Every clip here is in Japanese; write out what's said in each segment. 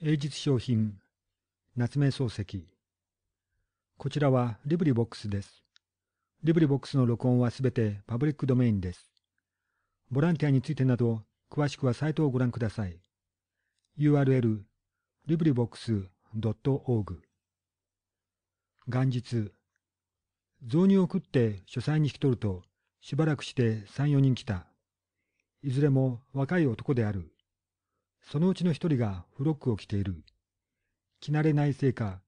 英日商品夏目漱石こちらはリブリボックスです。リブリボックスの録音はすべてパブリックドメインです。ボランティアについてなど詳しくはサイトをご覧ください。URL librivox.org 元日雑煮を食って書斎に引き取るとしばらくして三、四人来た。いずれも若い男である。そのうちの一人がフロックを着ている。着慣れないせいか、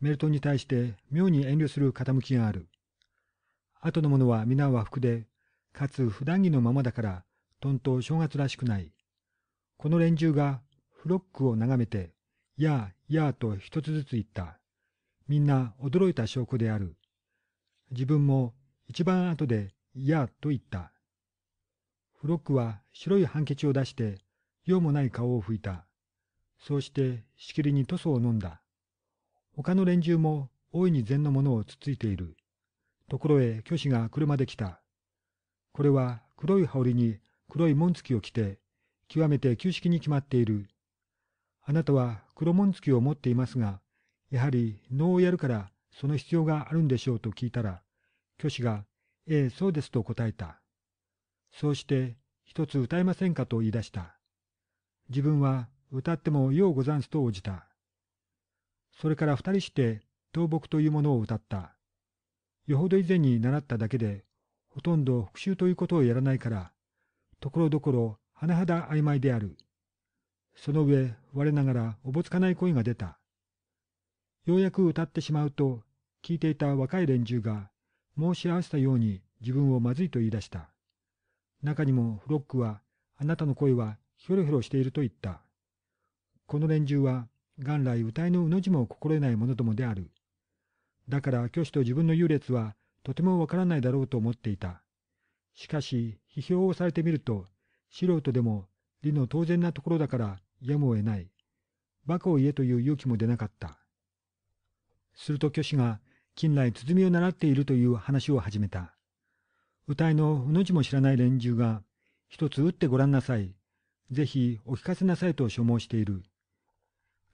メルトンに対して妙に遠慮する傾きがある。後の者は皆和服で、かつ普段着のままだから、とんと正月らしくない。この連中がフロックを眺めて、やあ、やあと一つずつ言った。みんな驚いた証拠である。自分も一番後で、やあと言った。フロックは白いハンケチを出して、用もない顔を拭いた。そうしてしきりに塗装を飲んだ。他の連中も大いに禅のものをつついている。ところへ虚子が車で来た。これは黒い羽織に黒い紋付きを着て、極めて旧式に決まっている。あなたは黒紋付きを持っていますが、やはり能をやるからその必要があるんでしょうと聞いたら、虚子が、ええ、そうですと答えた。そうして、一つ歌えませんかと言い出した。自分は歌ってもようござんすと応じた。それから二人して倒木というものを歌った。よほど以前に習っただけで、ほとんど復讐ということをやらないから、ところどころ甚だ曖昧である。その上、我ながらおぼつかない声が出た。ようやく歌ってしまうと、聞いていた若い連中が、申し合わせたように自分をまずいと言い出した。中にもフロックは、あなたの声はひょろひょろしていると言った。この連中は、元来歌いのうの字も心得ないものどもである。だから虚子と自分の優劣はとてもわからないだろうと思っていた。しかし、批評をされてみると、素人でも理の当然なところだからやむを得ない。馬鹿を言えという勇気も出なかった。すると虚子が近来鼓を習っているという話を始めた。歌いのうの字も知らない連中が、一つ打ってごらんなさい。ぜひお聞かせなさいと所望している。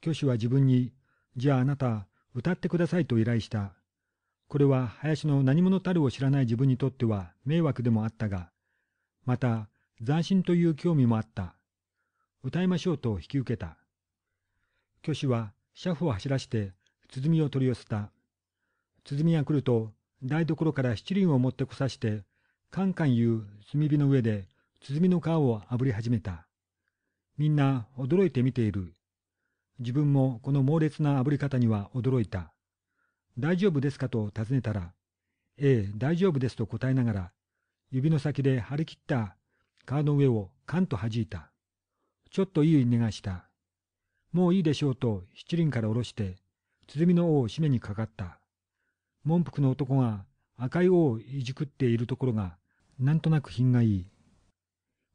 虚子は自分に、じゃああなた、歌ってくださいと依頼した。これは林の何者たるを知らない自分にとっては迷惑でもあったが、また、斬新という興味もあった。歌いましょうと引き受けた。虚子は、シャフを走らして、鼓を取り寄せた。鼓が来ると、台所から七輪を持ってこさして、カンカン言う炭火の上で、鼓の皮を炙り始めた。みんな驚いて見ている。自分もこの猛烈な炙り方には驚いた。大丈夫ですかと尋ねたら、ええ、大丈夫ですと答えながら、指の先で張り切った皮の上をカンと弾いた。ちょっといい寝がした。もういいでしょうと七輪から下ろして、鼓の尾を締めにかかった。文福の男が赤い尾をいじくっているところが、なんとなく品がいい。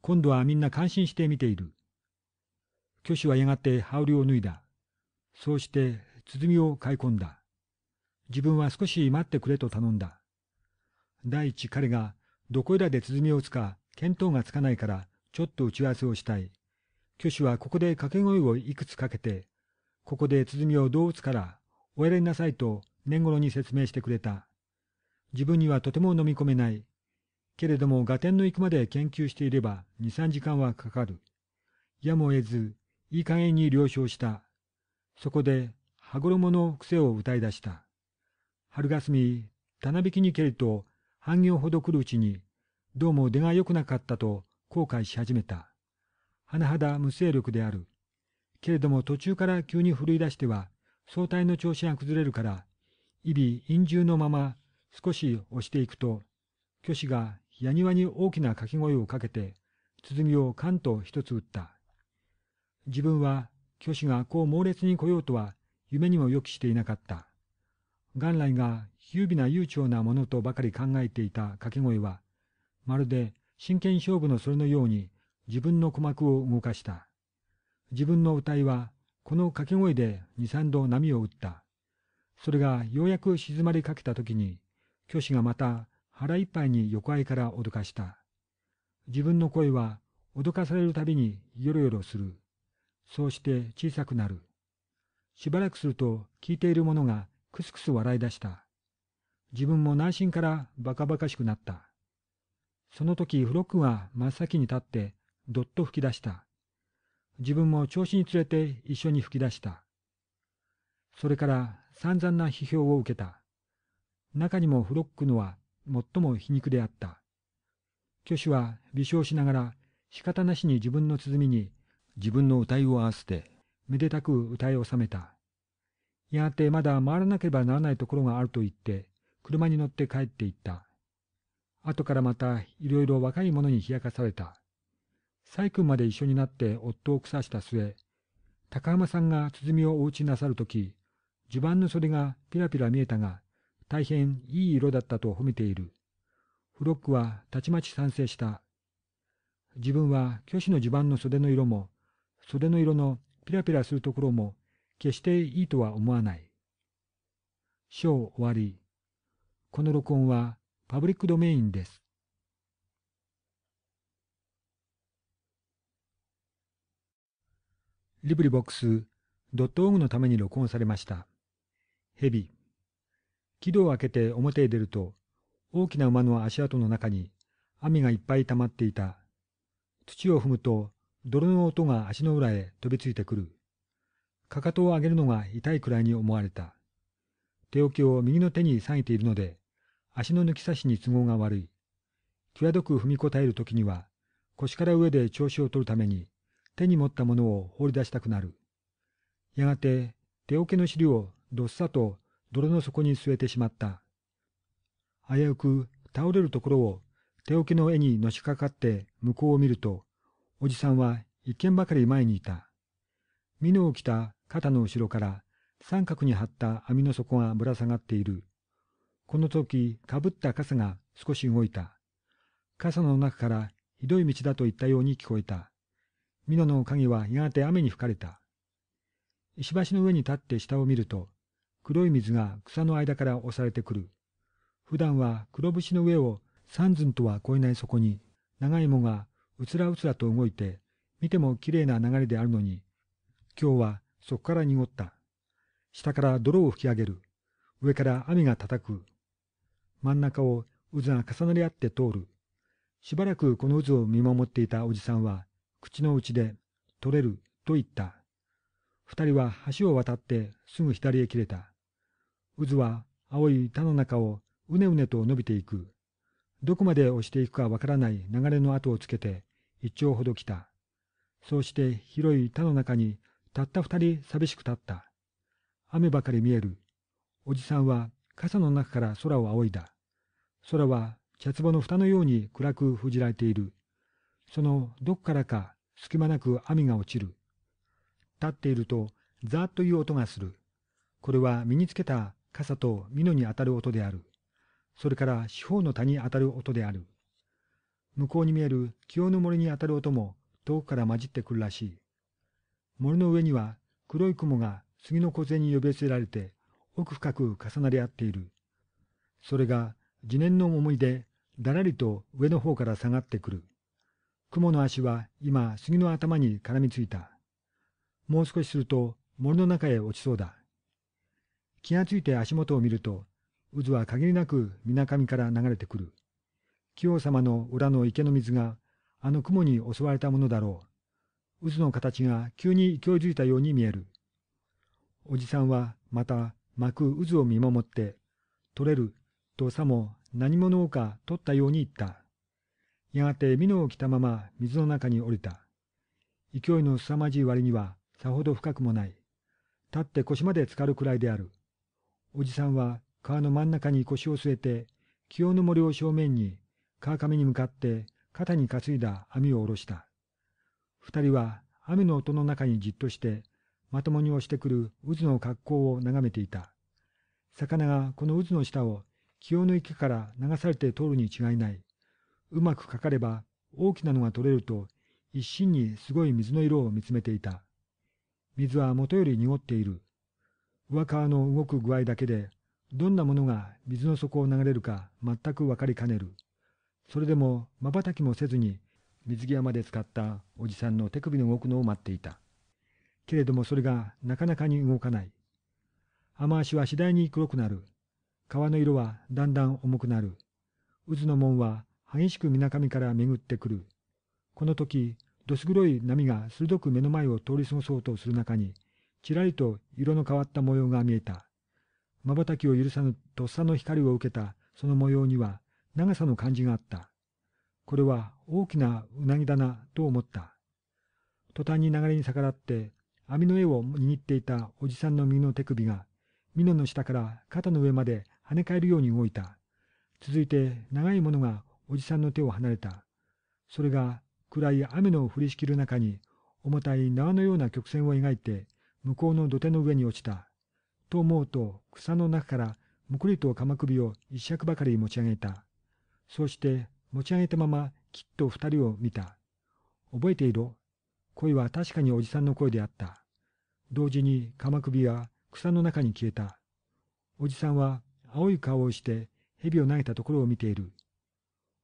今度はみんな感心して見ている。虚子はやがて羽織を脱いだ。そうして鼓を買い込んだ。自分は少し待ってくれと頼んだ。第一彼がどこいらで鼓を打つか見当がつかないからちょっと打ち合わせをしたい。虚子はここで掛け声をいくつかけて、ここで鼓をどう打つからおやりなさいと年頃に説明してくれた。自分にはとても飲み込めない。けれども合点の行くまで研究していれば二三時間はかかる。やむを得ずいい加減に了承した。そこで、羽衣の癖を歌い出した。春霞、棚引きに蹴ると、半行ほど来るうちに、どうも出が良くなかったと後悔し始めた。甚だ無勢力である。けれども途中から急に奮い出しては、相対の調子が崩れるから、いび陰重のまま少し押していくと、虚子がやにわに大きな掛け声をかけて、鼓をカンと一つ打った。自分は虚子がこう猛烈に来ようとは夢にも予期していなかった。元来が優美な悠長なものとばかり考えていた掛け声は、まるで真剣勝負のそれのように自分の鼓膜を動かした。自分の歌いは、この掛け声で二三度波を打った。それがようやく静まりかけた時に、虚子がまた腹いっぱいに横合いから脅かした。自分の声は脅かされるたびによろよろする。そうして小さくなる。しばらくすると聞いている者がくすくす笑い出した。自分も内心からバカバカしくなった。その時フロックが真っ先に立ってどっと吹き出した。自分も調子につれて一緒に吹き出した。それから散々な批評を受けた。中にもフロックのは最も皮肉であった。虚子は微笑しながら仕方なしに自分の鼓に自分の歌いを合わせて、めでたく歌いを収めた。やがてまだ回らなければならないところがあると言って、車に乗って帰っていった。後からまたいろいろ若い者に冷やかされた。細君まで一緒になって夫を腐した末、高浜さんが鼓をお打ちなさるとき、襦盤の袖がピラピラ見えたが、大変いい色だったと褒めている。フロックはたちまち賛成した。自分は虚子の地盤の袖の色も袖の色のピラピラするところも決していいとは思わない。章終わり。この録音はパブリックドメインです。リブリボックスドットのために録音されました。ヘビ。木戸を開けて表へ出ると、大きな馬の足跡の中に、網がいっぱい溜まっていた。土を踏むと、泥の音が足の裏へ飛びついてくる。かかとを上げるのが痛いくらいに思われた。手置きを右の手に下げているので、足の抜き差しに都合が悪い。際どく踏みこたえるときには、腰から上で調子を取るために、手に持ったものを放り出したくなる。やがて、手桶の尻をどっさと泥の底に据えてしまった。危うく倒れるところを手桶の絵にのしかかって向こうを見ると、おじさんは一軒ばかり前にいた。美濃を着た肩の後ろから三角に張った網の底がぶら下がっている。この時、かぶった傘が少し動いた。傘の中からひどい道だと言ったように聞こえた。美濃の影はやがて雨に吹かれた。石橋の上に立って下を見ると、黒い水が草の間から押されてくる。普段は黒節の上を三寸とは越えない底に、長いもがうつらうつらと動いて、見てもきれいな流れであるのに、今日はそこから濁った。下から泥を吹き上げる。上から雨が叩く。真ん中を渦が重なり合って通る。しばらくこの渦を見守っていたおじさんは、口の内で、取れる、と言った。二人は橋を渡ってすぐ左へ切れた。渦は青い田の中をうねうねと伸びていく。どこまで押していくかわからない流れの跡をつけて、一丁ほど来た。そうして広い田の中にたった二人寂しく立った。雨ばかり見える。おじさんは傘の中から空を仰いだ。空は茶壺の蓋のように暗く封じられている。そのどこからか隙間なく網が落ちる。立っているとザーッという音がする。これは身につけた傘と美濃にあたる音である。それから四方の谷にあたる音である。向こうに見える清の森に当たる音も遠くから混じってくるらしい。森の上には黒い雲が杉の小銭に呼び寄せられて奥深く重なり合っている。それが次念の重いでだらりと上の方から下がってくる。雲の足は今杉の頭に絡みついた。もう少しすると森の中へ落ちそうだ。気がついて足元を見ると、渦は限りなく水上から流れてくる。鬼王様の裏の池の水が、あの雲に襲われたものだろう。渦の形が急に勢いづいたように見える。おじさんは、また、巻く渦を見守って、取れる、とさも何者か取ったように言った。やがて、美濃を着たまま水の中に降りた。勢いの凄まじい割には、さほど深くもない。立って腰まで浸かるくらいである。おじさんは、川の真ん中に腰を据えて、気温の森を正面に川上に向かって肩に担いだ網を下ろした。二人は雨の音の中にじっとして、まともに押してくる渦の格好を眺めていた。魚がこの渦の下を気を抜いてから流されて通るに違いない。うまくかかれば大きなのが取れると一心にすごい水の色を見つめていた。水は元より濁っている。上川の動く具合だけで、どんなものが水の底を流れるか全くわかりかねる。それでも瞬きもせずに水際まで使ったおじさんの手首の動くのを待っていた。けれどもそれがなかなかに動かない。雨足は次第に黒くなる。川の色はだんだん重くなる。渦の門は激しく水上から巡ってくる。この時、どす黒い波が鋭く目の前を通り過ごそうとする中に、ちらりと色の変わった模様が見えた。瞬きを許さぬとっさの光を受けたその模様には、長さの感じがあった。これは大きなうなぎだなと思った。途端に流れに逆らって、網の絵を握っていたおじさんの右の手首が、ミノの下から肩の上まで跳ね返るように動いた。続いて長いものがおじさんの手を離れた。それが暗い雨の降りしきる中に、重たい縄のような曲線を描いて、向こうの土手の上に落ちた。と思うと、草の中からむくりと鎌首を一尺ばかり持ち上げた。そうして持ち上げたままきっと二人を見た。覚えていろ。声は確かにおじさんの声であった。同時に鎌首は草の中に消えた。おじさんは青い顔をして蛇を投げたところを見ている。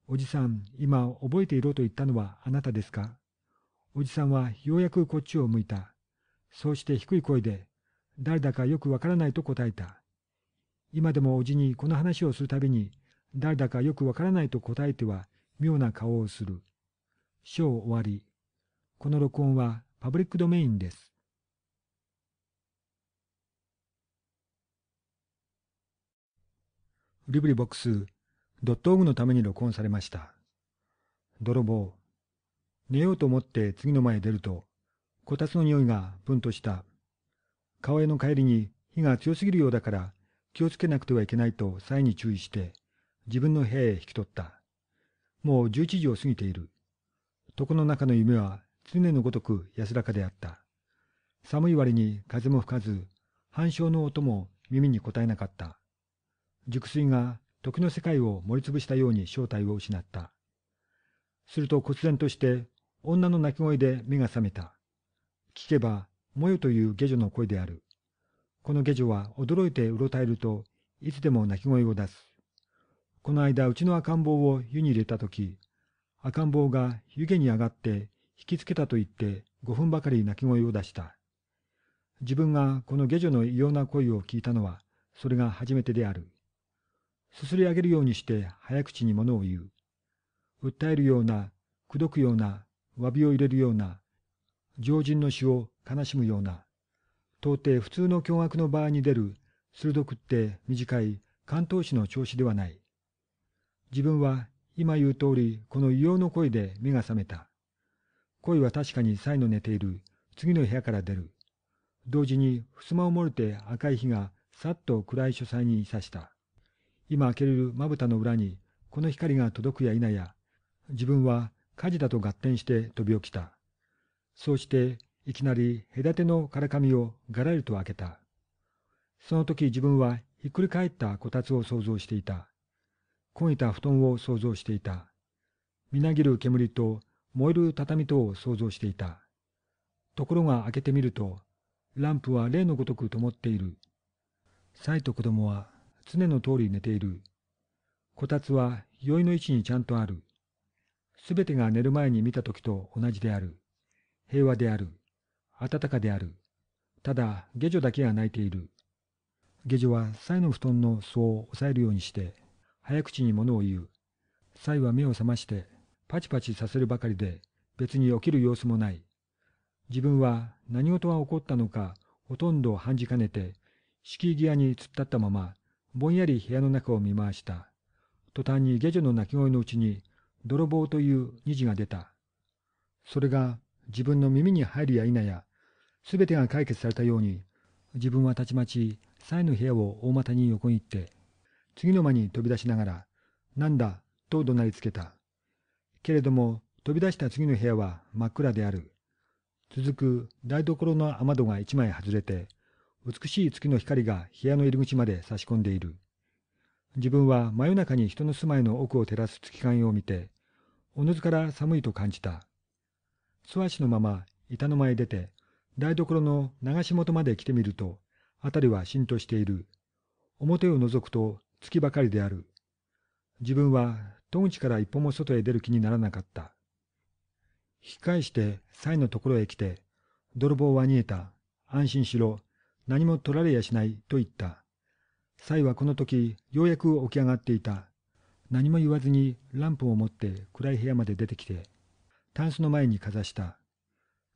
おじさん、今覚えていろと言ったのはあなたですかおじさんはようやくこっちを向いた。そうして低い声で、誰だかよくわからないと答えた。今でもおじにこの話をするたびに、誰だかよくわからないと答えては、妙な顔をする。章終わり。この録音はパブリックドメインです。リブリボックス、ドットオグのために録音されました。泥棒。寝ようと思って次の前へ出ると、こたつの匂いがプンとした。川への帰りに火が強すぎるようだから気をつけなくてはいけないとさえに注意して、自分の部屋へ引き取った。もう11時を過ぎている。床の中の夢は常のごとく安らかであった。寒い割に風も吹かず、反証の音も耳に応えなかった。熟睡が時の世界を盛りつぶしたように正体を失った。すると忽然として女の泣き声で目が覚めた。聞けば、もよという下女の声である。この下女は驚いてうろたえるといつでも泣き声を出す。この間うちの赤ん坊を湯に入れたとき、赤ん坊が湯気に上がって引きつけたと言って5分ばかり泣き声を出した。自分がこの下女の異様な声を聞いたのは、それが初めてである。すすり上げるようにして早口に物を言う。訴えるような、口説くような、詫びを入れるような、常人の死を悲しむような、到底普通の驚愕の場合に出る、鋭くって短い関東史の調子ではない。自分は今言う通りこの異様の声で目が覚めた。声は確かにサイの寝ている次の部屋から出る。同時に襖を漏れて赤い火がさっと暗い書斎に差した。今開けれるまぶたの裏にこの光が届くや否や、自分は火事だと合点して飛び起きた。そうしていきなり隔てのからかみをがらりと開けた。その時自分はひっくり返ったこたつを想像していた。焦げた布団を想像していた。みなぎる煙と燃える畳とを想像していた。ところが開けてみると、ランプは例のごとく灯っている。サイと子供は常の通り寝ている。こたつは宵の位置にちゃんとある。すべてが寝る前に見た時と同じである。平和である。暖かである。ただ、下女だけが泣いている。下女はサイの布団の裾を押さえるようにして、早口に物を言う。サイは目を覚まして、パチパチさせるばかりで、別に起きる様子もない。自分は何事が起こったのか、ほとんど半じかねて、敷居際に突っ立ったまま、ぼんやり部屋の中を見回した。途端に下女の泣き声のうちに、泥棒という虹が出た。それが自分の耳に入るや否や、すべてが解決されたように、自分はたちまち、サイの部屋を大股に横に行って、次の間に飛び出しながら、なんだ、と怒鳴りつけた。けれども、飛び出した次の部屋は真っ暗である。続く台所の雨戸が一枚外れて、美しい月の光が部屋の入り口まで差し込んでいる。自分は真夜中に人の住まいの奥を照らす月影を見て、おのずから寒いと感じた。素足のまま板の間へ出て、台所の流し元まで来てみると、辺りは浸透している。表を覗くと月ばかりである。自分は戸口から一歩も外へ出る気にならなかった。引き返して蔡のところへ来て、泥棒は逃げた。安心しろ。何も取られやしない。と言った。蔡はこの時、ようやく起き上がっていた。何も言わずにランプを持って暗い部屋まで出てきて、タンスの前にかざした。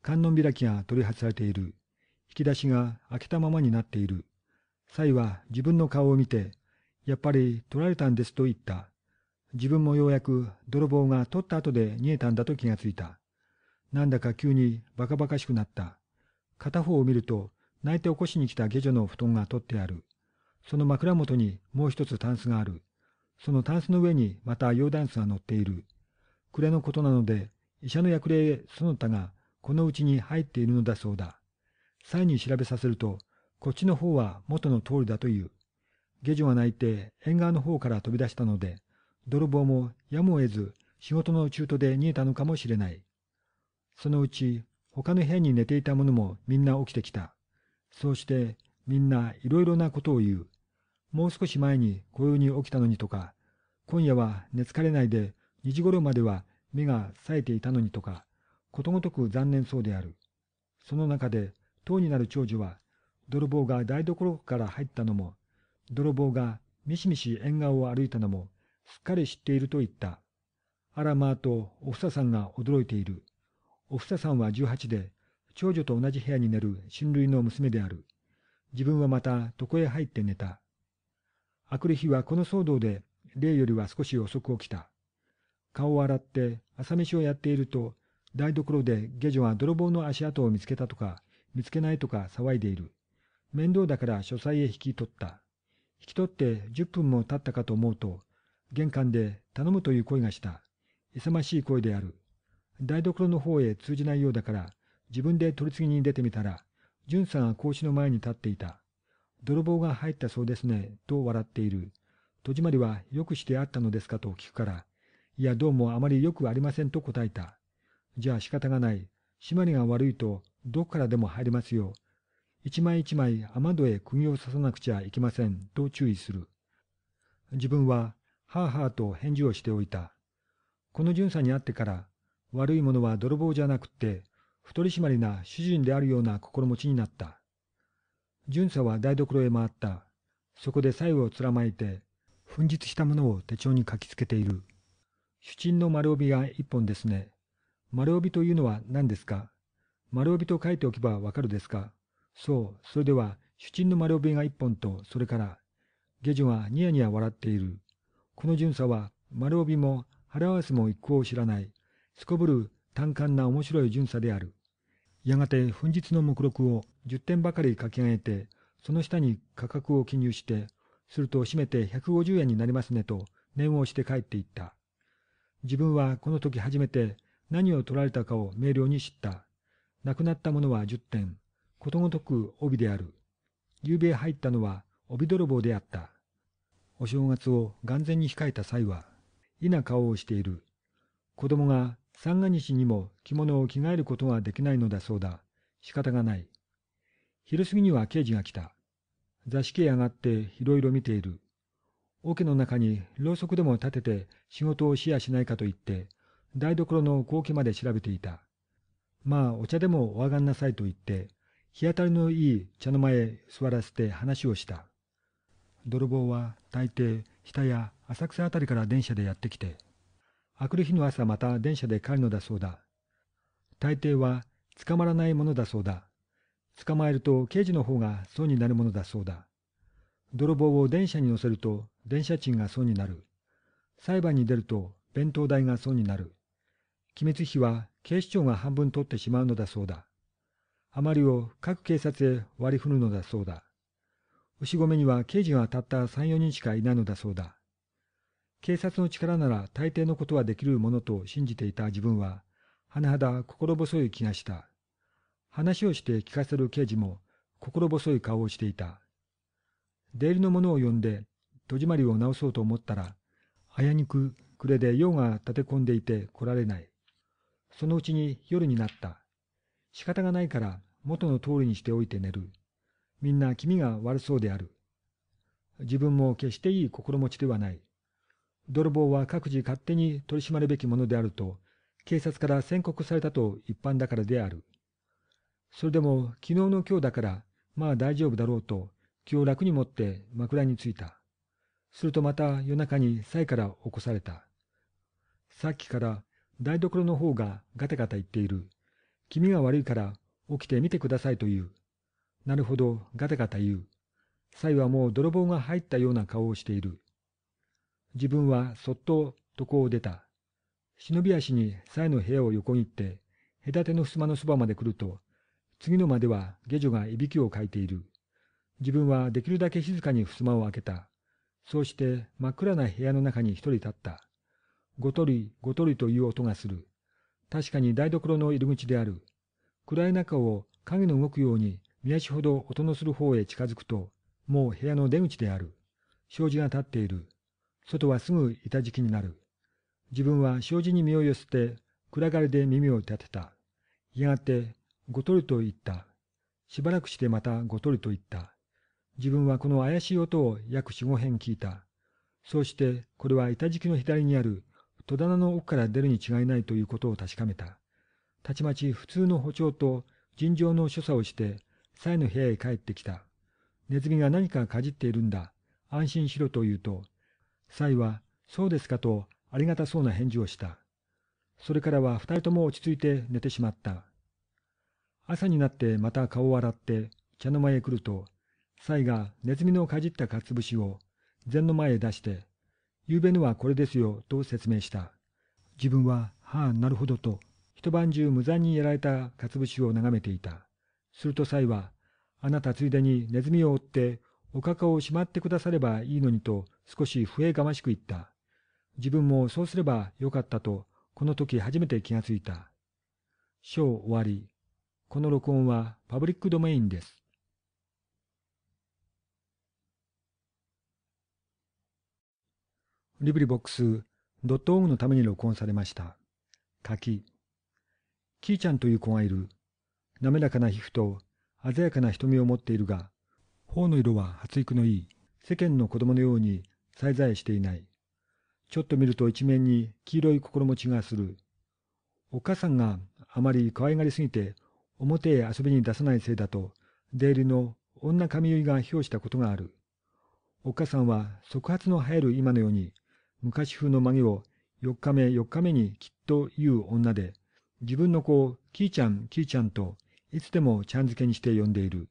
観音開きが取り外されている。引き出しが開けたままになっている。蔡は自分の顔を見て、やっぱり取られたんですと言った。自分もようやく泥棒が取った後で逃げたんだと気がついた。なんだか急にバカバカしくなった。片方を見ると泣いて起こしに来た下女の布団が取ってある。その枕元にもう一つタンスがある。そのタンスの上にまた洋ダンスが乗っている。暮れのことなので、医者の薬霊その他がこのうちに入っているのだそうだ。さらに調べさせると、こっちの方は元の通りだという。下女は泣いて縁側の方から飛び出したので、泥棒もやむを得ず仕事の中途で逃げたのかもしれない。そのうち他の部屋に寝ていた者もみんな起きてきた。そうしてみんないろいろなことを言う。もう少し前にこういうに起きたのにとか、今夜は寝つかれないで2時頃までは目が冴えていたのにとか、ことごとく残念そうである。その中で、当になる長女は、泥棒が台所から入ったのも、泥棒がみしみし縁側を歩いたのも、すっかり知っていると言った。アラマーとおふささんが驚いている。おふささんは18で、長女と同じ部屋に寝る親類の娘である。自分はまた床へ入って寝た。明くる日はこの騒動で、例よりは少し遅く起きた。顔を洗って朝飯をやっていると、台所で下女は泥棒の足跡を見つけたとか、見つけないとか騒いでいる。面倒だから書斎へ引き取った。引き取って10分も経ったかと思うと、玄関で頼むという声がした。勇ましい声である。台所の方へ通じないようだから、自分で取り次ぎに出てみたら、淳さんは格子の前に立っていた。泥棒が入ったそうですね、と笑っている。戸締まりはよくしてあったのですかと聞くから、いや、どうもあまりよくありませんと答えた。じゃあ仕方がない。締まりが悪いと、どこからでも入りますよ。一枚一枚雨戸へ釘を刺さなくちゃいけませんと注意する。自分は、はあはあと返事をしておいた。この巡査に会ってから、悪いものは泥棒じゃなくって、太り締まりな主人であるような心持ちになった。巡査は台所へ回った。そこで左右をつらまいて、紛失したものを手帳に書きつけている。主鎮の丸帯が一本ですね。丸帯というのは何ですか丸帯と書いておけばわかるですかそう、それでは、主人の丸帯が一本と、それから、下女はニヤニヤ笑っている。この巡査は、丸帯も腹合わせも一向を知らない、すこぶる単感な面白い巡査である。やがて、本日の目録を10点ばかり書き上げて、その下に価格を記入して、すると締めて150円になりますねと、念をして帰っていった。自分はこの時初めて何を取られたかを明瞭に知った。亡くなったものは10点、ことごとく帯である。夕べ入ったのは帯泥棒であった。お正月を眼前に控えた際は、異な顔をしている。子供が三が日にも着物を着替えることはできないのだそうだ。仕方がない。昼過ぎには刑事が来た。座敷へ上がっていろいろ見ている。桶の中にろうそくでも立てて仕事をシェアしないかと言って、台所の後期まで調べていた。まあお茶でもお上がんなさいと言って、日当たりのいい茶の間へ座らせて話をした。泥棒は大抵下や浅草あたりから電車でやってきて、あくる日の朝また電車で帰るのだそうだ。大抵は捕まらないものだそうだ。捕まえると刑事の方が損になるものだそうだ。泥棒を電車に乗せると電車賃が損になる。裁判に出ると弁当代が損になる。機密費は警視庁が半分取ってしまうのだそうだ。余りを各警察へ割り振るのだそうだ。牛込には刑事がたった三、四人しかいないのだそうだ。警察の力なら大抵のことはできるものと信じていた自分は、甚だ心細い気がした。話をして聞かせる刑事も心細い顔をしていた。出入りの者を呼んで、戸締まりを直そうと思ったら、あやにく暮れで用が立て込んでいて来られない。そのうちに夜になった。仕方がないから元の通りにしておいて寝る。みんな気味が悪そうである。自分も決していい心持ちではない。泥棒は各自勝手に取り締まるべきものであると、警察から宣告されたと一般だからである。それでも昨日の今日だから、まあ大丈夫だろうと、気を楽に持って枕についた。するとまた夜中にサから起こされた。さっきから台所の方がガタガタ言っている。気味が悪いから起きてみてくださいと言う。なるほど、ガタガタ言う。サイはもう泥棒が入ったような顔をしている。自分はそっと床を出た。忍び足にサイの部屋を横切って、隔ての襖のそばまで来ると、次の間では下女がいびきをかいている。自分はできるだけ静かに襖を開けた。そうして真っ暗な部屋の中に一人立った。ごとりごとりという音がする。確かに台所の入り口である。暗い中を影の動くように見足ほど音のする方へ近づくと、もう部屋の出口である。障子が立っている。外はすぐ板敷きになる。自分は障子に身を寄せて、暗がりで耳を立てた。やがて、ごとりと言った。しばらくしてまたごとりと言った。自分はこの怪しい音を約四五辺聞いた。そうして、これは板敷きの左にある戸棚の奥から出るに違いないということを確かめた。たちまち普通の歩調と尋常の所作をして、サイの部屋へ帰ってきた。ネズミが何かかじっているんだ。安心しろと言うと、サイは、そうですかとありがたそうな返事をした。それからは二人とも落ち着いて寝てしまった。朝になってまた顔を洗って茶の間へ来ると、サイがネズミのかじったかつぶしを禅の前へ出して、昨べのはこれですよ、と説明した。自分は、はあ、なるほどと、一晩中無残にやられたかつぶを眺めていた。すると才は、あなたついでにネズミを追って、おかかをしまってくださればいいのにと、少し笛がましく言った。自分もそうすればよかったと、この時初めて気がついた。章終わり。この録音はパブリックドメインです。リ i リボックスドットオのために録音されました。滝。キーちゃんという子がいる。滑らかな皮膚と鮮やかな瞳を持っているが、頬の色は発育のいい、世間の子供のように再々していない。ちょっと見ると一面に黄色い心持ちがする。お母さんがあまり可愛がりすぎて表へ遊びに出さないせいだと、出入りの女髪結いが評したことがある。お母さんは即発の生える今のように昔風のまげを4日目4日目にきっと言う女で、自分の子をキーちゃんキーちゃんといつでもちゃんづけにして呼んでいる。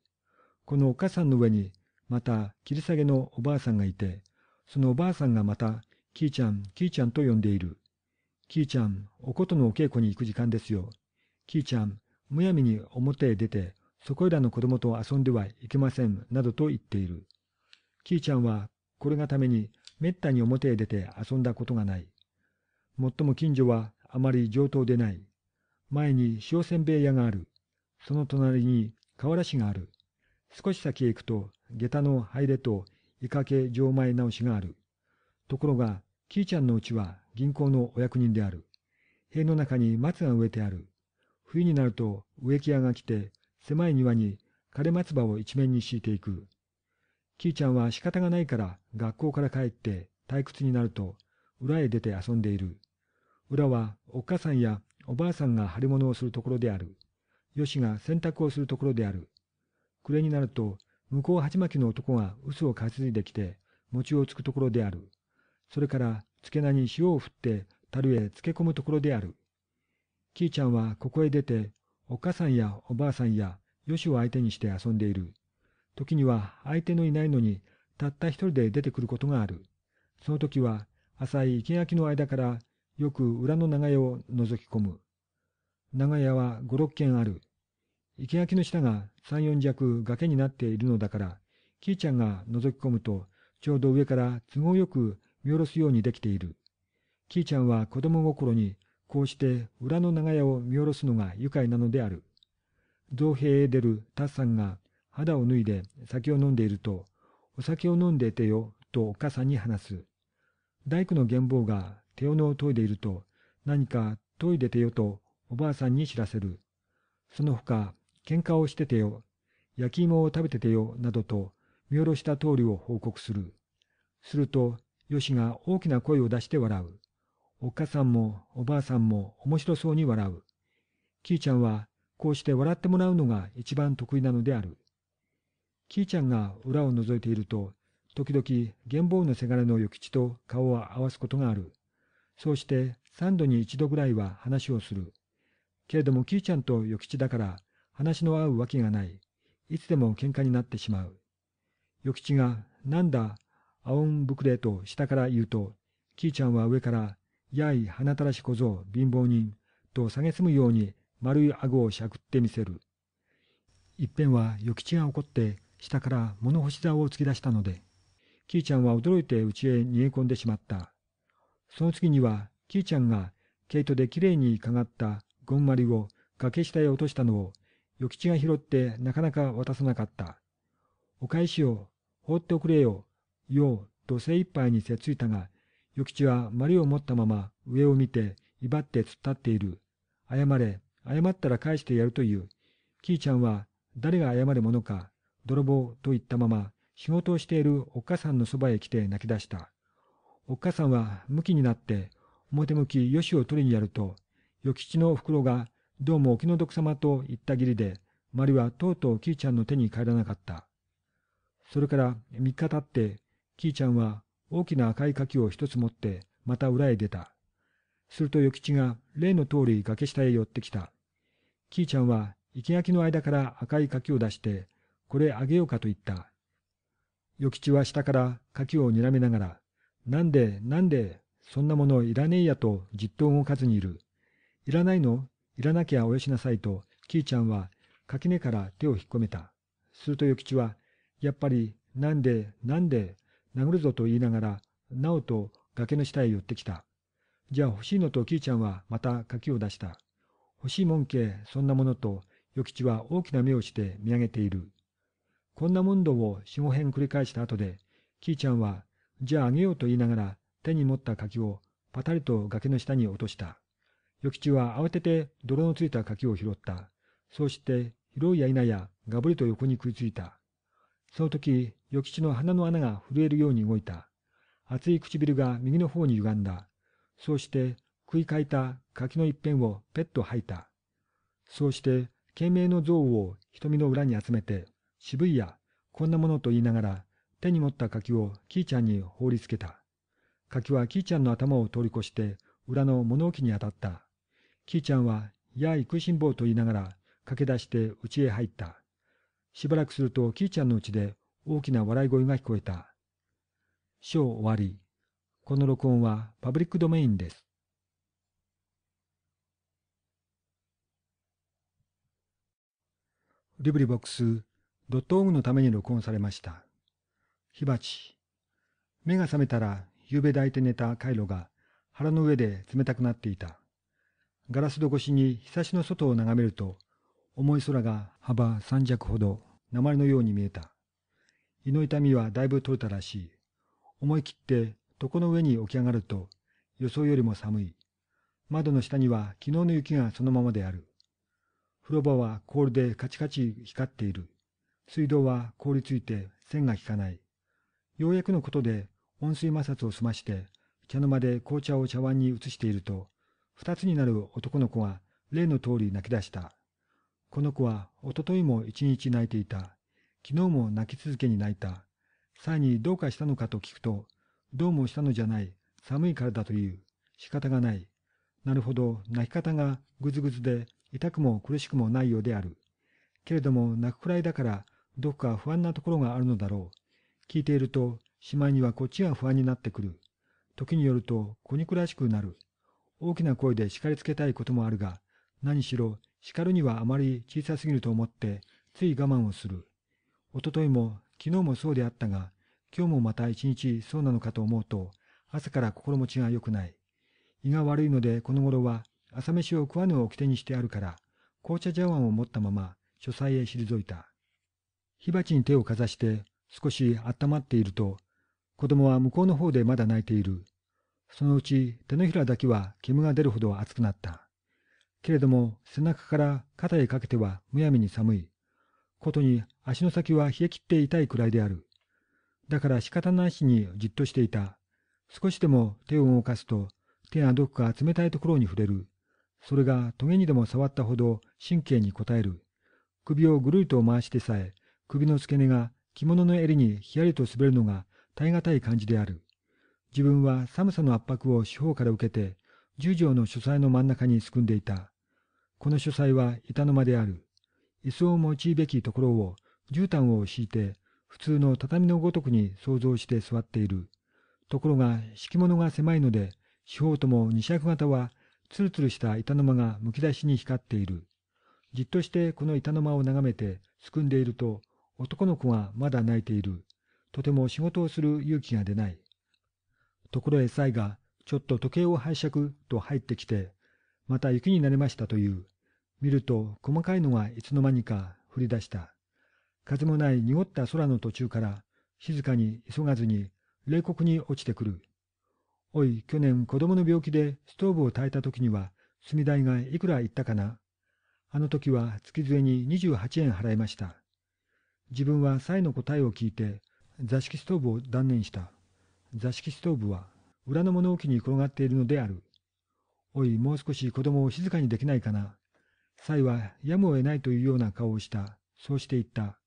このお母さんの上にまた切り下げのおばあさんがいて、そのおばあさんがまたキーちゃんキーちゃんと呼んでいる。キーちゃん、おことのお稽古に行く時間ですよ。キーちゃん、むやみに表へ出て、そこいらの子供と遊んではいけません、などと言っている。キーちゃんは、これがために、めったに表へ出て遊んだことがない。もっとも近所はあまり上等でない。前に塩せんべい屋がある。その隣に河原市がある。少し先へ行くと、下駄の入れと、いかけ錠前直しがある。ところが、キいちゃんのうちは銀行のお役人である。塀の中に松が植えてある。冬になると植木屋が来て、狭い庭に枯れ松葉を一面に敷いていく。キーちゃんは仕方がないから学校から帰って退屈になると裏へ出て遊んでいる。裏はおっかさんやおばあさんが貼り物をするところである。よしが洗濯をするところである。暮れになると向こう鉢巻きの男が嘘を担いできて餅をつくところである。それから付け名に塩を振って樽へ漬け込むところである。キーちゃんはここへ出ておっかさんやおばあさんやよしを相手にして遊んでいる。時には相手のいないのにたった一人で出てくることがある。その時は浅い生垣の間からよく裏の長屋を覗き込む。長屋は五六軒ある。生垣の下が三四尺崖になっているのだから、キーちゃんが覗き込むと、ちょうど上から都合よく見下ろすようにできている。キーちゃんは子供心に、こうして裏の長屋を見下ろすのが愉快なのである。造幣へ出るタッさんが肌を脱いで酒を飲んでいると、お酒を飲んでてよ、とお母さんに話す。大工の玄坊が手斧を研いでいると、何か研いでてよとおばあさんに知らせる。その他、喧嘩をしててよ、焼き芋を食べててよ、などと見下ろした通りを報告する。すると、よしが大きな声を出して笑う。おっかさんもおばあさんも面白そうに笑う。きーちゃんはこうして笑ってもらうのが一番得意なのである。キーちゃんが裏を覗いていると、時々、玄坊のせがれの与吉と顔を合わすことがある。そうして、三度に一度ぐらいは話をする。けれども、キーちゃんと与吉だから、話の合うわけがない。いつでも喧嘩になってしまう。与吉が、なんだ、あおんぶくれと下から言うと、キーちゃんは上から、やい、鼻たらし小僧、貧乏人、と蔑むように丸い顎をしゃくってみせる。いっぺんは、与吉が怒って、下から物干し竿を突き出したので、キーちゃんは驚いて家へ逃げ込んでしまった。その次には、キーちゃんが毛糸できれいにかがったゴンマリを崖下へ落としたのを、与吉が拾ってなかなか渡さなかった。お返しを、放っておくれよ、よう、と精一杯にせついたが、与吉は丸を持ったまま上を見て、威張って突っ立っている。謝れ、謝ったら返してやるという。キーちゃんは誰が謝るものか、泥棒と言ったまま、仕事をしているおっかさんのそばへ来て泣き出した。おっかさんは向きになって、表向きよしを取りにやると、与吉の袋が、どうもお気の毒様と言ったぎりで、りはとうとうキーちゃんの手に帰らなかった。それから3日経って、キーちゃんは大きな赤い柿を一つ持って、また裏へ出た。すると与吉が例の通り崖下へ寄ってきた。キーちゃんは生き垣の間から赤い柿を出して、これあげようかと言った。与吉は下から柿を睨みながら、なんで、なんで、そんなものいらねえやとじっと動かずにいる。いらないのいらなきゃおよしなさいと、きいちゃんは垣根から手を引っ込めた。すると与吉は、やっぱり、なんで、なんで、殴るぞと言いながら、なおと崖の下へ寄ってきた。じゃあ欲しいのときいちゃんはまた柿を出した。欲しいもんけ、そんなものと、与吉は大きな目をして見上げている。こんな問答を四五編繰り返した後で、キーちゃんは、じゃああげようと言いながら手に持った柿をパタリと崖の下に落とした。与吉は慌てて泥のついた柿を拾った。そうして広いや否やがぶりと横に食いついた。その時、与吉の鼻の穴が震えるように動いた。熱い唇が右の方に歪んだ。そうして食いかいた柿の一片をペッと吐いた。そうして、懸命の像を瞳の裏に集めて、渋いや、こんなものと言いながら、手に持った柿をキーちゃんに放りつけた。柿はキーちゃんの頭を通り越して、裏の物置に当たった。キーちゃんは、やい食いしん坊と言いながら、駆け出して家へ入った。しばらくすると、キーちゃんのうちで大きな笑い声が聞こえた。章終わり。この録音はパブリックドメインです。リブリボックスドットオグのために録音されました。火鉢。目が覚めたら、夕べ抱いて寝たカイロが腹の上で冷たくなっていた。ガラス戸越しに日差しの外を眺めると、重い空が幅三尺ほど鉛のように見えた。胃の痛みはだいぶ取れたらしい。思い切って床の上に起き上がると、予想よりも寒い。窓の下には昨日の雪がそのままである。風呂場は氷でカチカチ光っている。水道は凍りついて線が引かない。ようやくのことで温水摩擦を済まして茶の間で紅茶を茶碗に移していると、二つになる男の子が例の通り泣き出した。この子はおとといも一日泣いていた。昨日も泣き続けに泣いた。さらにどうかしたのかと聞くと、どうもしたのじゃない。寒いからだという。仕方がない。なるほど、泣き方がぐずぐずで痛くも苦しくもないようである。けれども泣くくらいだからどこか不安なところがあるのだろう。聞いていると、しまいにはこっちが不安になってくる。時によると、子肉らしくなる。大きな声で叱りつけたいこともあるが、何しろ、叱るにはあまり小さすぎると思って、つい我慢をする。おとといも、昨日もそうであったが、今日もまた一日そうなのかと思うと、朝から心持ちが良くない。胃が悪いのでこの頃は朝飯を食わぬを掟にしてあるから、紅茶茶碗を持ったまま書斎へ退いた。火鉢に手をかざして少し温まっていると、子供は向こうの方でまだ泣いている。そのうち手のひらだけは煙が出るほど熱くなった。けれども背中から肩へかけてはむやみに寒い。ことに足の先は冷え切って痛いくらいである。だから仕方なしにじっとしていた。少しでも手を動かすと手がどこか冷たいところに触れる。それが棘にでも触ったほど神経に応える。首をぐるりと回してさえ首の付け根が着物の襟にひやりと滑るのが耐え難い感じである。自分は寒さの圧迫を四方から受けて、十条の書斎の真ん中にすくんでいた。この書斎は板の間である。椅子を用いべきところを、絨毯を敷いて、普通の畳のごとくに想像して座っている。ところが、敷物が狭いので、四方とも二尺型は、ツルツルした板の間がむき出しに光っている。じっとしてこの板の間を眺めて、すくんでいると、男の子がまだ泣いている。とても仕事をする勇気が出ない。ところへサイが、ちょっと時計を拝借と入ってきて、また雪になりましたという。見ると細かいのがいつの間にか降り出した。風もない濁った空の途中から、静かに急がずに冷酷に落ちてくる。おい、去年子供の病気でストーブを焚いた時には、炭代がいくら行ったかなあの時は月杖に28円払いました。自分はサイの答えを聞いて、座敷ストーブを断念した。座敷ストーブは、裏の物置に転がっているのである。おい、もう少し子供を静かにできないかな。サイは、やむを得ないというような顔をした。そうして言った。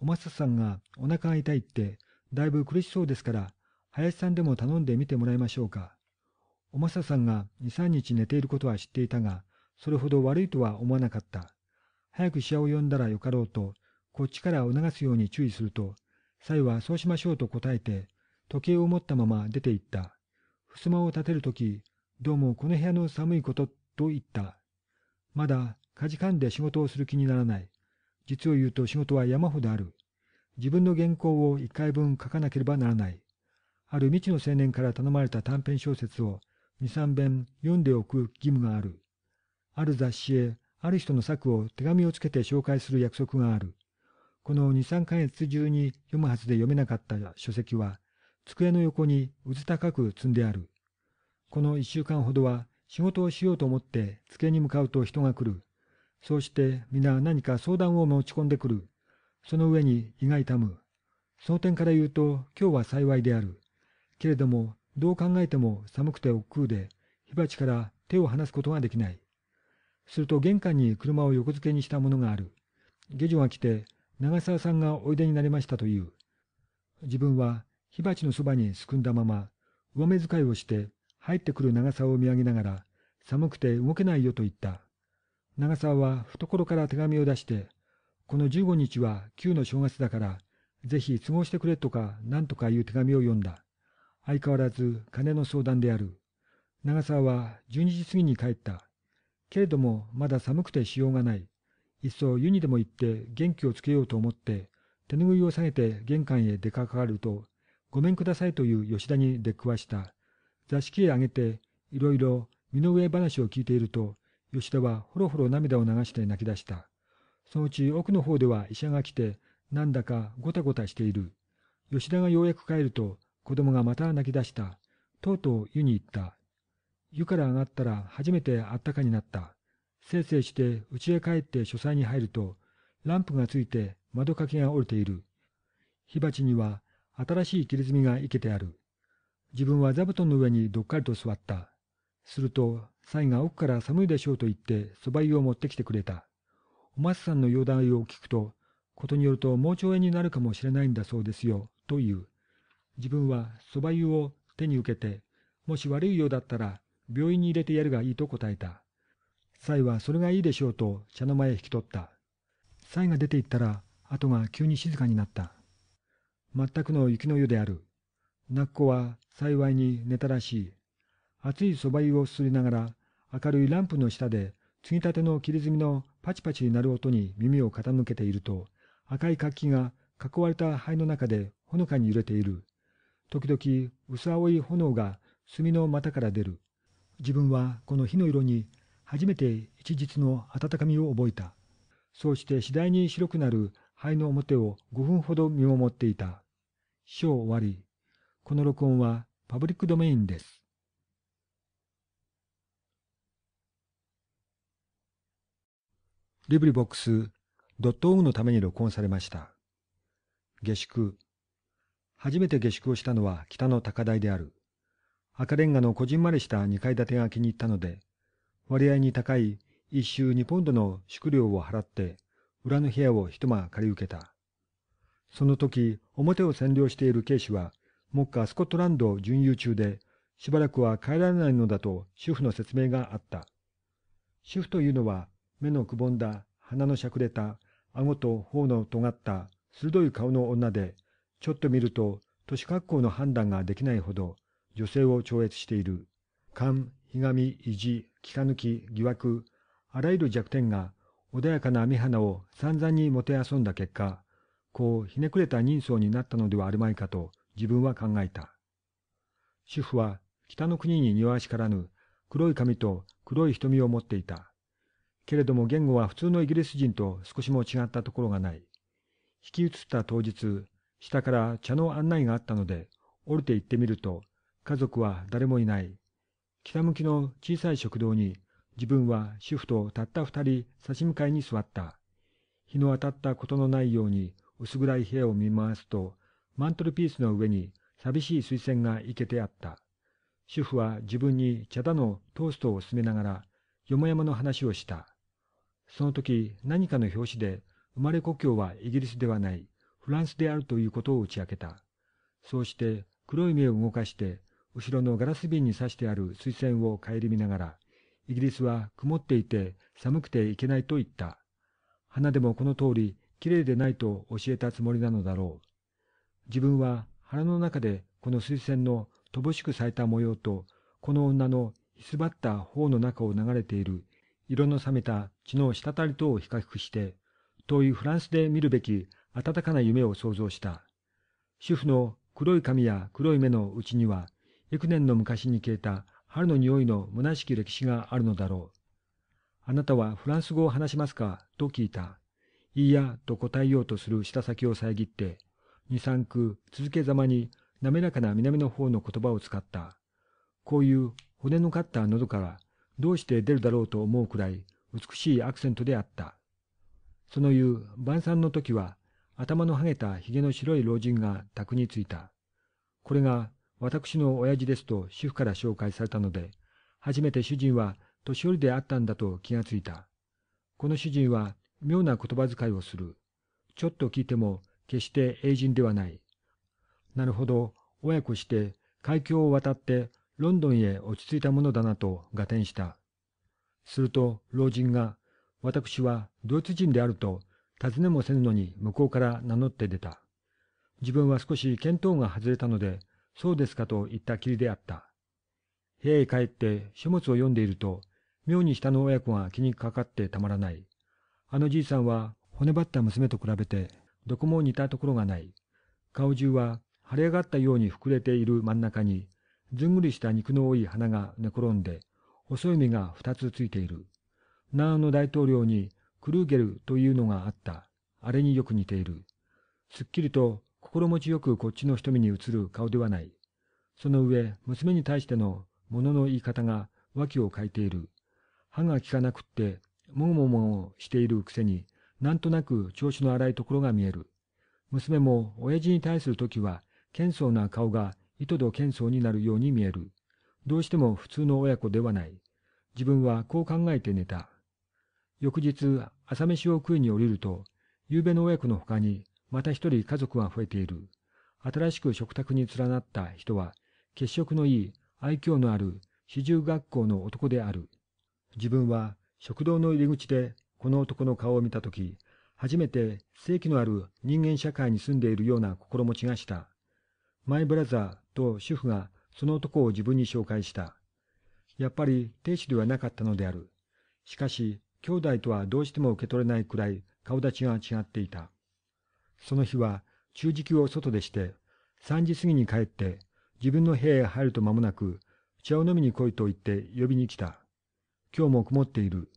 おまささんがお腹が痛いって、だいぶ苦しそうですから、林さんでも頼んでみてもらいましょうか。おまささんが2、3日寝ていることは知っていたが、それほど悪いとは思わなかった。早く医者を呼んだらよかろうと、こっちから促すように注意すると、サイはそうしましょうと答えて、時計を持ったまま出て行った。襖を立てるとき、どうもこの部屋の寒いことと言った。まだ、かじかんで仕事をする気にならない。実を言うと仕事は山ほどある。自分の原稿を一回分書かなければならない。ある未知の青年から頼まれた短編小説を二三遍読んでおく義務がある。ある雑誌へある人の作を手紙をつけて紹介する約束がある。この2、3ヶ月中に読むはずで読めなかった書籍は、机の横にうず高く積んである。この1週間ほどは仕事をしようと思って机に向かうと人が来る。そうして皆何か相談を持ち込んでくる。その上に胃が痛む。その点から言うと今日は幸いである。けれどもどう考えても寒くて億劫で火鉢から手を離すことができない。すると玄関に車を横付けにしたものがある。下女が来て長澤さんがおいでになりましたという。自分は火鉢のそばにすくんだまま、上目遣いをして入ってくる長澤を見上げながら、寒くて動けないよと言った。長澤は懐から手紙を出して、この15日は旧の正月だから、ぜひ都合してくれとか何とかいう手紙を読んだ。相変わらず金の相談である。長沢は12時過ぎに帰った。けれどもまだ寒くてしようがない。いっそ湯にでも行って元気をつけようと思って、手ぬぐいを下げて玄関へ出かかると、ごめんくださいという吉田に出くわした。座敷へ上げて、いろいろ身の上話を聞いていると、吉田はほろほろ涙を流して泣き出した。そのうち奥の方では医者が来て、なんだかごたごたしている。吉田がようやく帰ると、子供がまた泣き出した。とうとう湯に行った。湯から上がったら初めてあったかになった。せいせいして家へ帰って書斎に入ると、ランプがついて窓掛けが折れている。火鉢には新しい切り墨が生けてある。自分は座布団の上にどっかりと座った。すると、サイが奥から寒いでしょうと言って蕎麦湯を持ってきてくれた。お松さんの容体を聞くと、ことによると盲腸炎になるかもしれないんだそうですよ、という。自分は蕎麦湯を手に受けて、もし悪いようだったら病院に入れてやるがいいと答えた。蔡はそれがいいでしょうと茶の間へ引き取った。蔡が出て行ったら、後が急に静かになった。全くの雪の湯である。泣く子は幸いに寝たらしい。熱いそば湯をすすりながら、明るいランプの下で、継ぎたての切り積みのパチパチになる音に耳を傾けていると、赤い活気が囲われた灰の中でほのかに揺れている。時々、薄青い炎が炭の股から出る。自分はこの火の色に初めて一日の温かみを覚えた。そうして次第に白くなる灰の表を5分ほど見守っていた。章終わり。この録音はパブリックドメインです。リブリボックス .org のために録音されました。下宿。初めて下宿をしたのは北の高台である。赤レンガのこじんまりした2階建てが気に入ったので、割合に高い一周二ポンドの宿料を払って、裏の部屋を一間借り受けた。その時、表を占領している警視は、目下スコットランド巡遊中で、しばらくは帰られないのだと主婦の説明があった。主婦というのは、目のくぼんだ、鼻のしゃくれた、顎と頬の尖った鋭い顔の女で、ちょっと見ると、都市格好の判断ができないほど、女性を超越している。勘、ひがみ、意地、気か抜き、疑惑、あらゆる弱点が穏やかな網花を散々にもてあそんだ結果、こうひねくれた人相になったのではあるまいかと自分は考えた。主婦は北の国に庭しからぬ黒い髪と黒い瞳を持っていた。けれども言語は普通のイギリス人と少しも違ったところがない。引き移った当日、下から茶の案内があったので、降りて行ってみると、家族は誰もいない。北向きの小さい食堂に、自分は主婦とたった二人差し向かいに座った。日の当たったことのないように薄暗い部屋を見回すと、マントルピースの上に寂しい水仙が生けてあった。主婦は自分に茶だのトーストを勧めながら、よもやまの話をした。その時、何かの表紙で、生まれ故郷はイギリスではない、フランスであるということを打ち明けた。そうして、黒い目を動かして、後ろのガラス瓶に挿してある水栓を顧みながら、イギリスは曇っていて寒くていけないと言った。花でもこの通り、綺麗でないと教えたつもりなのだろう。自分は腹の中でこの水仙の乏しく咲いた模様と、この女のひすばった頬の中を流れている、色の冷めた血の滴りとを比較して、遠いフランスで見るべき温かな夢を想像した。主婦の黒い髪や黒い目のうちには、幾年の昔に消えた春の匂いの虚しき歴史があるのだろう。あなたはフランス語を話しますかと聞いた。いいや、と答えようとする舌先を遮って、二三句続けざまに滑らかな南の方の言葉を使った。こういう骨のかった喉からどうして出るだろうと思うくらい美しいアクセントであった。その言う晩餐の時は頭の剥げたひげの白い老人が宅に着いた。これが私の親父ですと主婦から紹介されたので、初めて主人は年寄りであったんだと気がついた。この主人は妙な言葉遣いをする。ちょっと聞いても決して英人ではない。なるほど、親子して海峡を渡ってロンドンへ落ち着いたものだなと合点した。すると老人が、私はドイツ人であると尋ねもせぬのに向こうから名乗って出た。自分は少し見当が外れたので、そうですかと言ったきりであった。部屋へ帰って書物を読んでいると、妙に下の親子が気にかかってたまらない。あのじいさんは骨張った娘と比べて、どこも似たところがない。顔中は腫れ上がったように膨れている真ん中に、ずんぐりした肉の多い鼻が寝転んで、細い目が二つついている。南安の大統領にクルーゲルというのがあった。あれによく似ている。すっきりと心持ちよくこっちの瞳に映る顔ではない。その上、娘に対してのものの言い方が脇を欠いている。歯が利かなくって、もごもごしているくせに、なんとなく調子の荒いところが見える。娘も親父に対する時は、謙遜な顔が糸と謙遜になるように見える。どうしても普通の親子ではない。自分はこう考えて寝た。翌日、朝飯を食いに降りると、夕べの親子の他に、また一人家族が増えている。新しく食卓に連なった人は、血色のいい、愛嬌のある、四十学校の男である。自分は食堂の入り口でこの男の顔を見たとき、初めて正規のある人間社会に住んでいるような心持ちがした。マイブラザーと主婦がその男を自分に紹介した。やっぱり亭主ではなかったのである。しかし、兄弟とはどうしても受け取れないくらい顔立ちが違っていた。その日は中時を外でして、3時過ぎに帰って、自分の部屋へ入ると間もなく、茶を飲みに来いと言って呼びに来た。今日も曇っている。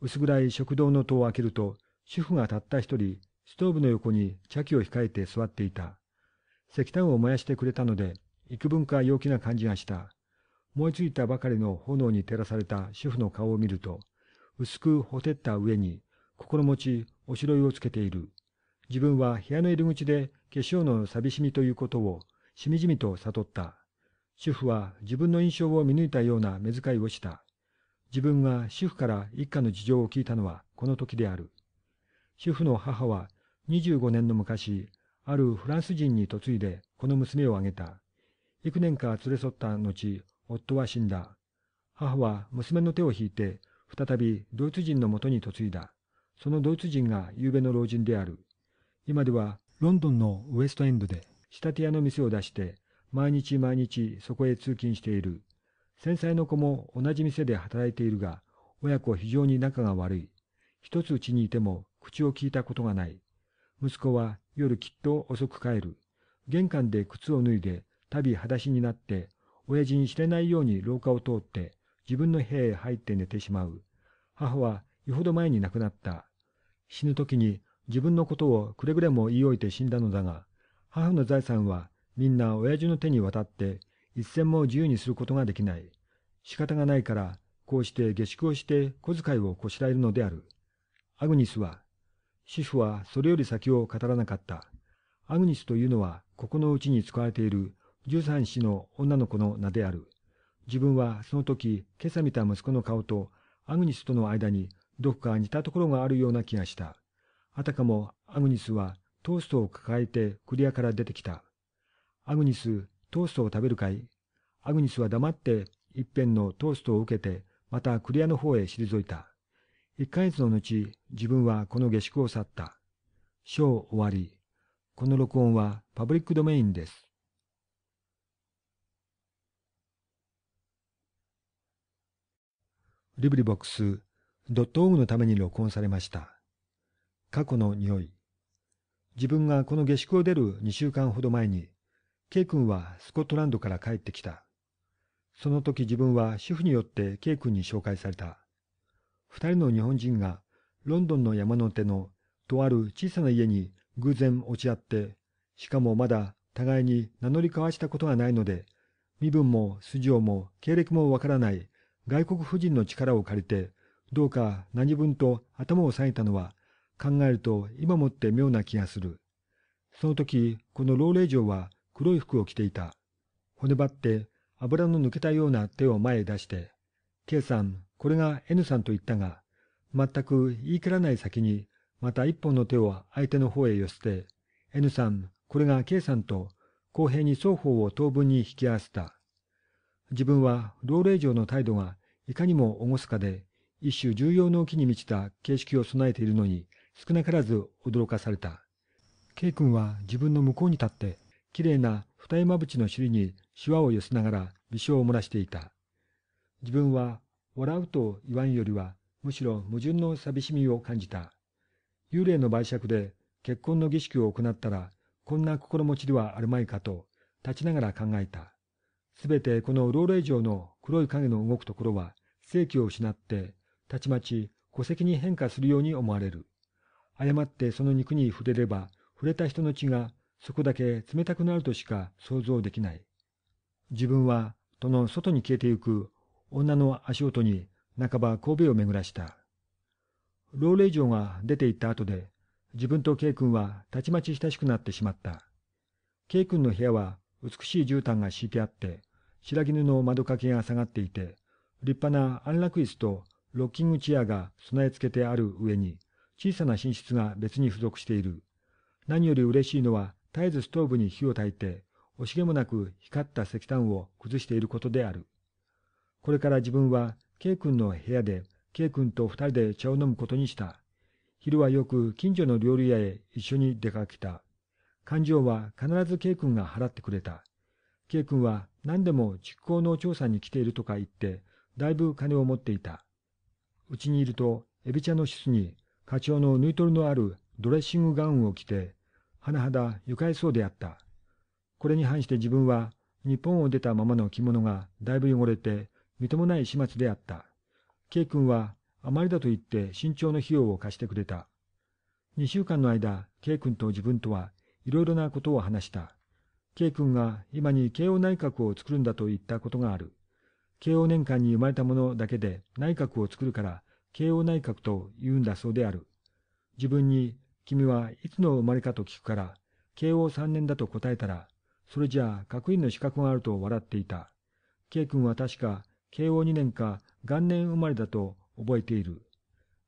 薄暗い食堂の戸を開けると、主婦がたった一人、ストーブの横に茶器を控えて座っていた。石炭を燃やしてくれたので、幾分か陽気な感じがした。燃えついたばかりの炎に照らされた主婦の顔を見ると、薄くほてった上に、心持ち、おしろいをつけている。自分は部屋の入り口で化粧の寂しみということをしみじみと悟った。主婦は自分の印象を見抜いたような目遣いをした。自分が主婦から一家の事情を聞いたのはこの時である。主婦の母は25年の昔、あるフランス人に嫁いでこの娘をあげた。幾年か連れ添った後、夫は死んだ。母は娘の手を引いて、再びドイツ人のもとに嫁いだ。そのドイツ人が夕べの老人である。今ではロンドンのウエストエンドで仕立て屋の店を出して毎日毎日そこへ通勤している。繊細の子も同じ店で働いているが、親子非常に仲が悪い。一つ家にいても口を聞いたことがない。息子は夜きっと遅く帰る。玄関で靴を脱いで、たび裸足になって、親父に知れないように廊下を通って、自分の部屋へ入って寝てしまう。母はよほど前に亡くなった。死ぬ時に自分のことをくれぐれも言い置いて死んだのだが、母の財産はみんな親父の手に渡って一銭も自由にすることができない。仕方がないから、こうして下宿をして小遣いをこしらえるのである。アグニスは、主婦はそれより先を語らなかった。アグニスというのは、ここのうちに使われている13子の女の子の名である。自分はその時、今朝見た息子の顔と、アグニスとの間にどこか似たところがあるような気がした。あたかもアグニスはトーストを抱えてクリアから出てきた。アグニス、トーストを食べるかいアグニスは黙って一辺のトーストを受けて、またクリアの方へ退いた。一ヶ月の後、自分はこの下宿を去った。章終わり。この録音はパブリックドメインです。リブリボックス、ドットオのために録音されました。過去の匂い。自分がこの下宿を出る2週間ほど前に、K 君はスコットランドから帰ってきた。その時自分は主婦によって K 君に紹介された。二人の日本人がロンドンの山の手のとある小さな家に偶然落ち合って、しかもまだ互いに名乗り交わしたことがないので、身分も素性も経歴もわからない外国婦人の力を借りて、どうか何分と頭を下げたのは考えると今もって妙な気がする。その時、この老霊嬢は黒い服を着ていた。骨張って油の抜けたような手を前へ出して、K さん、これが N さんと言ったが、全く言い切らない先に、また一本の手を相手の方へ寄せて、N さん、これが K さんと、公平に双方を当分に引き合わせた。自分は老霊嬢の態度がいかにも厳かで、一種重要の木に満ちた形式を備えているのに、少なからず驚かされた。K 君は自分の向こうに立って、綺麗な二重まぶちの尻にシワを寄せながら微笑を漏らしていた。自分は笑うと言わんよりは、むしろ矛盾の寂しみを感じた。幽霊の売借で結婚の儀式を行ったら、こんな心持ちではあるまいかと、立ちながら考えた。すべてこの老霊城の黒い影の動くところは、正気を失って、たちまち戸籍に変化するように思われる。誤ってその肉に触れれば、触れた人の血がそこだけ冷たくなるとしか想像できない。自分は、戸の外に消えてゆく女の足音に半ば神戸を巡らした。老霊嬢が出て行った後で、自分と K 君はたちまち親しくなってしまった。K 君の部屋は美しい絨毯が敷いてあって、白絹の窓掛けが下がっていて、立派な安楽椅子とロッキングチェアが備え付けてある上に、小さな寝室が別に付属している。何より嬉しいのは、絶えずストーブに火を焚いて、惜しげもなく光った石炭を崩していることである。これから自分は、K 君の部屋で、K 君と二人で茶を飲むことにした。昼はよく近所の料理屋へ一緒に出かけた。感情は必ず K 君が払ってくれた。K 君は何でも実行の調査に来ているとか言って、だいぶ金を持っていた。うちにいると、エビ茶の質に課長の縫い取りのあるドレッシングガウンを着て、甚だ愉快そうであった。これに反して自分は、日本を出たままの着物がだいぶ汚れて、みともない始末であった。K 君は、あまりだと言って慎重の費用を貸してくれた。二週間の間、K 君と自分とはいろいろなことを話した。K 君が今に慶応内閣を作るんだと言ったことがある。慶応年間に生まれたものだけで内閣を作るから慶応内閣と言うんだそうである。自分に、君はいつの生まれかと聞くから、慶応3年だと答えたら、それじゃあ学院の資格があると笑っていた。K 君は確か、慶応2年か元年生まれだと覚えている。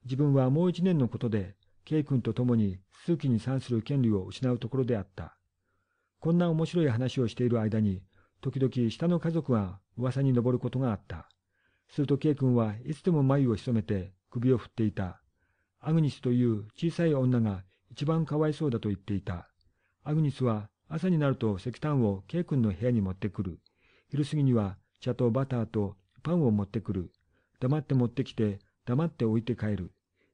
自分はもう1年のことで、K 君と共に数奇に参する権利を失うところであった。こんな面白い話をしている間に、時々下の家族が噂に上ることがあった。すると K 君はいつでも眉を潜めて首を振っていた。アグニスという小さい女が一番かわいそうだと言っていた。アグニスは朝になると石炭を K 君の部屋に持ってくる。昼過ぎには茶とバターとパンを持ってくる。黙って持ってきて、黙って置いて帰る。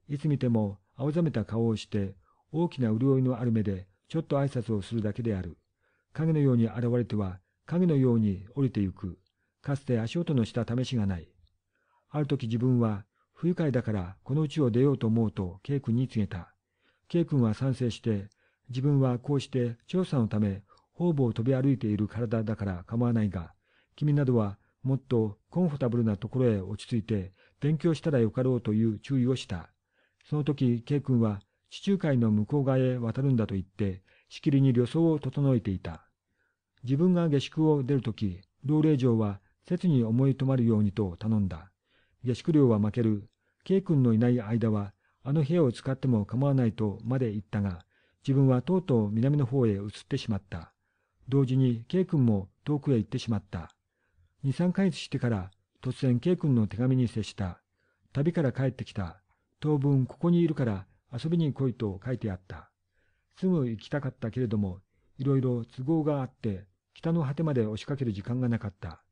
いつ見ても青ざめた顔をして、大きな潤いのある目でちょっと挨拶をするだけである。影のように現れては、影のように降りてゆく。かつて足音のした試しがない。ある時自分は、不愉快だからこの家を出ようと思うと K 君に告げた。K 君は賛成して、自分はこうして調査のため、方々を飛び歩いている体だから構わないが、君などはもっとコンフォタブルなところへ落ち着いて勉強したらよかろうという注意をした。その時、K 君は地中海の向こう側へ渡るんだと言って、しきりに旅装を整えていた。自分が下宿を出るとき、老霊嬢は切に思い止まるようにと頼んだ。下宿料は負ける。K 君のいない間は、あの部屋を使っても構わないとまで言ったが、自分はとうとう南の方へ移ってしまった。同時に K 君も遠くへ行ってしまった。二三ヶ月してから、突然 K 君の手紙に接した。旅から帰ってきた。当分ここにいるから遊びに来いと書いてあった。すぐ行きたかったけれども、いろいろ都合があって、北の果てまで押しかける時間がなかった。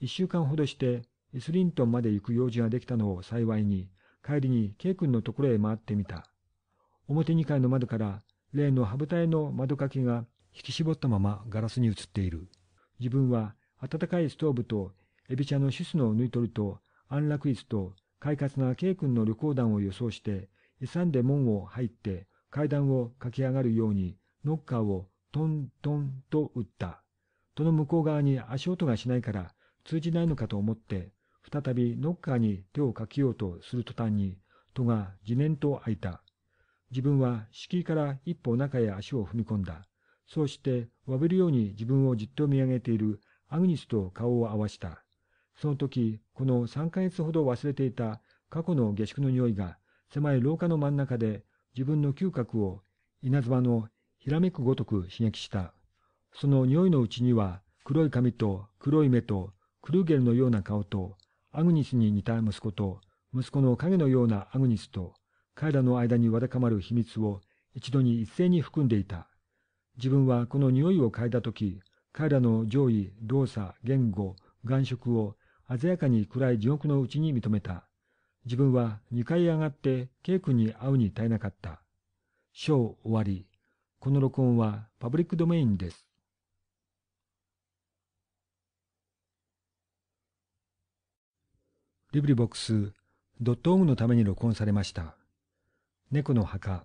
一週間ほどして、イスリントンまで行く用事ができたのを幸いに、帰りに K 君のところへ回ってみた。表2階の窓から、例の羽二重の窓掛けが引き絞ったままガラスに映っている。自分は、暖かいストーブと、エビ茶のシスの縫い取りと、安楽椅子と、快活な K 君の旅行団を予想して、勇んで門を入って、階段を駆け上がるように、ノッカーをトントンと打った。戸の向こう側に足音がしないから、通じないのかと思って、再びノッカーに手をかけようとする途端に、戸が自然と開いた。自分は敷居から一歩中へ足を踏み込んだ。そうしてわびるように自分をじっと見上げているアグニスと顔を合わした。その時、この3ヶ月ほど忘れていた過去の下宿の匂いが狭い廊下の真ん中で自分の嗅覚を稲妻のひらめくごとく刺激した。その匂いのうちには黒い髪と黒い目とクルーゲルのような顔とアグニスに似た息子と、息子の影のようなアグニスと、彼らの間にわだかまる秘密を一度に一斉に含んでいた。自分はこの匂いを嗅いだとき、彼らの上位、動作、言語、眼色を鮮やかに暗い地獄のうちに認めた。自分は二階上がってケイ君に会うに耐えなかった。章終わり。この録音はパブリックドメインです。LibriVox.org のために録音されました。猫の墓。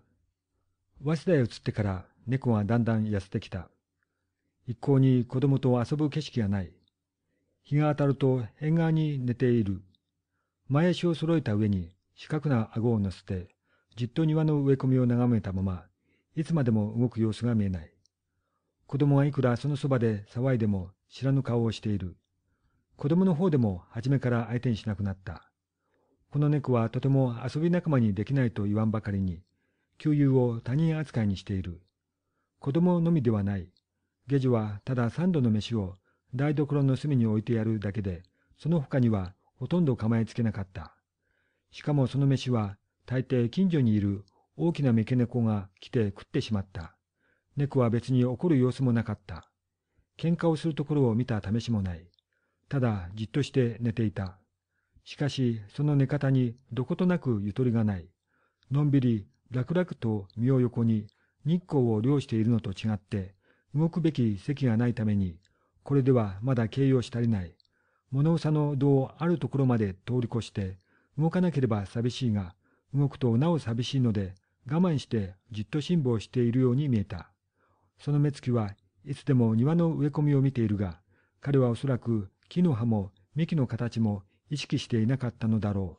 早稲田へ移ってから猫はだんだん痩せてきた。一向に子供と遊ぶ景色がない。日が当たると縁側に寝ている。前足を揃えた上に四角な顎を乗せて、じっと庭の植え込みを眺めたまま、いつまでも動く様子が見えない。子供はいくらそのそばで騒いでも知らぬ顔をしている。子供の方でも初めから相手にしなくなった。この猫はとても遊び仲間にできないと言わんばかりに、旧友を他人扱いにしている。子供のみではない。下女はただ三度の飯を台所の隅に置いてやるだけで、その他にはほとんど構えつけなかった。しかもその飯は大抵近所にいる大きな三毛猫が来て食ってしまった。猫は別に怒る様子もなかった。喧嘩をするところを見た試しもない。ただじっとして寝ていた。しかし、その寝方にどことなくゆとりがない。のんびり、楽々と身を横に、日光を漁しているのと違って、動くべき席がないために、これではまだ形容し足りない。物さの胴をあるところまで通り越して、動かなければ寂しいが、動くとなお寂しいので、我慢してじっと辛抱しているように見えた。その目つきはいつでも庭の植え込みを見ているが、彼はおそらく木の葉も幹の形も意識していなかったのだろ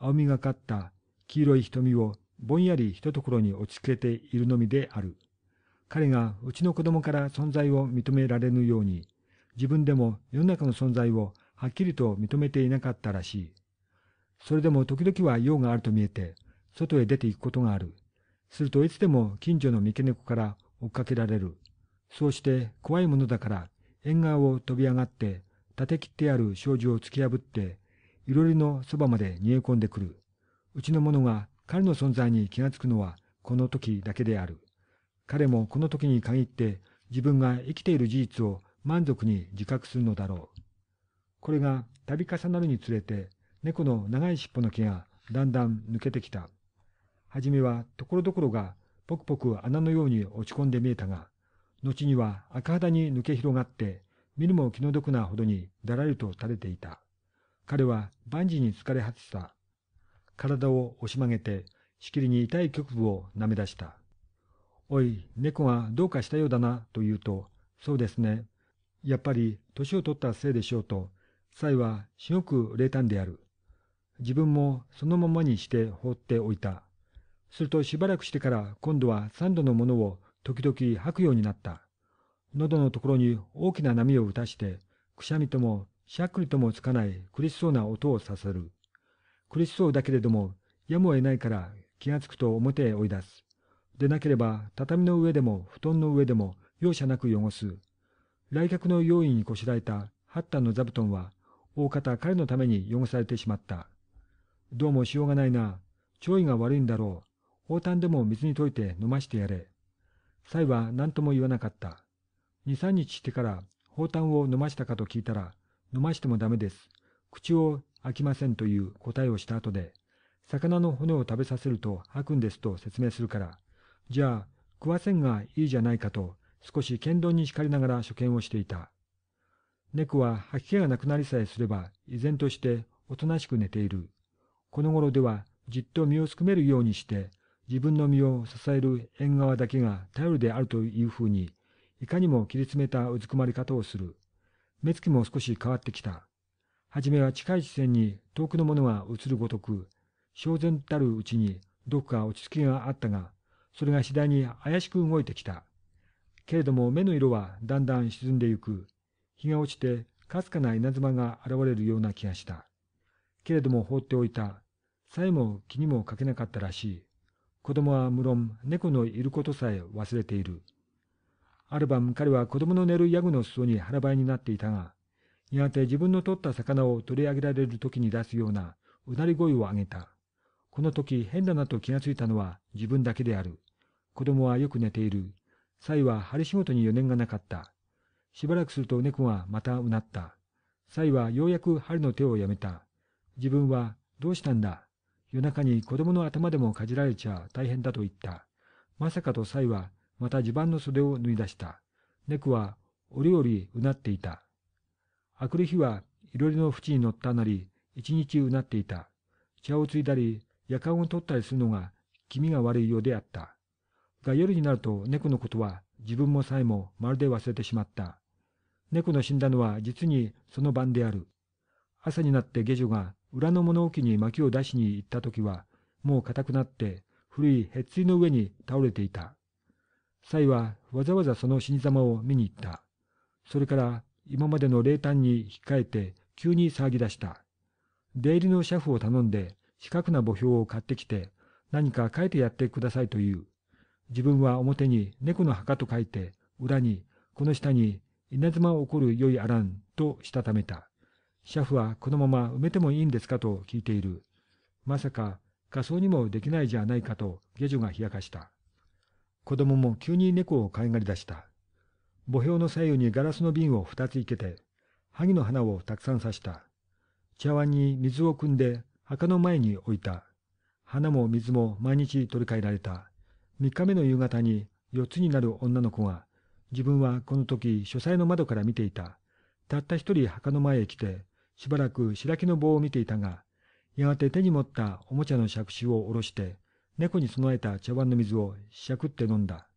う。青みがかった黄色い瞳をぼんやり一ところに落ち着けているのみである。彼がうちの子供から存在を認められぬように、自分でも世の中の存在をはっきりと認めていなかったらしい。それでも時々は用があると見えて、外へ出て行くことがある。するといつでも近所の三毛猫から追っかけられる。そうして怖いものだから、縁側を飛び上がって立て切ってある障子を突き破って、いろりのそばまで逃げ込んでくる。うちの者が彼の存在に気がつくのはこの時だけである。彼もこの時に限って自分が生きている事実を満足に自覚するのだろう。これが度重なるにつれて猫の長い尻尾の毛がだんだん抜けてきた。はじめはところどころがぽくぽく穴のように落ち込んで見えたが、後には赤肌に抜け広がって見るも気の毒なほどにだらりと垂れていた。彼は万事に疲れ果てた。体を押し曲げて、しきりに痛い局部を舐め出した。おい、猫がどうかしたようだな、と言うと、そうですね。やっぱり、年を取ったせいでしょうと、サイはしごく冷淡である。自分もそのままにして放っておいた。するとしばらくしてから今度は三度のものを時々吐くようになった。喉のところに大きな波を打たして、くしゃみともしゃっくりともつかない苦しそうな音をさせる。苦しそうだけれども、やむを得ないから気がつくと表へ追い出す。でなければ、畳の上でも布団の上でも容赦なく汚す。来客の用意にこしらえた八段の座布団は、大方彼のために汚されてしまった。どうもしようがないな。潮位が悪いんだろう。包炭でも水に溶いて飲ましてやれ。サイは何とも言わなかった。二三日してから包炭を飲ましたかと聞いたら、飲ましてもダメです。口を開きませんという答えをした後で、魚の骨を食べさせると吐くんですと説明するから、じゃあ食わせんがいいじゃないかと少し剣道に叱りながら所見をしていた。猫は吐き気がなくなりさえすれば依然としておとなしく寝ている。この頃ではじっと身をすくめるようにして自分の身を支える縁側だけが頼りであるというふうにいかにも切り詰めたうずくまり方をする。目つきも少し変わってきた。はじめは近い視線に遠くのものが映るごとく、焦然たるうちにどこか落ち着きがあったが、それが次第に怪しく動いてきた。けれども目の色はだんだん沈んでゆく。日が落ちて、かすかな稲妻が現れるような気がした。けれども放っておいた。さえも気にもかけなかったらしい。子供は無論猫のいることさえ忘れている。ある晩彼は子供の寝るヤグの裾に腹ばいになっていたが、やがて自分の取った魚を取り上げられる時に出すようなうなり声を上げた。この時変だなと気がついたのは自分だけである。子供はよく寝ている。サイは針仕事に余念がなかった。しばらくすると猫がまたうなった。サイはようやく針の手をやめた。自分は、どうしたんだ夜中に子供の頭でもかじられちゃ大変だと言った。まさかとサイはまた襦袢の袖を縫い出した。猫は折々うなっていた。明くる日はいろりの縁に乗ったなり、一日うなっていた。茶をついだり、夜間を取ったりするのが気味が悪いようであった。が夜になると猫のことは自分もさえもまるで忘れてしまった。猫の死んだのは実にその晩である。朝になって下女が裏の物置に薪を出しに行った時は、もう固くなって古いへっついの上に倒れていた。サイはわざわざその死に様を見に行った。それから今までの冷淡に引き換えて急に騒ぎ出した。出入りのシャフを頼んで四角な墓標を買ってきて何か書いてやってくださいという。自分は表に猫の墓と書いて裏にこの下に稲妻を起こる良いあらんとしたためた。シャフはこのまま埋めてもいいんですかと聞いている。まさか仮装にもできないじゃないかと下女が冷やかした。子供も急に猫を飼いがり出した。墓標の左右にガラスの瓶を二つ生けて、萩の花をたくさん刺した。茶碗に水を汲んで墓の前に置いた。花も水も毎日取り替えられた。三日目の夕方に四つになる女の子が、自分はこの時書斎の窓から見ていた。たった一人墓の前へ来て、しばらく白木の棒を見ていたが、やがて手に持ったおもちゃの杓子を下ろして、猫に備えた茶碗の水をしゃくって飲んだ。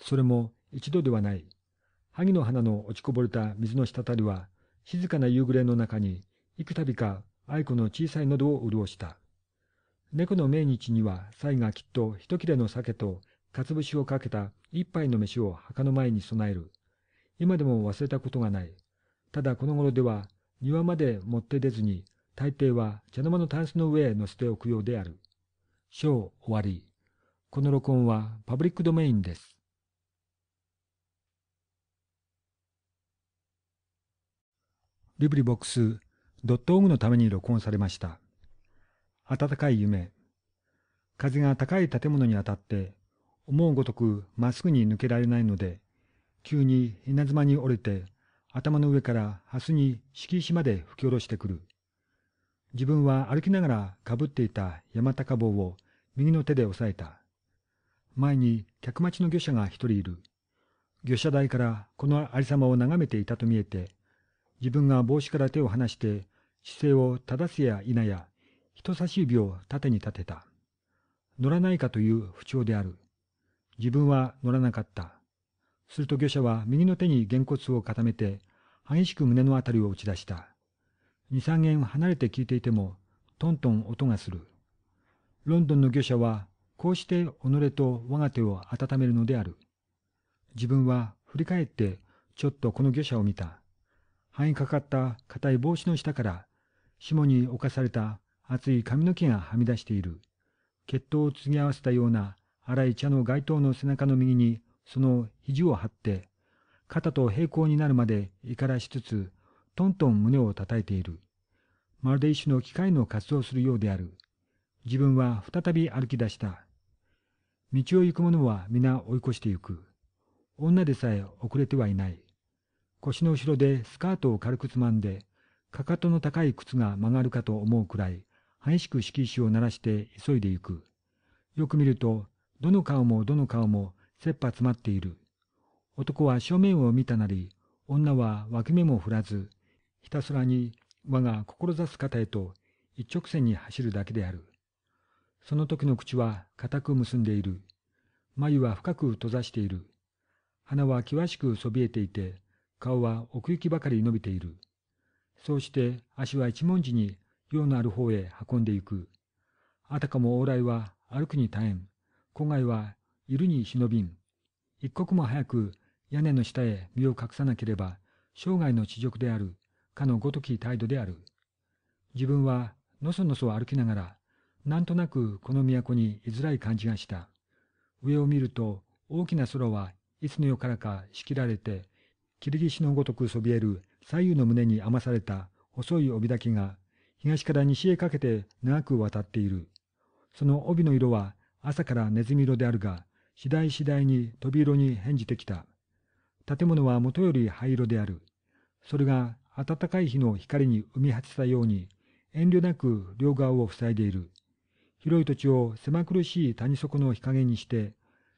それも一度ではない。萩の花の落ちこぼれた水の滴りは、静かな夕暮れの中に、幾度か愛子の小さい喉を潤した。猫の命日には、才がきっと一切れの酒と、かつぶしをかけた一杯の飯を墓の前に備える。今でも忘れたことがない。ただこの頃では、庭まで持って出ずに、大抵は茶の間のタンスの上へ乗せておくようである。章終わり。この録音はパブリックドメインです。リブリボックスドットオのために録音されました。暖かい夢。風が高い建物に当たって、思うごとくまっすぐに抜けられないので、急に稲妻に折れて、頭の上からハスに敷石まで吹き下ろしてくる。自分は歩きながらかぶっていた山高帽を右の手で押さえた。前に客待ちの漁者が一人いる。漁者台からこの有様を眺めていたと見えて、自分が帽子から手を離して姿勢を正すや否や、人差し指を縦に立てた。乗らないかという不調である。自分は乗らなかった。すると漁者は右の手にげんこつを固めて、激しく胸のあたりを打ち出した。二三軒離れて聞いていても、トントン音がする。ロンドンの御者は、こうして己と我が手を温めるのである。自分は振り返って、ちょっとこの御者を見た。範囲かかった硬い帽子の下から、霜に侵された厚い髪の毛がはみ出している。血統を継ぎ合わせたような荒い茶の街灯の背中の右にその肘を張って、肩と平行になるまで怒らしつつ、トントン胸を叩いている。まるで一種の機械の活動するようである。自分は再び歩き出した。道を行く者は皆追い越してゆく。女でさえ遅れてはいない。腰の後ろでスカートを軽くつまんで、かかとの高い靴が曲がるかと思うくらい、激しく敷石を鳴らして急いでゆく。よく見ると、どの顔もどの顔も切羽詰まっている。男は正面を見たなり、女は脇目も振らず、ひたすらに我が志す方へと一直線に走るだけである。その時の口は固く結んでいる。眉は深く閉ざしている。鼻は険しくそびえていて、顔は奥行きばかり伸びている。そうして足は一文字に用のある方へ運んでいく。あたかも往来は歩くに耐えん。郊外はいるに忍びん。一刻も早く屋根の下へ身を隠さなければ、生涯の地獄である。かのごとき態度である。自分は、のそのそ歩きながら、なんとなくこの都に居づらい感じがした。上を見ると、大きな空はいつの世からか仕切られて、切り岸のごとくそびえる左右の胸に余された細い帯だけが、東から西へかけて長く渡っている。その帯の色は朝からネズミ色であるが、次第次第に飛び色に変じてきた。建物は元より灰色である。それが暖かい日の光に生み果てたように、遠慮なく両側を塞いでいる。広い土地を狭苦しい谷底の日陰にして、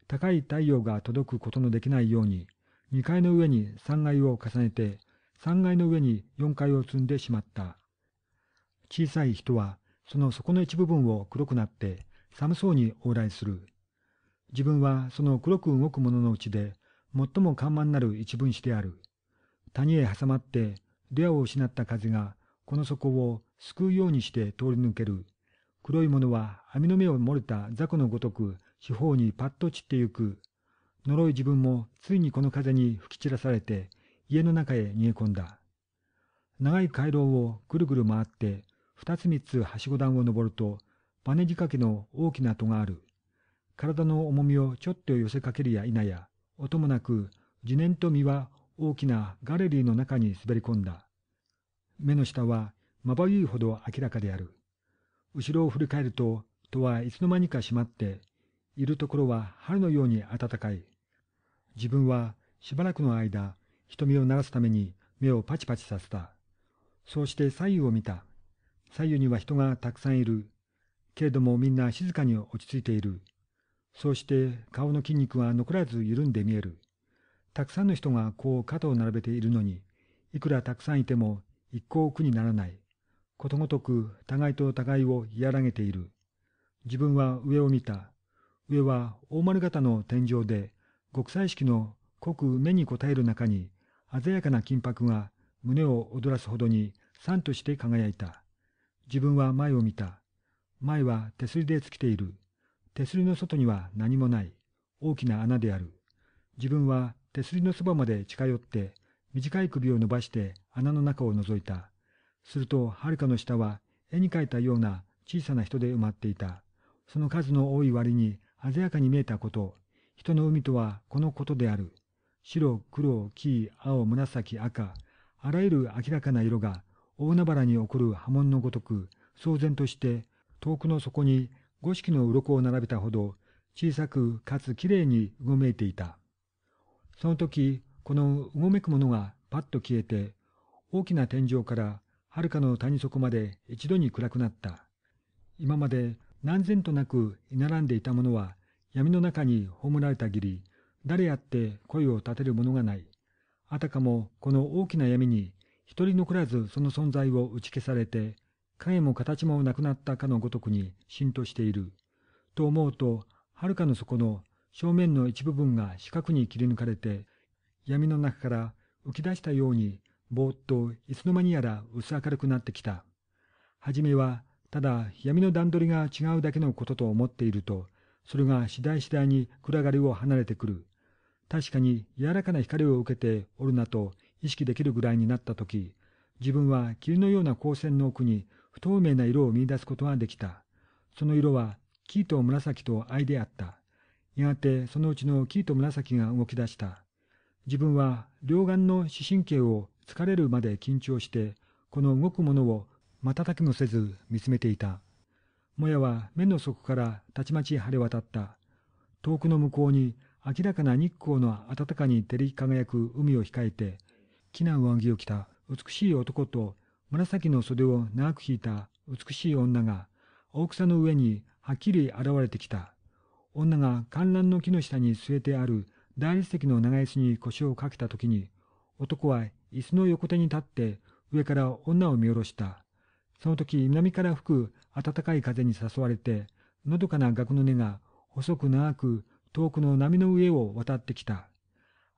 高い太陽が届くことのできないように、2階の上に3階を重ねて、3階の上に4階を積んでしまった。小さい人は、その底の一部分を黒くなって、寒そうに往来する。自分はその黒く動くもののうちで、最も緩慢なる一分子である。谷へ挟まって、レアを失った風が、この底を救うようにして通り抜ける。黒いものは網の目を漏れた雑魚のごとく、四方にパッと散ってゆく。呪い自分もついにこの風に吹き散らされて、家の中へ逃げ込んだ。長い回廊をぐるぐる回って、二つ三つはしご段を登ると、バネ仕掛けの大きな戸がある。体の重みをちょっと寄せかけるや否や、音もなく、自然と身は大きなガレリーの中に滑り込んだ。目の下はまばゆいほど明らかである。後ろを振り返ると、戸はいつの間にか閉まって、いるところは春のように暖かい。自分はしばらくの間、瞳を鳴らすために目をパチパチさせた。そうして左右を見た。左右には人がたくさんいる。けれどもみんな静かに落ち着いている。そうして顔の筋肉は残らず緩んで見える。たくさんの人がこう肩を並べているのに、いくらたくさんいても一向苦にならない。ことごとく互いと互いを嫌らげている。自分は上を見た。上は大丸型の天井で、極彩色の濃く目に応える中に、鮮やかな金箔が胸を躍らすほどに酸として輝いた。自分は前を見た。前は手すりで尽きている。手すりの外には何もない。大きな穴である。自分は手すりのそばまで近寄って、短い首を伸ばして穴の中を覗いた。すると、はるかの下は、絵に描いたような小さな人で埋まっていた。その数の多い割に鮮やかに見えたこと。人の海とはこのことである。白、黒、黄、青、紫、赤。あらゆる明らかな色が大海原に起こる波紋のごとく、騒然として、遠くの底に五色の鱗を並べたほど、小さくかつきれいにうごめいていた。その時、このうごめくものがパッと消えて、大きな天井から遥かの谷底まで一度に暗くなった。今まで何千となく居並んでいたものは闇の中に葬られたぎり、誰やって声を立てるものがない。あたかもこの大きな闇に一人残らずその存在を打ち消されて、影も形もなくなったかのごとくに浸透している。と思うと、遥かの底の正面の一部分が四角に切り抜かれて、闇の中から浮き出したように、ぼーっといつの間にやら薄明るくなってきた。はじめは、ただ闇の段取りが違うだけのことと思っていると、それが次第次第に暗がりを離れてくる。確かに柔らかな光を受けておるなと意識できるぐらいになったとき、自分は霧のような光線の奥に不透明な色を見出すことができた。その色は黄と紫と藍であった。やがてそのうちの黄と紫が動き出した。自分は両眼の視神経を疲れるまで緊張して、この動くものを瞬きもせず見つめていた。もやは目の底からたちまち晴れ渡った。遠くの向こうに明らかな日光の暖かに照り輝く海を控えて、木な上着を着た美しい男と紫の袖を長く引いた美しい女が、大草の上にはっきり現れてきた。女が観覧の木の下に据えてある大理石の長椅子に腰をかけた時に、男は椅子の横手に立って上から女を見下ろした。その時南から吹く暖かい風に誘われて、のどかな額の根が細く長く遠くの波の上を渡ってきた。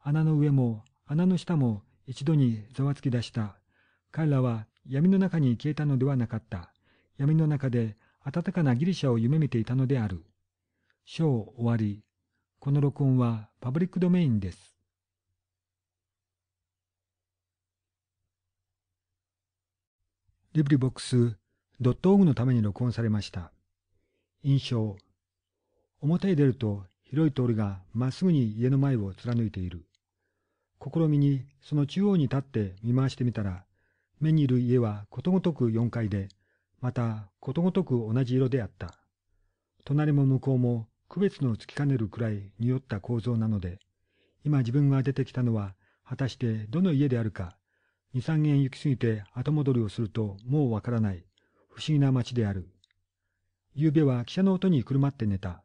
穴の上も穴の下も一度にざわつき出した。彼らは闇の中に消えたのではなかった。闇の中で暖かなギリシャを夢見ていたのである。章終わり。この録音はパブリックドメインです。リブリボックス .org のために録音されました。印象。表へ出ると広い通りがまっすぐに家の前を貫いている。試みにその中央に立って見回してみたら、目にいる家はことごとく4階で、またことごとく同じ色であった。隣も向こうも区別のつきかねるくらい匂った構造なので、今自分が出てきたのは、果たしてどの家であるか、二三軒行き過ぎて後戻りをするともうわからない、不思議な街である。夕べは汽車の音にくるまって寝た。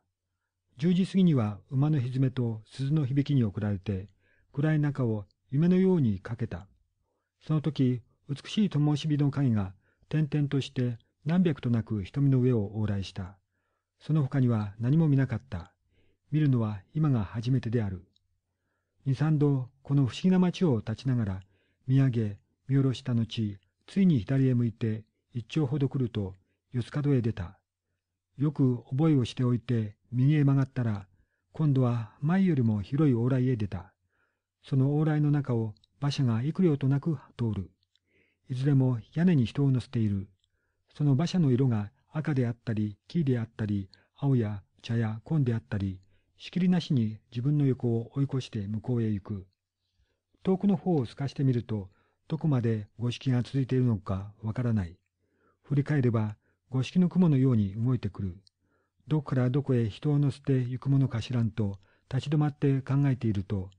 十時過ぎには馬のひずめと鈴の響きに送られて、暗い中を夢のようにかけた。その時、美しい灯火の影が点々として何百となく瞳の上を往来した。その他には何も見なかった。見るのは今が初めてである。二三度、この不思議な街を立ちながら、見上げ、見下ろした後、ついに左へ向いて、一丁ほど来ると、四つ角へ出た。よく覚えをしておいて、右へ曲がったら、今度は前よりも広い往来へ出た。その往来の中を馬車が幾両となく通る。いずれも屋根に人を乗せている。その馬車の色が赤であったり、黄であったり、青や茶や紺であったり、しきりなしに自分の横を追い越して向こうへ行く。遠くの方を透かしてみると、どこまで五色が続いているのかわからない。振り返れば、五色の雲のように動いてくる。どこからどこへ人を乗せて行くものか知らんと、立ち止まって考えていると、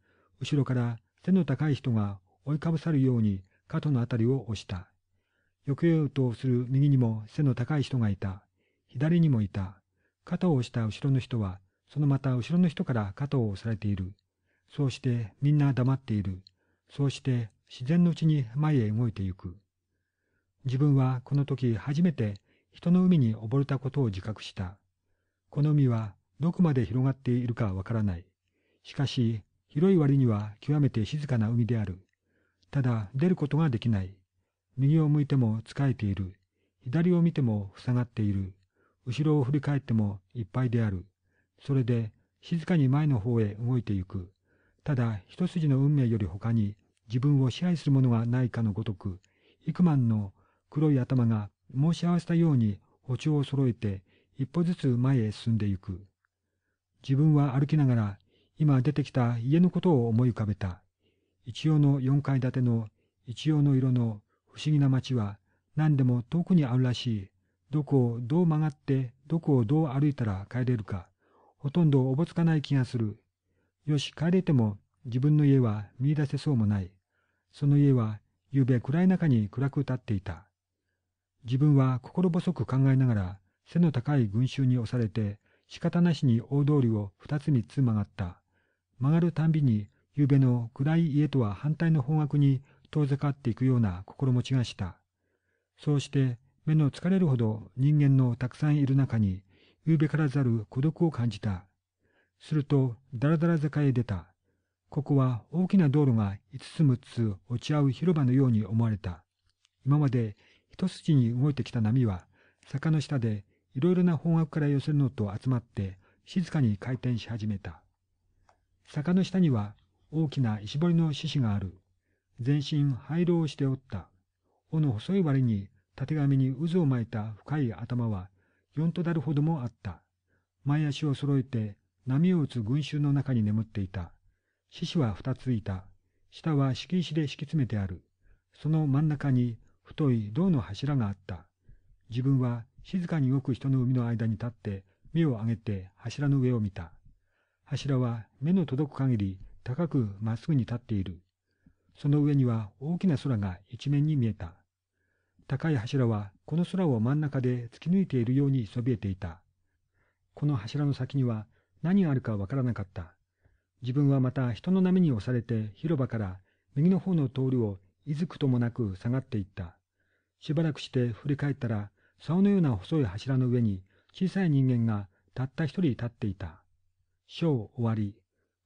後ろから背の高い人が追いかぶさるように肩のあたりを押した。よけようとする右にも背の高い人がいた。左にもいた。肩を押した後ろの人は、そのまた後ろの人から肩を押されている。そうしてみんな黙っている。そうして自然のうちに前へ動いてゆく。自分はこの時初めて人の海に溺れたことを自覚した。この海はどこまで広がっているかわからない。しかし、広い割には極めて静かな海である。ただ出ることができない。右を向いても疲れている。左を見ても塞がっている。後ろを振り返ってもいっぱいである。それで、静かに前の方へ動いていく。ただ、一筋の運命より他に、自分を支配するものがないかのごとく、幾万の黒い頭が申し合わせたように歩調を揃えて、一歩ずつ前へ進んでいく。自分は歩きながら、今出てきた家のことを思い浮かべた。一応の四階建ての、一応の色の、不思議な町は何でも遠くにあるらしい。どこをどう曲がってどこをどう歩いたら帰れるか、ほとんどおぼつかない気がする。よし帰れても自分の家は見出せそうもない。その家は昨べ暗い中に暗く立っていた。自分は心細く考えながら背の高い群衆に押されて仕方なしに大通りを二つ三つ曲がった。曲がるたんびに昨べの暗い家とは反対の方角に遠ざかっていくような心持ちがした。そうして目の疲れるほど人間のたくさんいる中に、夕べからざる孤独を感じた。すると、だらだら坂へ出た。ここは大きな道路が5つ6つ落ち合う広場のように思われた。今まで一筋に動いてきた波は、坂の下でいろいろな方角から寄せるのと集まって、静かに回転し始めた。坂の下には大きな石彫りの獅子がある。全身灰色をしておった。尾の細い割に、たてがみに渦を巻いた深い頭は、四とだるほどもあった。前足を揃えて、波を打つ群衆の中に眠っていた。獅子は二ついた。下は敷石で敷き詰めてある。その真ん中に、太い銅の柱があった。自分は静かに動く人の海の間に立って、目を上げて柱の上を見た。柱は目の届く限り高くまっすぐに立っている。その上には大きな空が一面に見えた。高い柱はこの空を真ん中で突き抜いているようにそびえていた。この柱の先には何があるかわからなかった。自分はまた人の波に押されて広場から右の方の通りをいずくともなく下がっていった。しばらくして振り返ったら、竿のような細い柱の上に小さい人間がたった一人立っていた。章終わり。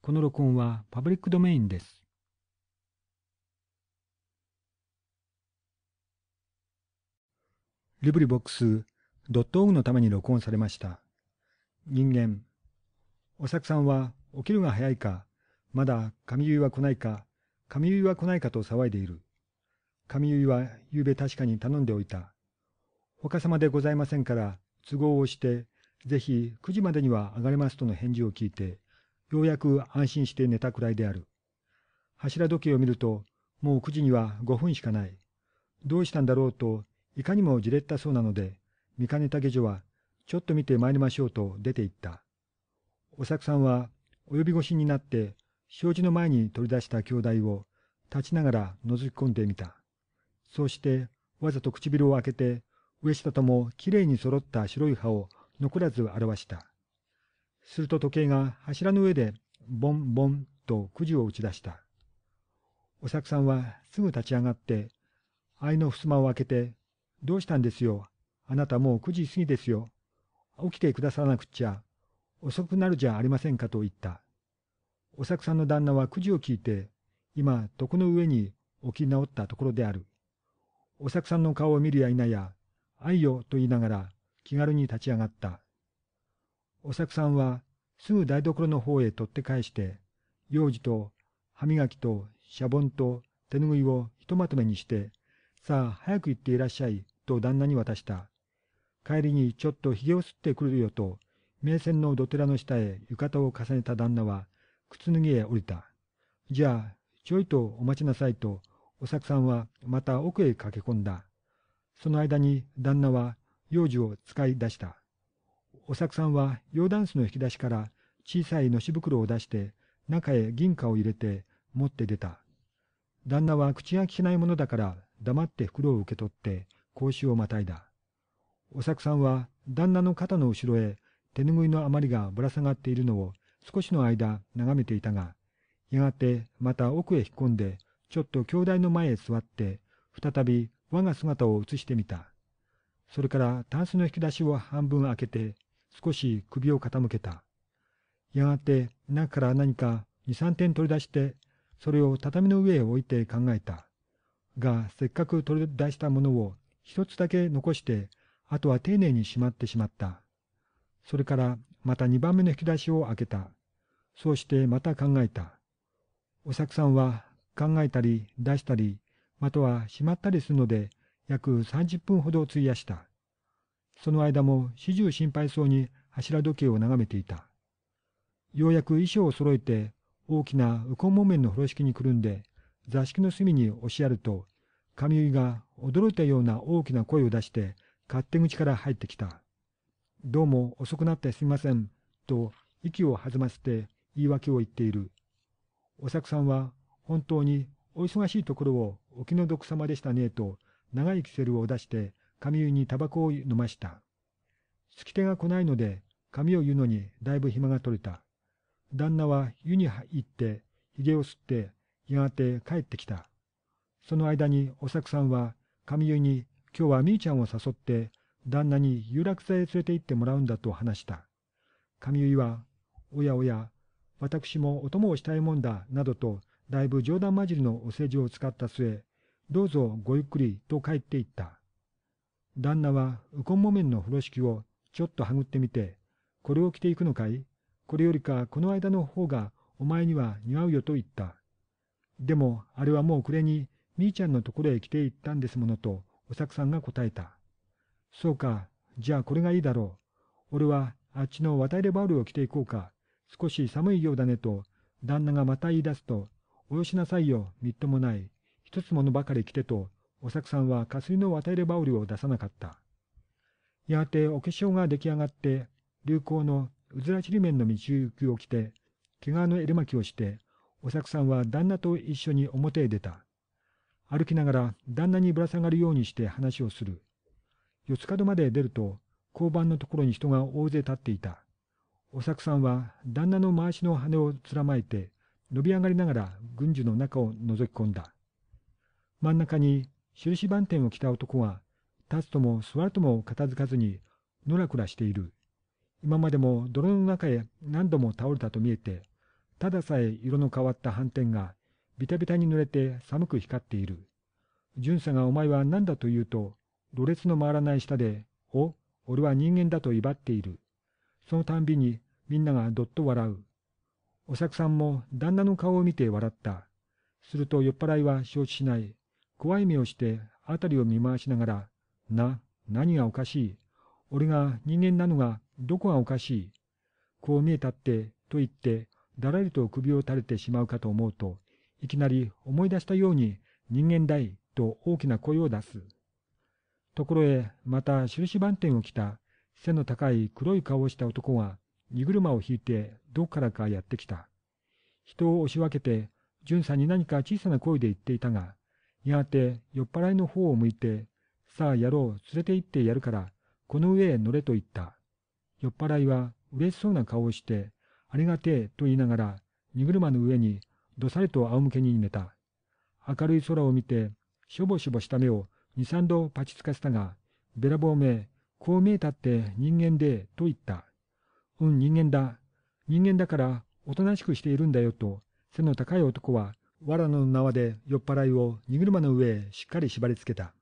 この録音はパブリックドメインです。LibriVox.org のために録音されました。人間。おさくさんは起きるが早いか、まだ髪結いは来ないか、髪結いは来ないかと騒いでいる。髪結いは夕べ確かに頼んでおいた。他様でございませんから、都合をして、ぜひ9時までには上がれますとの返事を聞いて、ようやく安心して寝たくらいである。柱時計を見ると、もう9時には5分しかない。どうしたんだろうといかにもじれったそうなので、見かねた下女は、ちょっと見て参りましょうと出て行った。お作さんは、及び腰になって、障子の前に取り出した兄弟を、立ちながら覗き込んでみた。そうして、わざと唇を開けて、上下ともきれいに揃った白い歯を残らず表した。すると時計が柱の上で、ボンボンとくじを打ち出した。お作さんはすぐ立ち上がって、愛の襖を開けて、どうしたんですよ。あなたもう9時過ぎですよ。起きてくださらなくっちゃ、遅くなるじゃありませんかと言った。お作さんの旦那は9時を聞いて、今、床の上に起き直ったところである。お作さんの顔を見るや否や、愛よと言いながら気軽に立ち上がった。お作さんはすぐ台所の方へ取って返して、用事と歯磨きとシャボンと手ぬぐいをひとまとめにして、さあ早く行っていらっしゃい、と旦那に渡した。帰りにちょっと髭をすってくるよと、名船の土手らの下へ浴衣を重ねた旦那は、靴脱ぎへ降りた。じゃあ、ちょいとお待ちなさいと、お作さんはまた奥へ駆け込んだ。その間に旦那は幼児を使い出した。お作さんは洋ダンスの引き出しから小さいのし袋を出して、中へ銀貨を入れて持って出た。旦那は口が利けないものだから黙って袋を受け取って、格子をまたいだ。おさくさんは旦那の肩の後ろへ手ぬぐいの余りがぶら下がっているのを少しの間眺めていたが、やがてまた奥へ引っ込んで、ちょっと兄弟の前へ座って、再び我が姿を映してみた。それからタンスの引き出しを半分開けて、少し首を傾けた。やがて中から何か二三点取り出して、それを畳の上へ置いて考えた。が、せっかく取り出したものを一つだけ残して、あとは丁寧にしまってしまった。それからまた二番目の引き出しを開けた。そうしてまた考えた。お作さんは考えたり出したり、またはしまったりするので、約30分ほど費やした。その間も始終心配そうに柱時計を眺めていた。ようやく衣装を揃えて、大きなウコン木綿の風呂敷にくるんで、座敷の隅に押しやると、髪結が驚いたような大きな声を出して、勝手口から入ってきた。どうも遅くなってすみません、と息を弾ませて言い訳を言っている。お作さんは本当にお忙しいところをお気の毒様でしたね、と長いキセルを出して髪湯にタバコを飲ました。つき手が来ないので髪を言うのにだいぶ暇が取れた。旦那は湯に入って髭を吸ってやがて帰ってきた。その間におさくさんは神結いに今日はみーちゃんを誘って旦那に有楽座へ連れて行ってもらうんだと話した。神結いは、おやおや、私もお供をしたいもんだ、などと、だいぶ冗談交じりのお世辞を使った末、どうぞごゆっくりと帰っていった。旦那は、ウコン木綿の風呂敷をちょっとはぐってみて、これを着ていくのかいこれよりかこの間の方がお前には似合うよと言った。でも、あれはもう暮れにみーちゃんのところへ来ていったんですものと、おさくさんが答えた。そうか、じゃあこれがいいだろう。俺は、あっちの渡入れバウルを着ていこうか。少し寒いようだねと、旦那がまた言い出すと、およしなさいよ、みっともない。一つものばかり着てと、おさくさんはかすりの渡入れバウルを出さなかった。やがてお化粧が出来上がって、流行のうずらちり面の道行きを着て、毛皮の襟巻きをして、おさくさんは旦那と一緒に表へ出た。歩きながら旦那にぶら下がるようにして話をする。四つ角まで出ると、交番のところに人が大勢立っていた。お作さんは旦那の回しの羽をつらまえて、伸び上がりながら軍需の中を覗き込んだ。真ん中に印番店を着た男が、立つとも座るとも片付かずに、のらくらしている。今までも泥の中へ何度も倒れたと見えて、たださえ色の変わった斑点がビタビタに濡れて寒く光っている。巡査がお前は何だと言うと、ろれつの回らない下で、お、俺は人間だと威張っている。そのたんびにみんながどっと笑う。お客さんも旦那の顔を見て笑った。すると酔っ払いは承知しない。怖い目をして辺りを見回しながら、な、何がおかしい。俺が人間なのがどこがおかしい。こう見えたって、と言って、だらりと首を垂れてしまうかと思うと、いきなり思い出したように人間だいと大きな声を出す。ところへまた印番店を着た背の高い黒い顔をした男が荷車を引いてどこからかやってきた。人を押し分けて巡査に何か小さな声で言っていたが、やがて酔っ払いの方を向いて、さあやろう連れて行ってやるから、この上へ乗れと言った。酔っ払いは嬉しそうな顔をして、ありがてえと言いながら、荷車の上にどさりと仰向けに寝た。明るい空を見て、しょぼしょぼした目を二三度パチつかせたが、べらぼうめ、こう見えたって人間で、と言った。うん、人間だ。人間だから、おとなしくしているんだよと、背の高い男は、藁の縄で酔っ払いを荷車の上へしっかり縛り付けた。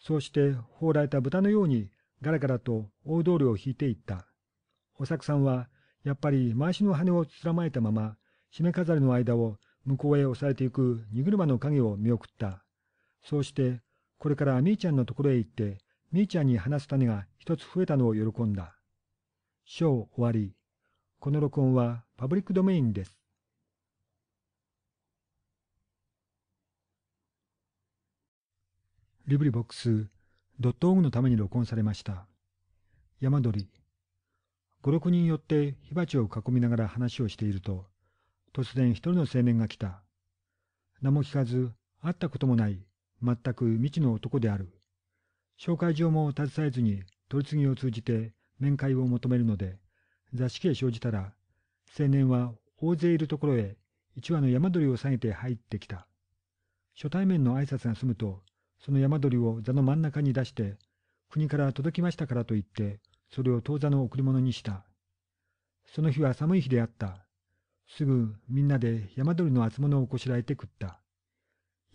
そうして、放られた豚のように、ガラガラと大通りを引いていった。お作さんは、やっぱり回しの羽をつらまえたまま、締め飾りの間を向こうへ押されていく荷車の影を見送った。そうして、これからみーちゃんのところへ行って、みーちゃんに話す種が一つ増えたのを喜んだ。章終わり。この録音はパブリックドメインです。リブリボックス、ドットオグのために録音されました。山鳥。五、六人寄って火鉢を囲みながら話をしていると、突然一人の青年が来た。名も聞かず、会ったこともない、全く未知の男である。紹介状も携えずに取り次ぎを通じて面会を求めるので、座敷へ生じたら、青年は大勢いるところへ一羽の山鳥を下げて入ってきた。初対面の挨拶が済むと、その山鳥を座の真ん中に出して、国から届きましたからと言って、それを当座の贈り物にした。その日は寒い日であった。すぐみんなで山鳥の厚物をこしらえて食った。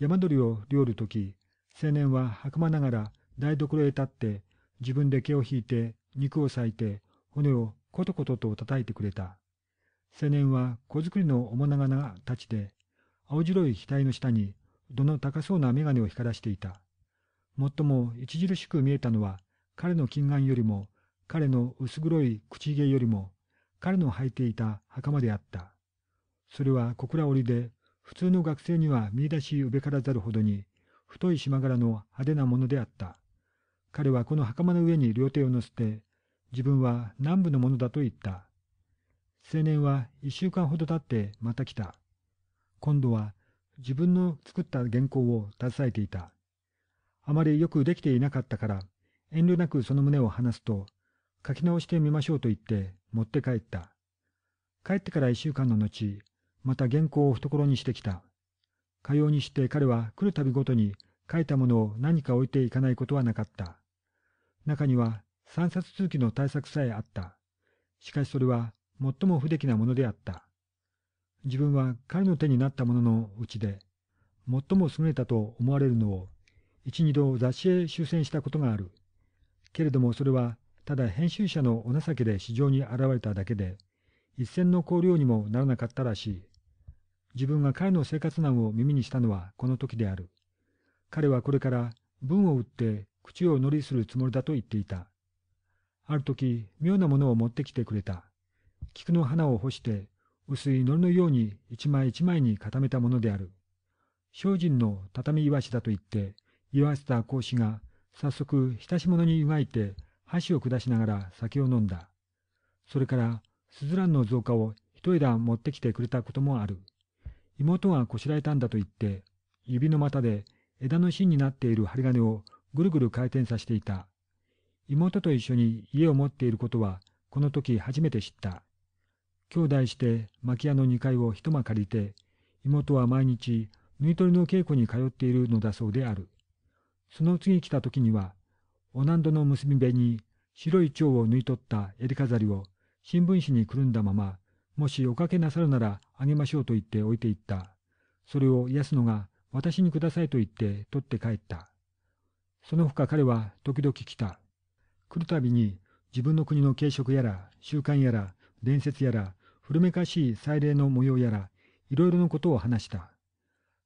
山鳥を料るとき、青年は袴ながら台所へ立って、自分で毛を引いて、肉を裂いて、骨をコトコトと叩いてくれた。青年は小作りの面長な立ちで、青白い額の下に、どの高そうな眼鏡を光らしていた。もっとも著しく見えたのは、彼の金眼よりも、彼の薄黒い口毛よりも、彼の履いていた袴であった。それは小倉織で、普通の学生には見出し上からざるほどに、太い縞柄の派手なものであった。彼はこの袴の上に両手を乗せて、自分は南部のものだと言った。青年は一週間ほど経ってまた来た。今度は自分の作った原稿を携えていた。あまりよくできていなかったから、遠慮なくその胸を話すと、書き直してみましょうと言って持って帰った。帰ってから一週間の後、また原稿を懐にしてきた。かようにして彼は来るたびごとに書いたものを何か置いていかないことはなかった。中には三冊続きの対策さえあった。しかしそれは最も不出来なものであった。自分は彼の手になったもののうちで、最も優れたと思われるのを、一二度雑誌へ修戦したことがある。けれどもそれは、ただ編集者のお情けで市場に現れただけで、一銭の香料にもならなかったらしい。自分が彼の生活難を耳にしたのはこの時である。彼はこれから文を打って口を乗りするつもりだと言っていた。ある時、妙なものを持ってきてくれた。菊の花を干して、薄い糊のように一枚一枚に固めたものである。精進の畳岩しだと言って、わせた講子が早速浸し物に湯がいて箸を下しながら酒を飲んだ。それから、スズランの造花を一枝持ってきてくれたこともある。妹がこしらえたんだと言って、指の股で枝の芯になっている針金をぐるぐる回転させていた。妹と一緒に家を持っていることは、この時初めて知った。兄弟して薪屋の二階を一間借りて、妹は毎日、縫い取りの稽古に通っているのだそうである。その次来た時には、お難度の結び目に白い蝶を縫い取った襟飾りを新聞紙にくるんだまま、もしおかけなさるならあげましょうと言って置いていった。それを安野が私にくださいと言って取って帰った。その他彼は時々来た。来るたびに自分の国の軽食やら、習慣やら、伝説やら、古めかしい祭礼の模様やら、いろいろのことを話した。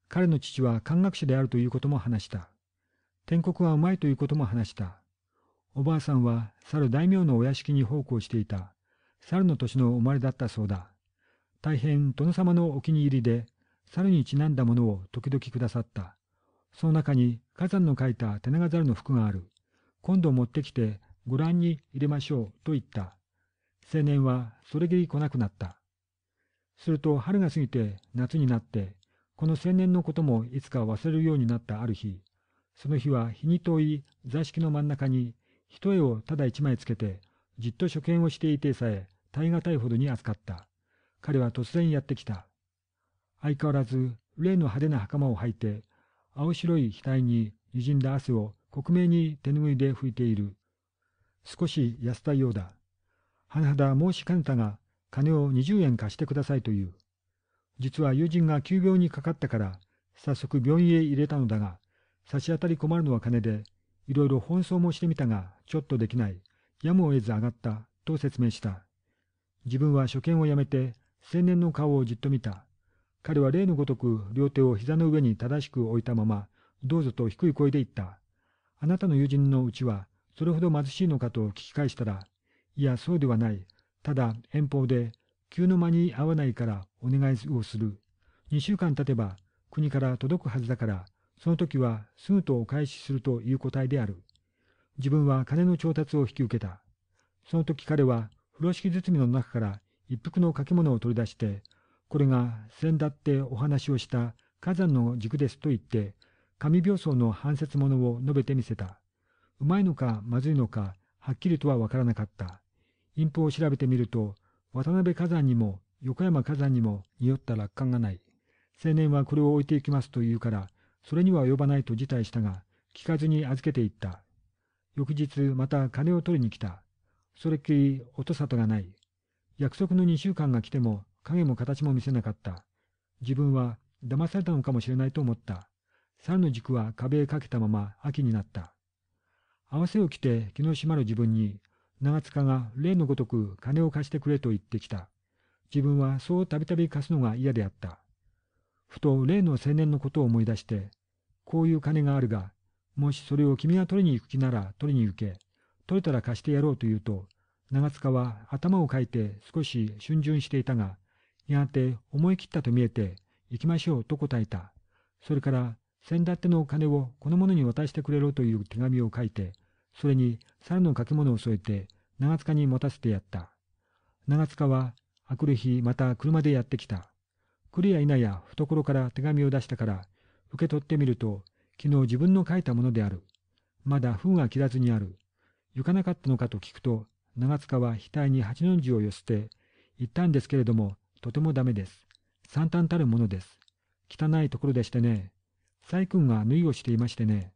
彼の父は漢学者であるということも話した。天国はうまいということも話した。おばあさんは去る大名のお屋敷に奉公していた。猿の年の生まれだったそうだ。大変殿様のお気に入りで、猿にちなんだものを時々くださった。その中に火山の書いたテナガの服がある。今度持ってきてご覧に入れましょうと言った。青年はそれぎり来なくなった。すると春が過ぎて夏になって、この青年のこともいつか忘れるようになったある日、その日は日に遠い座敷の真ん中に一重をただ一枚つけてじっと初見をしていてさえ、耐え難いほどに扱った。彼は突然やってきた。相変わらず、例の派手な袴を履いて、青白い額に滲んだ汗を克明に手拭いで拭いている。少し痩せたようだ。甚だ申しかねたが、金を20円貸してくださいという。実は友人が急病にかかったから、早速病院へ入れたのだが、差し当たり困るのは金で、いろいろ奔走もしてみたが、ちょっとできない。やむを得ず上がったと説明した。自分は初見をやめて青年の顔をじっと見た。彼は例のごとく両手を膝の上に正しく置いたまま、どうぞと低い声で言った。あなたの友人のうちは、それほど貧しいのかと聞き返したら、いや、そうではない。ただ、遠方で、急の間に合わないからお願いをする。2週間経てば、国から届くはずだから、その時はすぐとお返しするという答えである。自分は金の調達を引き受けた。その時彼は風呂敷包みの中から一服の掛物を取り出して、これが先だってお話をした火山の軸ですと言って、紙病巣の半も物を述べてみせた。うまいのかまずいのか、はっきりとはわからなかった。陰譜を調べてみると、渡辺火山にも横山火山にも匂った楽観がない。青年はこれを置いていきますと言うから、それには及ばないと辞退したが、聞かずに預けていった。翌日また金を取りに来た。それっきり音沙汰がない。約束の2週間が来ても影も形も見せなかった。自分は騙されたのかもしれないと思った。猿の軸は壁へかけたまま秋になった。合わせを着て気の締まる自分に、長塚が例のごとく金を貸してくれと言ってきた。自分はそうたびたび貸すのが嫌であった。ふと例の青年のことを思い出して、こういう金があるが、もしそれを君が取りに行く気なら取りに行け。取れたら貸してやろうと言うと、長塚は頭をかいて少し逡巡していたが、やがて思い切ったと見えて、行きましょうと答えた。それから、先立てのお金をこの者に渡してくれろという手紙を書いて、それに猿のき物を添えて、長塚に持たせてやった。長塚は、あくる日また車でやってきた。来るや否や懐から手紙を出したから、受け取ってみると、昨日自分の書いたものである。まだ封は切らずにある。行かなかったのかと聞くと、長塚は額に八の字を寄せて、言ったんですけれども、とてもダメです。惨憺たるものです。汚いところでしてね。細君が縫いをしていましてね。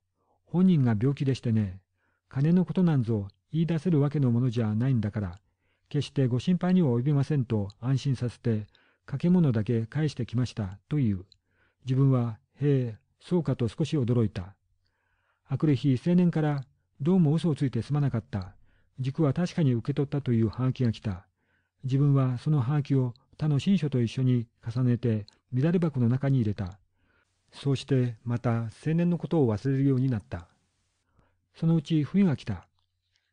本人が病気でしてね。金のことなんぞ言い出せるわけのものじゃないんだから、決してご心配には及びませんと安心させて、掛け物だけ返してきましたという。自分は、へえ、そうかと少し驚いた。あくる日、青年から、どうも嘘をついてすまなかった。軸は確かに受け取ったというハガキが来た。自分はそのハガキを他の新書と一緒に重ねて、乱れ箱の中に入れた。そうして、また青年のことを忘れるようになった。そのうち冬が来た。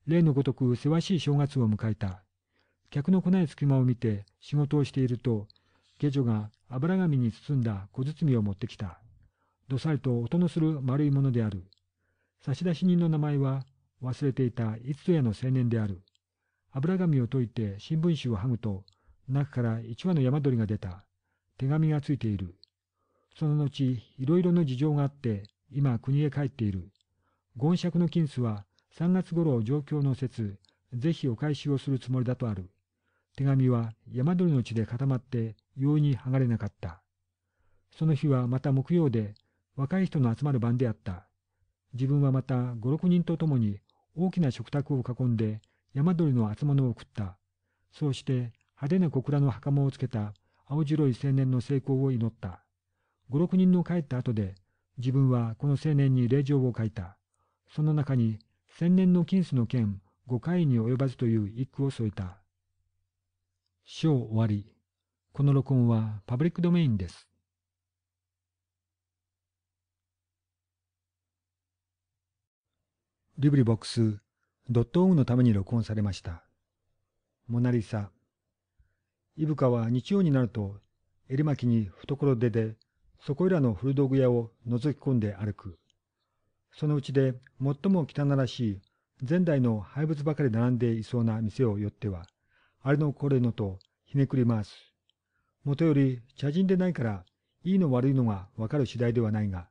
例のごとくせわしい正月を迎えた。客の来ない隙間を見て仕事をしていると、下女が油紙に包んだ小包を持ってきた。どさりと音のする丸いものである。差出人の名前は忘れていたいつとやの青年である。油紙を解いて新聞紙を剥ぐと、中から一羽の山鳥が出た。手紙がついている。その後、いろいろの事情があって、今国へ帰っている。権爵の金子は3月頃状況の説、ぜひお返しをするつもりだとある。手紙は山鳥の地で固まって容易に剥がれなかった。その日はまた木曜で若い人の集まる晩であった。自分はまた五六人と共に大きな食卓を囲んで山鳥の厚物を送った。そうして派手な小倉の袴をつけた青白い青年の成功を祈った。五六人の帰った後で自分はこの青年に霊状を書いた。その中に千年の金子の剣五回に及ばずという一句を添えた。章終わり。この録音はパブリックドメインです。リブリボックスドットオのために録音されました。モナリサ。イブカは日曜になると、襟巻きに懐出で、そこいらの古道具屋を覗き込んで歩く。そのうちで最も汚らしい、前代の廃物ばかり並んでいそうな店を寄っては、あれのこれのとひねくり回す。もとより茶人でないから、いいの悪いのがわかる次第ではないが、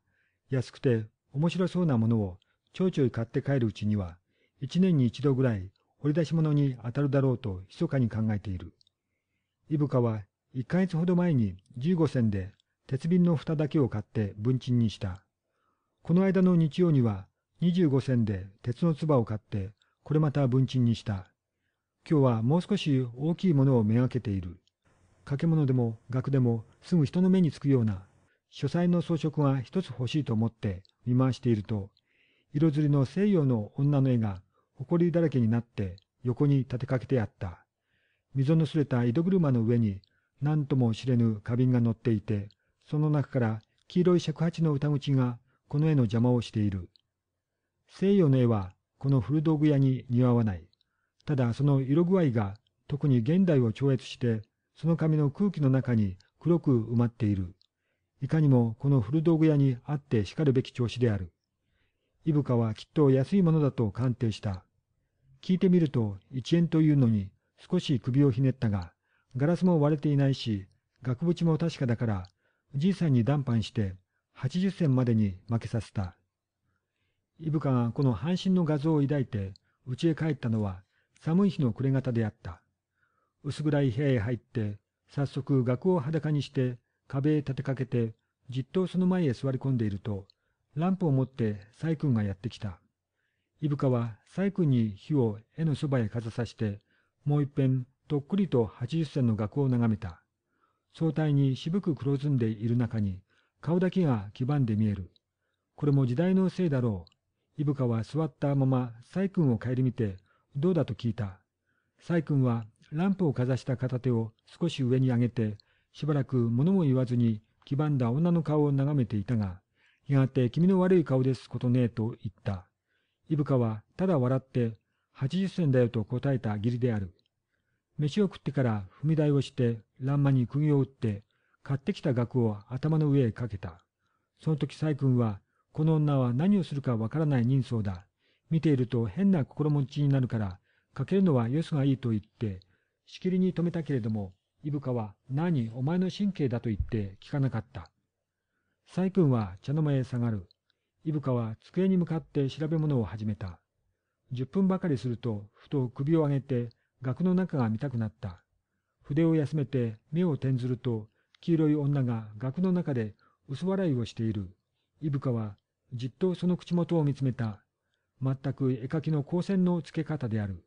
安くて面白そうなものをちょいちょい買って帰るうちには、一年に一度ぐらい掘り出し物に当たるだろうと密かに考えている。イブカは一ヶ月ほど前に15銭で鉄瓶の蓋だけを買って文鎮にした。この間の日曜には25銭で鉄の唾を買って、これまた文鎮にした。今日はもう少し大きいものをめがけている。掛物でも額でもすぐ人の目につくような書斎の装飾が一つ欲しいと思って見回していると色づりの西洋の女の絵が埃だらけになって横に立てかけてあった。溝のすれた井戸車の上に何とも知れぬ花瓶が乗っていて、その中から黄色い尺八の歌口がこの絵の邪魔をしている。西洋の絵はこの古道具屋に似合わない。ただその色具合が特に現代を超越して、その紙の空気の中に黒く埋まっている。いかにもこの古道具屋にあってしかるべき調子である。イブカはきっと安いものだと鑑定した。聞いてみると、1円というのに少し首をひねったが、ガラスも割れていないし、額縁も確かだから、じいさんに談判して、80銭までに負けさせた。イブカがこの半身の画像を抱いて、家へ帰ったのは、寒い日の暮れ方であった。薄暗い部屋へ入って、早速額を裸にして、壁へ立てかけて、じっとその前へ座り込んでいると、ランプを持ってサイ君がやってきた。イブカはサイ君に火を絵のそばへかざさして、もう一遍とっくりと80銭の額を眺めた。相対に渋く黒ずんでいる中に、顔だけが黄ばんで見える。これも時代のせいだろう。イブカは座ったままサイ君を顧みて、どうだと聞いた。サイ君はランプをかざした片手を少し上に上げて、しばらく物も言わずに黄ばんだ女の顔を眺めていたが、やがて君の悪い顔ですことねえと言った。イブカはただ笑って80銭だよと答えた義理である。飯を食ってから踏み台をして欄間に釘を打って買ってきた額を頭の上へかけた。その時細君はこの女は何をするかわからない人相だ。見ていると変な心持ちになるからかけるのはよそがいいと言ってしきりに止めたけれどもイブカは何お前の神経だと言って聞かなかった。細君は茶の間へ下がる。イブカは机に向かって調べ物を始めた。十分ばかりすると、ふと首を上げて、額の中が見たくなった。筆を休めて目を転ずると、黄色い女が額の中で薄笑いをしている。イブカは、じっとその口元を見つめた。全く絵描きの光線の付け方である。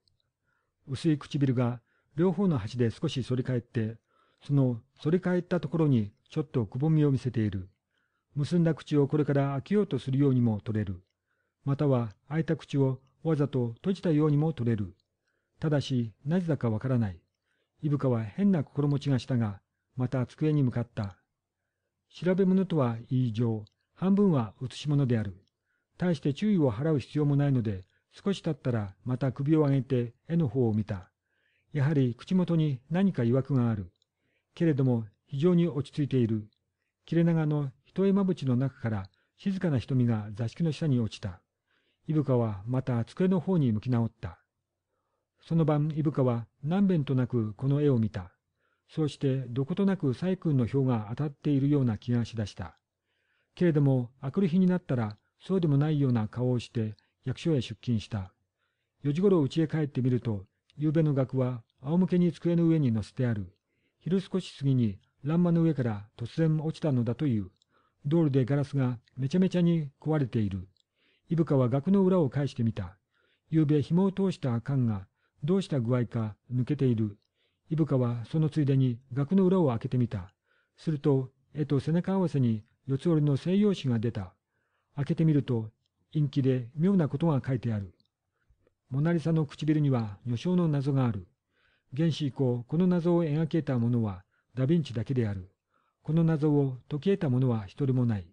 薄い唇が両方の端で少し反り返って、その反り返ったところにちょっとくぼみを見せている。結んだ口をこれから開けようとするようにも取れる。または開いた口をわざと閉じたようにも取れる。ただし、なぜだかわからない。イブカは変な心持ちがしたが、また机に向かった。調べ物とは言い上、半分は写し物である。大して注意を払う必要もないので、少し経ったらまた首を上げて絵の方を見た。やはり口元に何か曰くがある。けれども非常に落ち着いている。切れ長の一重まぶちの中から静かな瞳が座敷の下に落ちた。イブカはまた机の方に向き直った。その晩、イブカは何べんとなくこの絵を見た。そうしてどことなくサイ君の票が当たっているような気がしだした。けれども、明くる日になったら、そうでもないような顔をして、役所へ出勤した。四時頃家へ帰ってみると、夕べの額は仰向けに机の上に乗せてある。昼少し過ぎに、欄間の上から突然落ちたのだという。道路でガラスがめちゃめちゃに壊れている。イブカは額の裏を返してみた。夕べ紐を通した缶がどうした具合か抜けている。イブカはそのついでに額の裏を開けてみた。すると、絵と背中合わせに四つ折りの西洋紙が出た。開けてみると、陰気で妙なことが書いてある。モナリサの唇には女性の謎がある。原始以降、この謎を描けたものはダヴィンチだけである。この謎を解き得た者は一人もない。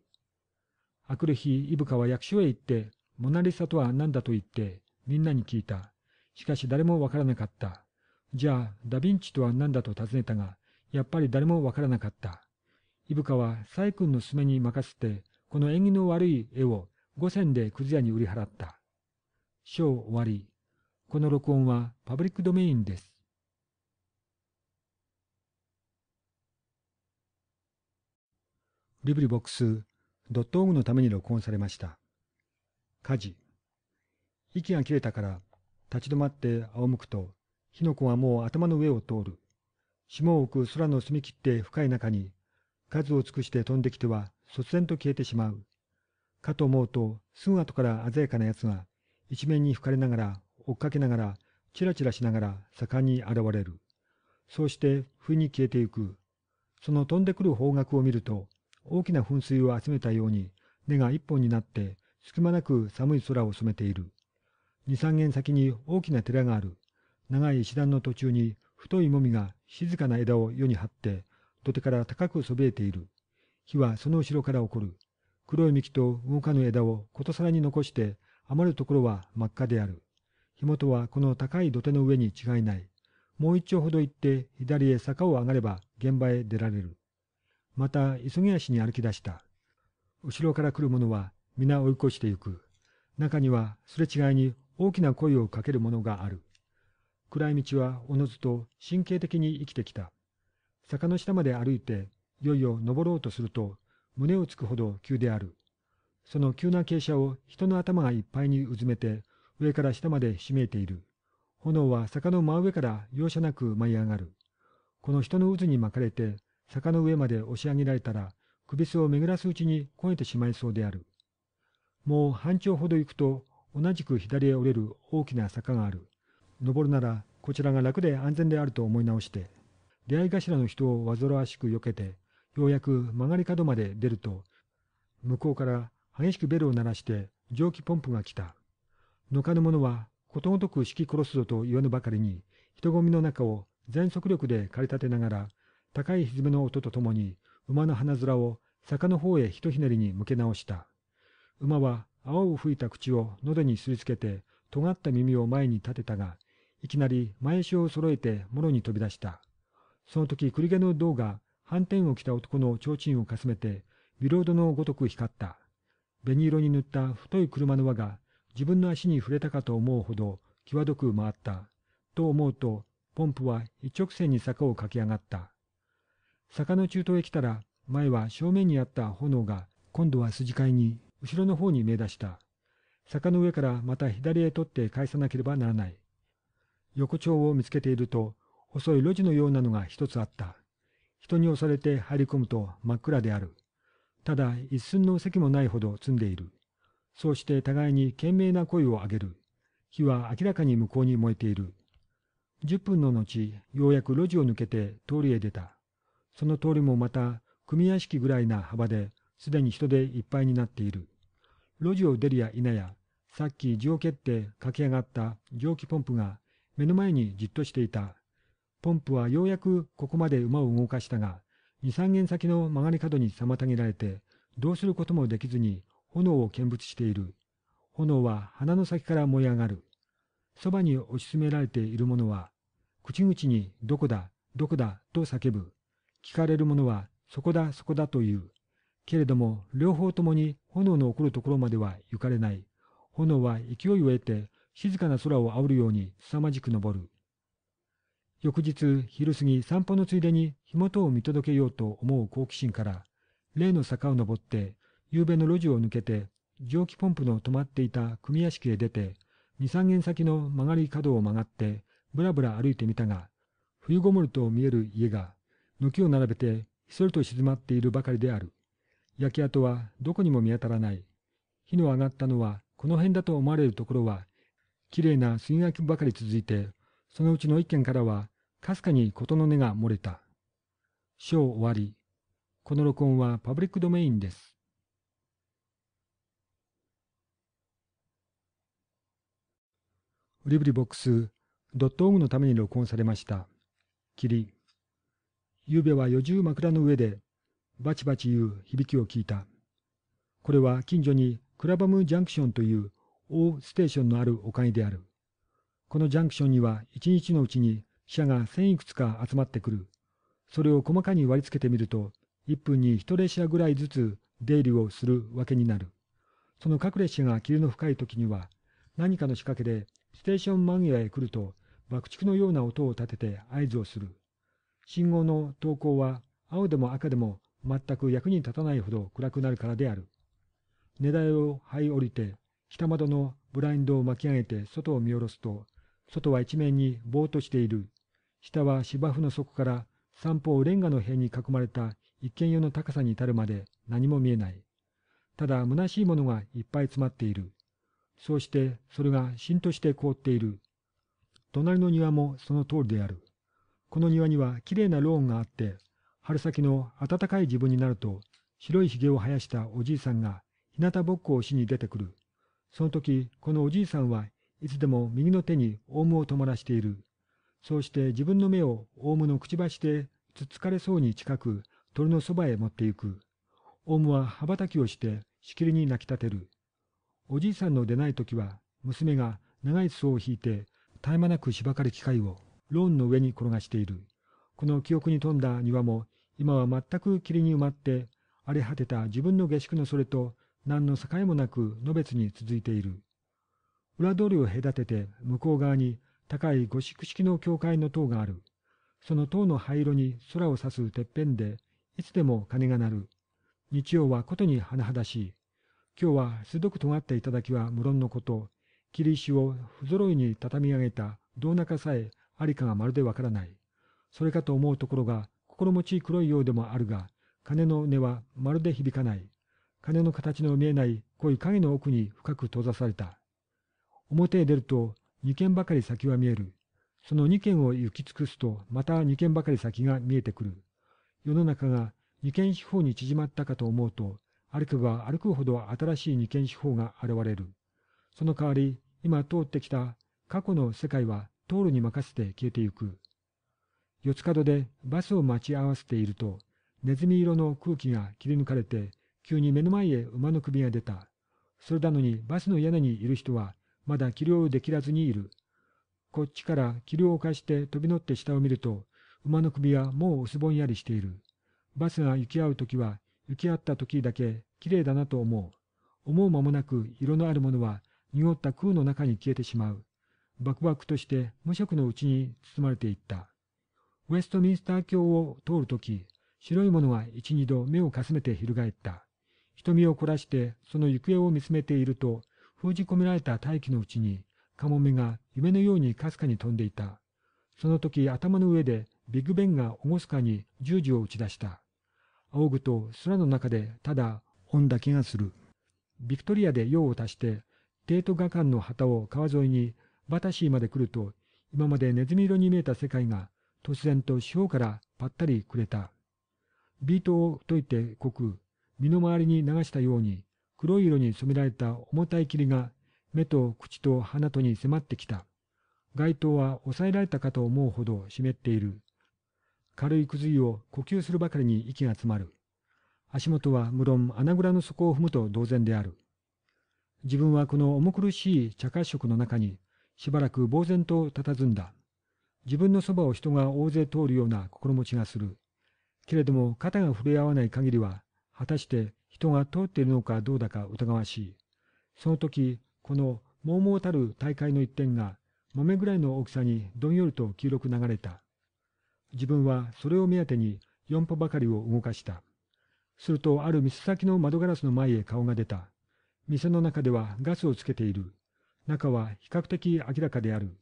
あくる日、イブカは役所へ行って、モナリサとは何だと言って、みんなに聞いた。しかし誰もわからなかった。じゃあ、ダヴィンチとは何だと尋ねたが、やっぱり誰もわからなかった。イブカはサイ君のすめに任せて、この縁起の悪い絵を五銭でクズ屋に売り払った。章終わり。この録音はパブリックドメインです。ビブリボックスドットオグのために録音されました。火事。息が切れたから、立ち止まって仰向くと、火の粉はもう頭の上を通る。霜を置く空の澄み切って深い中に、数を尽くして飛んできては、突然と消えてしまう。かと思うと、すぐ後から鮮やかな奴が、一面に吹かれながら、追っかけながら、チラチラしながら、盛んに現れる。そうして、不意に消えてゆく。その飛んでくる方角を見ると、大きな噴水を集めたように根が一本になって隙間なく寒い空を染めている。二三軒先に大きな寺がある。長い石段の途中に太いもみが静かな枝を世に張って土手から高くそびえている。火はその後ろから起こる。黒い幹と動かぬ枝をことさらに残して余るところは真っ赤である。火元はこの高い土手の上に違いない。もう一丁ほど行って左へ坂を上がれば現場へ出られる。また急ぎ足に歩き出した。後ろから来る者は皆追い越してゆく。中にはすれ違いに大きな声をかける者がある。暗い道はおのずと神経的に生きてきた。坂の下まで歩いて、いよいよ登ろうとすると、胸をつくほど急である。その急な傾斜を人の頭がいっぱいにうずめて、上から下までひしめいている。炎は坂の真上から容赦なく舞い上がる。この人の渦に巻かれて、坂の上まで押し上げられたら、首筋を巡らすうちにこねてしまいそうである。もう半丁ほど行くと、同じく左へ折れる大きな坂がある。登るなら、こちらが楽で安全であると思い直して、出会い頭の人を煩わしく避けて、ようやく曲がり角まで出ると、向こうから激しくベルを鳴らして蒸気ポンプが来た。のかぬ者はことごとく敷き殺すぞと言わぬばかりに、人混みの中を全速力で駆り立てながら、高い蹄の音とともに、馬の鼻面を坂の方へひとひねりに向け直した。馬は泡を吹いた口を喉にすりつけて、尖った耳を前に立てたが、いきなり前足を揃えてもろに飛び出した。その時栗毛の胴が反転を着た男の提灯をかすめて、ビロードのごとく光った。紅色に塗った太い車の輪が自分の足に触れたかと思うほど際どく回った。と思うと、ポンプは一直線に坂を駆け上がった。坂の中東へ来たら、前は正面にあった炎が、今度は筋替えに、後ろの方に目出した。坂の上からまた左へ取って返さなければならない。横丁を見つけていると、細い路地のようなのが一つあった。人に押されて入り込むと真っ暗である。ただ一寸の席もないほど積んでいる。そうして互いに懸命な声を上げる。火は明らかに向こうに燃えている。十分の後、ようやく路地を抜けて通りへ出た。その通りもまた、組屋敷ぐらいな幅で、すでに人でいっぱいになっている。路地を出るや否や、さっき地を蹴って駆け上がった蒸気ポンプが目の前にじっとしていた。ポンプはようやくここまで馬を動かしたが、二三軒先の曲がり角に妨げられて、どうすることもできずに炎を見物している。炎は鼻の先から燃え上がる。そばに押し詰められている者は、口々にどこだ、どこだと叫ぶ。聞かれるものは、そこだそこだという。けれども、両方ともに炎の起こるところまでは行かれない。炎は勢いを得て、静かな空を煽るように凄まじく昇る。翌日、昼過ぎ散歩のついでに火元を見届けようと思う好奇心から、例の坂を登って、夕べの路地を抜けて、蒸気ポンプの止まっていた組屋敷へ出て、二三軒先の曲がり角を曲がって、ぶらぶら歩いてみたが、冬ごもると見える家が、軒を並べて、ひそりと静まっているばかりである。焼け跡はどこにも見当たらない。火の上がったのは、この辺だと思われるところは、きれいな杉垣ばかり続いて、そのうちの一軒からは、かすかに事の根が漏れた。章終わり。この録音はパブリックドメインです。フリブリボックス、ドットオーのために録音されました。キリ。ゆうべは四重枕の上で、バチバチ言う響きを聞いた。これは近所にクラバムジャンクションという大ステーションのあるおかげである。このジャンクションには一日のうちに死車が千いくつか集まってくる。それを細かに割り付けてみると、一分に一列車ぐらいずつ出入りをするわけになる。その各列車が霧の深い時には、何かの仕掛けでステーションマニアへ来ると爆竹のような音を立てて合図をする。信号の投稿は青でも赤でも全く役に立たないほど暗くなるからである。値台を這い降りて、北窓のブラインドを巻き上げて外を見下ろすと、外は一面にぼーっとしている。下は芝生の底から三方レンガの塀に囲まれた一軒家の高さに至るまで何も見えない。ただ虚しいものがいっぱい詰まっている。そうしてそれがしんとして凍っている。隣の庭もその通りである。この庭にはきれいなローンがあって、春先の暖かい自分になると、白い髭を生やしたおじいさんが、日向ぼっこをしに出てくる。その時、このおじいさんはいつでも右の手にオウムを止まらしている。そうして自分の目をオウムのくちばしで、つつかれそうに近く、鳥のそばへ持っていく。オウムは羽ばたきをして、しきりに泣き立てる。おじいさんの出ない時は、娘が長い裾を引いて、絶え間なくしばかる機会を。ローンの上に転がしている。この記憶に富んだ庭も、今は全く霧に埋まって、荒れ果てた自分の下宿のそれと、何の境もなく、の別に続いている。裏通りを隔てて、向こう側に、高い五色式の教会の塔がある。その塔の灰色に空を指すてっぺんで、いつでも鐘が鳴る。日曜はことに甚だしい。今日は鋭く尖った頂きは無論のこと、霧石を不揃いに畳み上げた胴中さえありかがまるでわからない。それかと思うところが、心持ち黒いようでもあるが、金の音はまるで響かない。金の形の見えない濃い影の奥に深く閉ざされた。表へ出ると、二軒ばかり先は見える。その二軒を行き尽くすと、また二軒ばかり先が見えてくる。世の中が二軒四方に縮まったかと思うと、歩けば歩くほど新しい二軒四方が現れる。その代わり、今通ってきた過去の世界は道路に任せて消えてゆく。四つ角でバスを待ち合わせていると、ネズミ色の空気が切り抜かれて、急に目の前へ馬の首が出た。それなのにバスの屋根にいる人は、まだ気量できらずにいる。こっちから気量を貸して飛び乗って下を見ると、馬の首はもう薄ぼんやりしている。バスが行き合うときは、行き合ったときだけ綺麗だなと思う。思う間もなく色のあるものは濁った空の中に消えてしまう。バクバクとして無職のうちに包まれていった。ウェストミンスター橋を通るとき、白いものが一二度目をかすめて翻った。瞳を凝らしてその行方を見つめていると、封じ込められた大気のうちに、カモメが夢のようにかすかに飛んでいた。その時頭の上でビッグベンがおごすかに十字を打ち出した。仰ぐと空の中でただ本だけがする。ビクトリアで用を足して、デート画館の旗を川沿いにバタシーまで来ると、今までネズミ色に見えた世界が、突然と四方からぱったりくれた。ビートを解いて濃く、身の回りに流したように、黒い色に染められた重たい霧が、目と口と鼻とに迫ってきた。街灯は抑えられたかと思うほど湿っている。軽いくずいを呼吸するばかりに息が詰まる。足元は無論穴蔵の底を踏むと同然である。自分はこの重苦しい茶褐色の中にしばらく呆然と佇んだ。自分のそばを人が大勢通るような心持ちがする。けれども肩が触れ合わない限りは、果たして人が通っているのかどうだか疑わしい。その時、このも々たる大会の一点が、豆ぐらいの大きさにどんよりと黄色く流れた。自分はそれを目当てに四歩ばかりを動かした。するとある店先の窓ガラスの前へ顔が出た。店の中ではガスをつけている。中は比較的明らかである。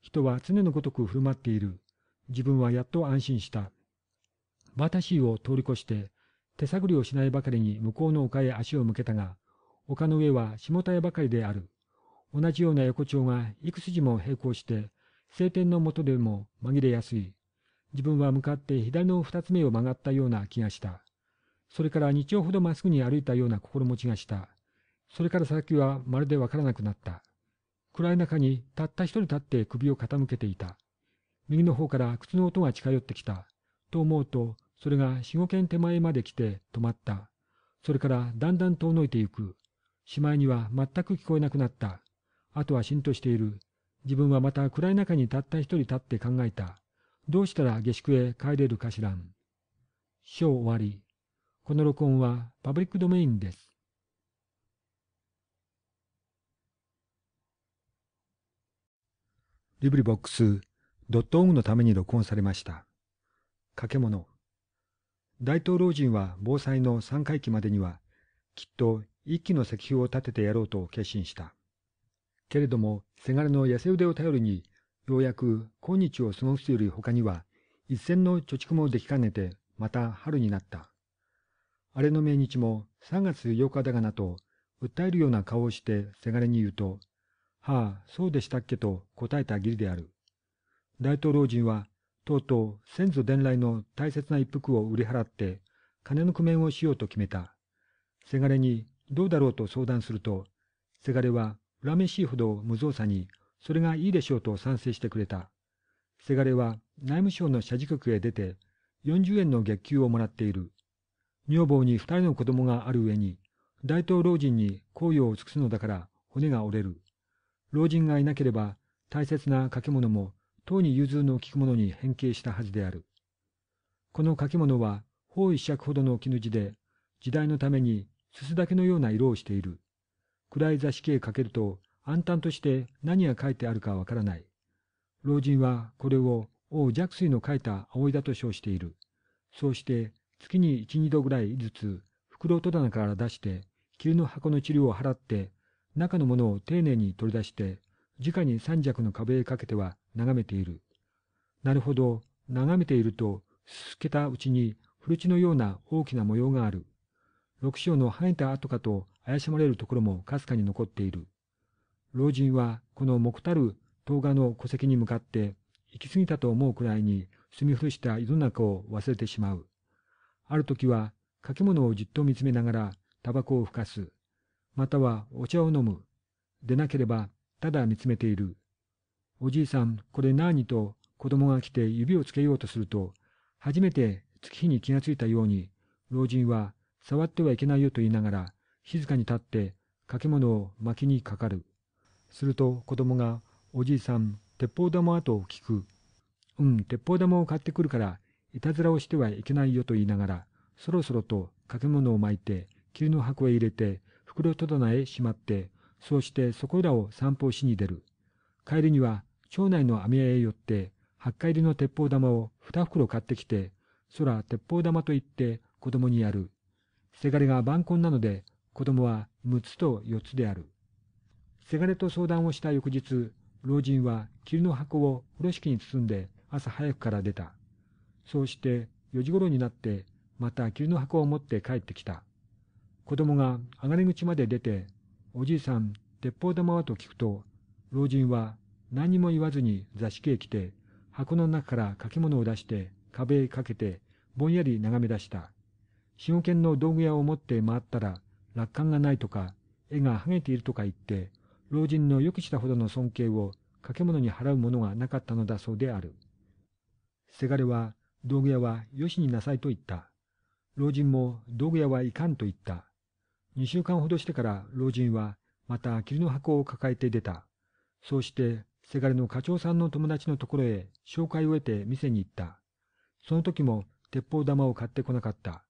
人は常のごとく振る舞っている。自分はやっと安心した。私を通り越して、手探りをしないばかりに向こうの丘へ足を向けたが、丘の上は下田屋ばかりである。同じような横丁が幾筋も並行して、晴天の下でも紛れやすい。自分は向かって左の二つ目を曲がったような気がした。それから日丁ほどまっすぐに歩いたような心持ちがした。それから先はまるでわからなくなった。暗い中にたった一人立って首を傾けていた。右の方から靴の音が近寄ってきた。と思うと、それが四五軒手前まで来て止まった。それからだんだん遠のいてゆく。しまいには全く聞こえなくなった。あとは浸透している。自分はまた暗い中にたった一人立って考えた。どうしたら下宿へ帰れるかしらん。章終わり。この録音はパブリックドメインです。LibriVox.org のために録音されました。掛け物。大統領陣は防災の3回忌までには、きっと一機の石碑を建ててやろうと決心した。けれども、せがれの痩せ腕を頼りに、ようやく今日を過ごすより他には、一銭の貯蓄もできかねて、また春になった。あれの命日も3月8日だがなと、訴えるような顔をしてせがれに言うと、はあ、そうでしたっけと答えた義理である。大統領人は、とうとう先祖伝来の大切な一服を売り払って、金の工面をしようと決めた。せがれにどうだろうと相談すると、せがれは恨めしいほど無造作に、それがいいでしょうと賛成してくれた。せがれは内務省の社事局へ出て、40円の月給をもらっている。女房に二人の子供がある上に、大統領人に好意を尽くすのだから骨が折れる。老人がいなければ、大切な掛物も、当に融通の利くものに変形したはずである。この掛物は、方一尺ほどの絹地で、時代のために、すすだけのような色をしている。暗い座敷へかけると、暗淡として何が書いてあるかわからない。老人はこれを王若水の書いた葵だと称している。そうして月に一、二度ぐらいずつ袋戸棚から出して、霧の箱の治療を払って中のものを丁寧に取り出して、直に三尺の壁へかけては眺めている。なるほど、眺めていると、すすけたうちに、古地のような大きな模様がある。六章の跳ねた跡かと怪しまれるところもかすかに残っている。老人は、この木たる東画の戸籍に向かって、行き過ぎたと思うくらいに、住み古した井の中を忘れてしまう。ある時は、掛物をじっと見つめながら、タバコをふかす。またはお茶を飲む。でなければ、ただ見つめている。おじいさん、これ何と子供が来て指をつけようとすると、初めて月日に気がついたように、老人は触ってはいけないよと言いながら、静かに立って掛け物を薪にかかる。すると子供が、おじいさん、鉄砲玉跡を聞く。うん、鉄砲玉を買ってくるから、いたずらをしてはいけないよと言いながら、そろそろと掛け物を巻いて、霧の箱へ入れて、袋戸棚へしまって、そうしてそこらを散歩しに出る。帰りには、町内の網屋へ寄って、八回りの鉄砲玉を二袋買ってきて、空鉄砲玉と言って子供にやる。せがれが晩婚なので、子供は六つと四つである。せがれと相談をした翌日、老人は霧の箱を風呂敷に包んで朝早くから出た。そうして四時頃になって、また霧の箱を持って帰ってきた。子供が上がり口まで出て、おじいさん、鉄砲玉はと聞くと、老人は何も言わずに座敷へ来て、箱の中から掛け物を出して壁へかけて、ぼんやり眺め出した。四五軒の道具屋を持って回ったら、楽観がないとか、絵がはげているとか言って、老人の予期したほどの尊敬を掛け物に払うものがなかったのだそうである。せがれは、道具屋はよしになさいと言った。老人も道具屋はいかんと言った。二週間ほどしてから老人は、また霧の箱を抱えて出た。そうして、せがれの課長さんの友達のところへ紹介を得て店に行った。その時も鉄砲玉を買ってこなかった。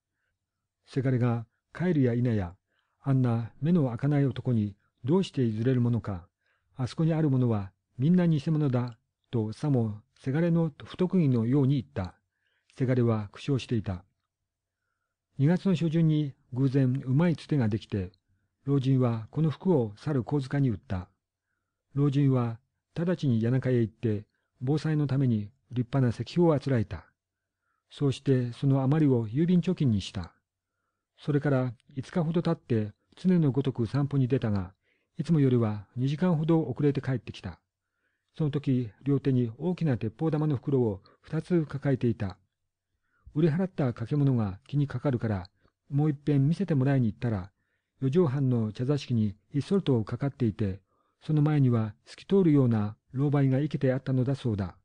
せがれが帰るや否や、あんな目の開かない男にどうして譲れるものか。あそこにあるものはみんな偽物だ。とさもせがれの不特技のように言った。せがれは苦笑していた。2月の初旬に偶然うまいつてができて、老人はこの服を去る小塚に売った。老人は直ちに谷中へ行って防災のために立派な石碑をあつらえた。そうしてその余りを郵便貯金にした。それから5日ほど経って常のごとく散歩に出たが、いつもよりは2時間ほど遅れて帰ってきた。その時、両手に大きな鉄砲玉の袋を2つ抱えていた。売り払った掛物が気にかかるから、もう一遍見せてもらいに行ったら、四畳半の茶座敷にひっそりとかかっていて、その前には透き通るような老媒が生きてあったのだそうだ。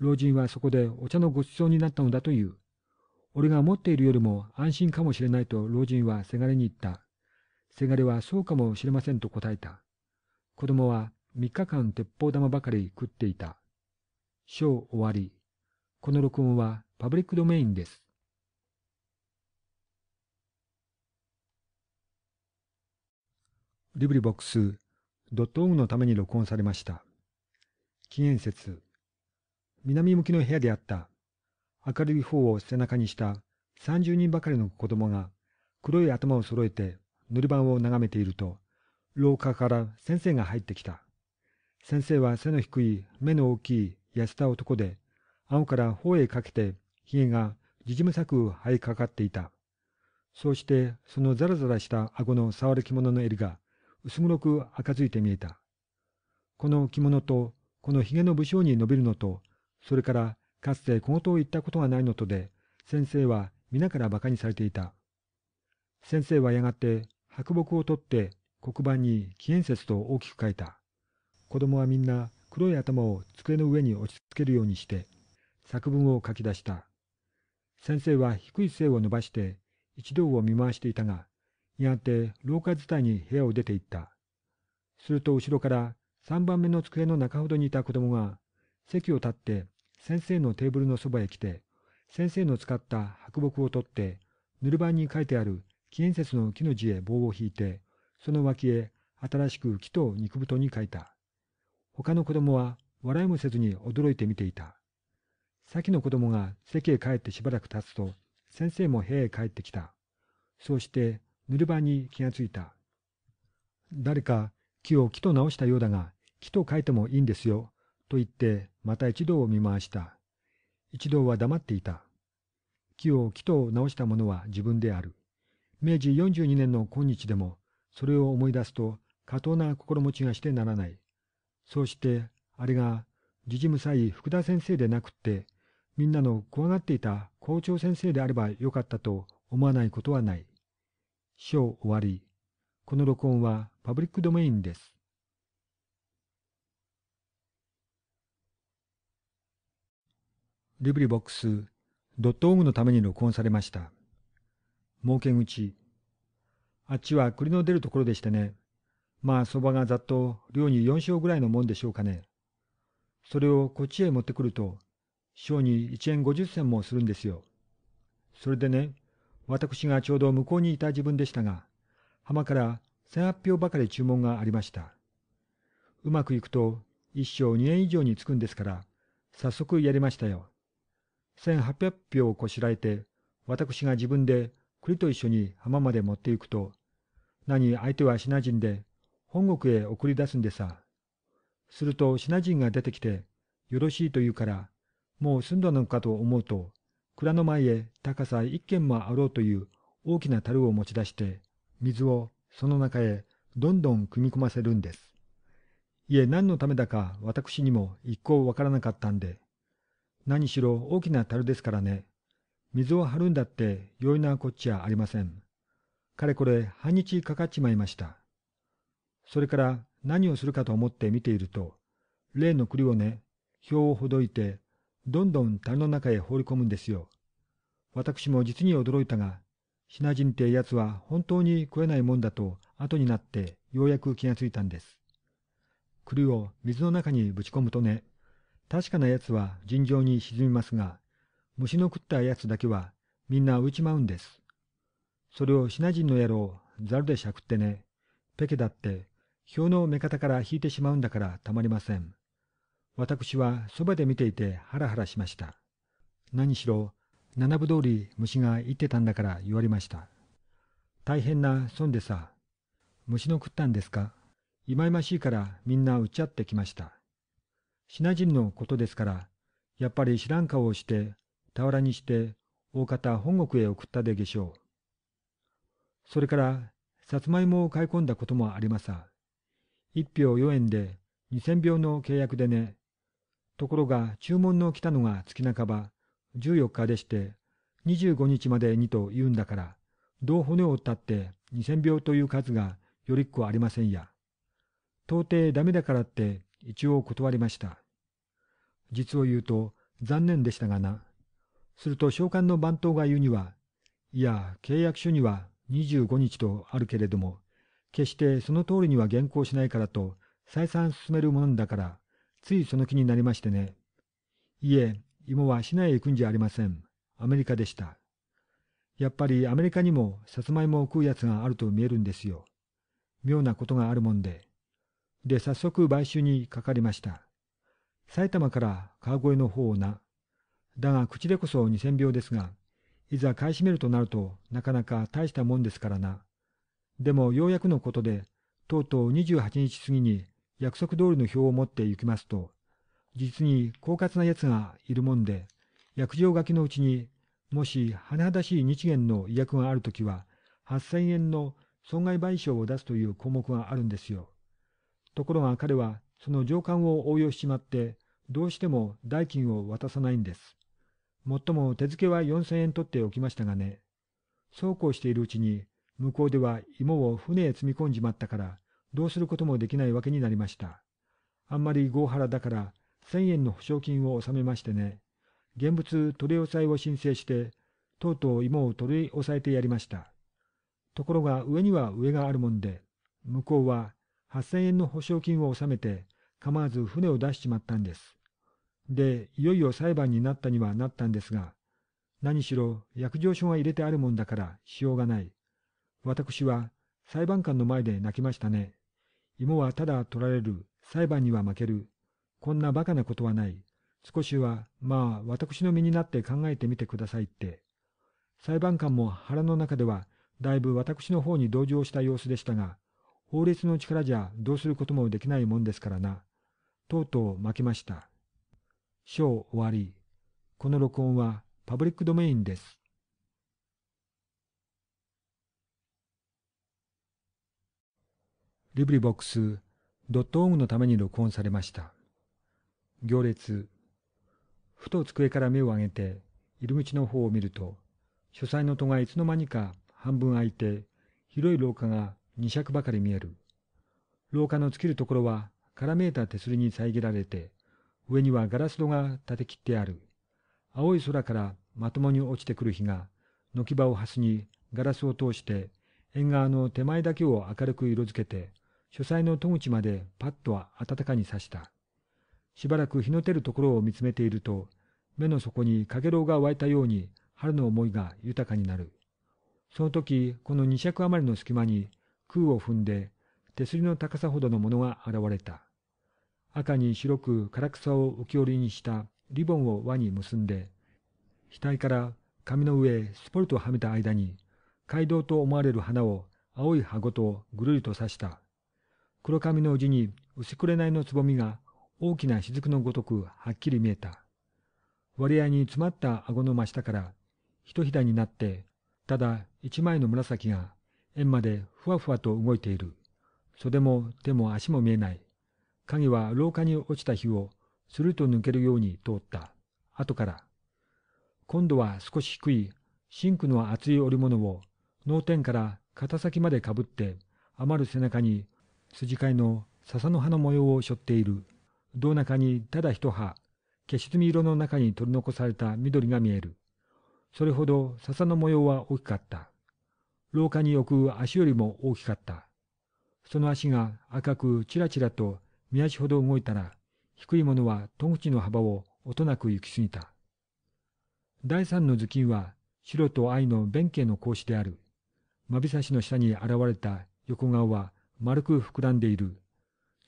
老人はそこでお茶のごちそうになったのだという。俺が持っているよりも安心かもしれないと老人はせがれに言った。せがれはそうかもしれませんと答えた。子供は3日間鉄砲玉ばかり食っていた。章終わり。この録音はパブリックドメインです。リブリボックスドットオのために録音されました。紀元説。南向きの部屋であった。明るい方を背中にした30人ばかりの子供が黒い頭を揃えて乗り板を眺めていると、廊下から先生が入ってきた。先生は背の低い、目の大きい、痩せた男で、青から頬へかけて、髭がじじむさく生えかかっていた。そうして、そのザラザラした顎の触る着物の襟が、薄黒く赤づいて見えた。この着物と、この髭の武将に伸びるのと、それから、かつて小言を言ったことがないのとで、先生は皆から馬鹿にされていた。先生はやがて、白木を取って、黒板に紀元節と大きく書いた。子供はみんな黒い頭を机の上に落ち着けるようにして、作文を書き出した。先生は低い背を伸ばして一同を見回していたが、やがて廊下伝いに部屋を出て行った。すると後ろから三番目の机の中ほどにいた子供が席を立って先生のテーブルのそばへ来て、先生の使った白木を取って、ぬる板に書いてある紀元節の木の字へ棒を引いて、その脇へ新しく木と肉太に書いた。他の子供は笑いもせずに驚いて見ていた。先の子供が席へ帰ってしばらく経つと、先生も部屋へ帰ってきた。そうして、ぬる場に気がついた。誰か木を木と直したようだが、木と書いてもいいんですよ。と言って、また一同を見回した。一同は黙っていた。木を木と直したものは自分である。明治42年の今日でも、それを思い出すと、過当な心持ちがしてならない。そうして、あれが、じじむさい福田先生でなくって、みんなの怖がっていた校長先生であればよかったと思わないことはない。章終わり。この録音はパブリックドメインです。リブリボックスドットオーグのために録音されました。儲け口。あっちは栗の出るところでしたね。まあそばがざっと量に4章ぐらいのもんでしょうかね。それをこっちへ持ってくると、小に1円50銭もするんですよ。それでね、私がちょうど向こうにいた自分でしたが、浜から千八票ばかり注文がありました。うまくいくと一升二円以上につくんですから、早速やりましたよ。千八百票をこしらえて、私が自分で栗と一緒に浜まで持っていくと、何相手はシナ人で、本国へ送り出すんでさ。するとシナ人が出てきて、よろしいと言うから、もう済んだのかと思うと、蔵の前へ高さ一軒もあろうという大きな樽を持ち出して、水をその中へどんどん組み込ませるんです。いえ何のためだか私にも一向わからなかったんで、何しろ大きな樽ですからね、水を張るんだって容易なこっちゃありません。かれこれ半日かかっちまいました。それから何をするかと思って見ていると、例の栗をね、表をほどいてどんどん樽の中へ放り込むんですよ。私も実に驚いたが、シナジンってやつは本当に食えないもんだと後になってようやく気がついたんです。栗を水の中にぶち込むとね、確かなやつは尋常に沈みますが、虫の食ったやつだけはみんな浮いちまうんです。それをシナジンの野郎、ざるでしゃくってね、ペケだって、表の目方から引いてしまうんだからたまりません。私はそばで見ていてハラハラしました。何しろ、七分通り虫が行ってたんだから言われました。大変な損でさ、虫の食ったんですかいまいましいからみんな打ち合ってきました。品人のことですから、やっぱり知らん顔をして、俵にして、大方本国へ送ったでげしょう。それから、さつまいもを買い込んだこともありまさ。一票四円で、二千票の契約でね、ところが注文の来たのが月半ば、14日でして、25日までにと言うんだから、どう骨を折ったって2000秒という数がよりっこありませんや。到底ダメだからって一応断りました。実を言うと残念でしたがな。すると召喚の番頭が言うには、いや、契約書には25日とあるけれども、決してその通りには原稿しないからと再三進めるものだから、ついその気になりましてね。いえ、芋は市内へ行くんじゃありません。アメリカでした。やっぱりアメリカにもさつまいもを食うやつがあると見えるんですよ。妙なことがあるもんで。で、早速買収にかかりました。埼玉から川越の方をな。だが口でこそ二千秒ですが、いざ買い占めるとなるとなかなか大したもんですからな。でもようやくのことで、とうとう28日過ぎに約束通りの表を持って行きますと、実に狡猾な奴がいるもんで、約定書きのうちに、もし甚だしい日元の違約があるときは、8000円の損害賠償を出すという項目があるんですよ。ところが彼はその上官を応用しちまって、どうしても代金を渡さないんです。もっとも手付けは4000円取っておきましたがね。そうこうしているうちに、向こうでは芋を船へ積み込んじまったから、どうすることもできないわけになりました。あんまり豪腹だから、千円の保証金を納めましてね、現物取り押さえを申請して、とうとう芋を取り押さえてやりました。ところが上には上があるもんで、向こうは八千円の保証金を納めて、構わず船を出しちまったんです。で、いよいよ裁判になったにはなったんですが、何しろ約定書が入れてあるもんだからしようがない。私は裁判官の前で泣きましたね。芋はただ取られる。裁判には負ける。こんな馬鹿なことはない。少しは、まあ、私の身になって考えてみてくださいって。裁判官も腹の中では、だいぶ私の方に同情した様子でしたが、法律の力じゃどうすることもできないもんですからな。とうとう負けました。章終わり。この録音はパブリックドメインです。LibriVox.org のために録音されました。行列。ふと机から目を上げて、入り口の方を見ると、書斎の戸がいつの間にか半分開いて、広い廊下が二尺ばかり見える。廊下の尽きるところは、からめいた手すりに遮られて、上にはガラス戸が立て切ってある。青い空からまともに落ちてくる日が、軒場を端にガラスを通して、縁側の手前だけを明るく色づけて、書斎の戸口までパッとは暖かに刺した。しばらく日の照るところを見つめていると、目の底にかげろうが湧いたように春の思いが豊かになる。その時、この二尺余りの隙間に空を踏んで、手すりの高さほどのものが現れた。赤に白く唐草を浮き織りにしたリボンを輪に結んで、額から髪の上スポルトをはめた間に、街道と思われる花を青い葉ごとぐるりと刺した。黒髪のうちに薄紅のつぼみが大きな雫のごとくはっきり見えた。割合に詰まった顎の真下から一ひだになって、ただ一枚の紫が円までふわふわと動いている。袖も手も足も見えない。影は廊下に落ちた火をすると抜けるように通った。後から。今度は少し低いシンクの厚い織物を脳天から肩先までかぶって余る背中に筋交いの笹の葉の模様を背負っている。胴中にただ一葉、消し墨色の中に取り残された緑が見える。それほど笹の模様は大きかった。廊下に置く足よりも大きかった。その足が赤くちらちらと見足ほど動いたら、低いものは戸口の幅を音なく行き過ぎた。第三の頭巾は白と藍の弁慶の格子である。まびさしの下に現れた横顔は丸く膨らんでいる。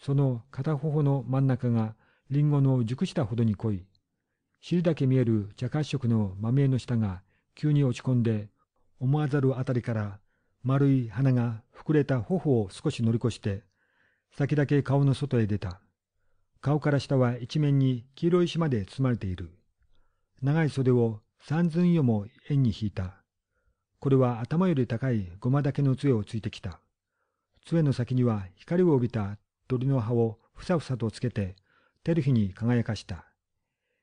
その片頬の真ん中がリンゴの熟したほどに濃い。汁だけ見える茶褐色の豆の下が急に落ち込んで、思わざるあたりから丸い鼻が膨れた頬を少し乗り越して、先だけ顔の外へ出た。顔から下は一面に黄色い石まで包まれている。長い袖を三寸余も円に引いた。これは頭より高いごまだけの杖をついてきた。杖の先には光を帯びた鳥の葉をふさふさとつけて、テルヒに輝かした。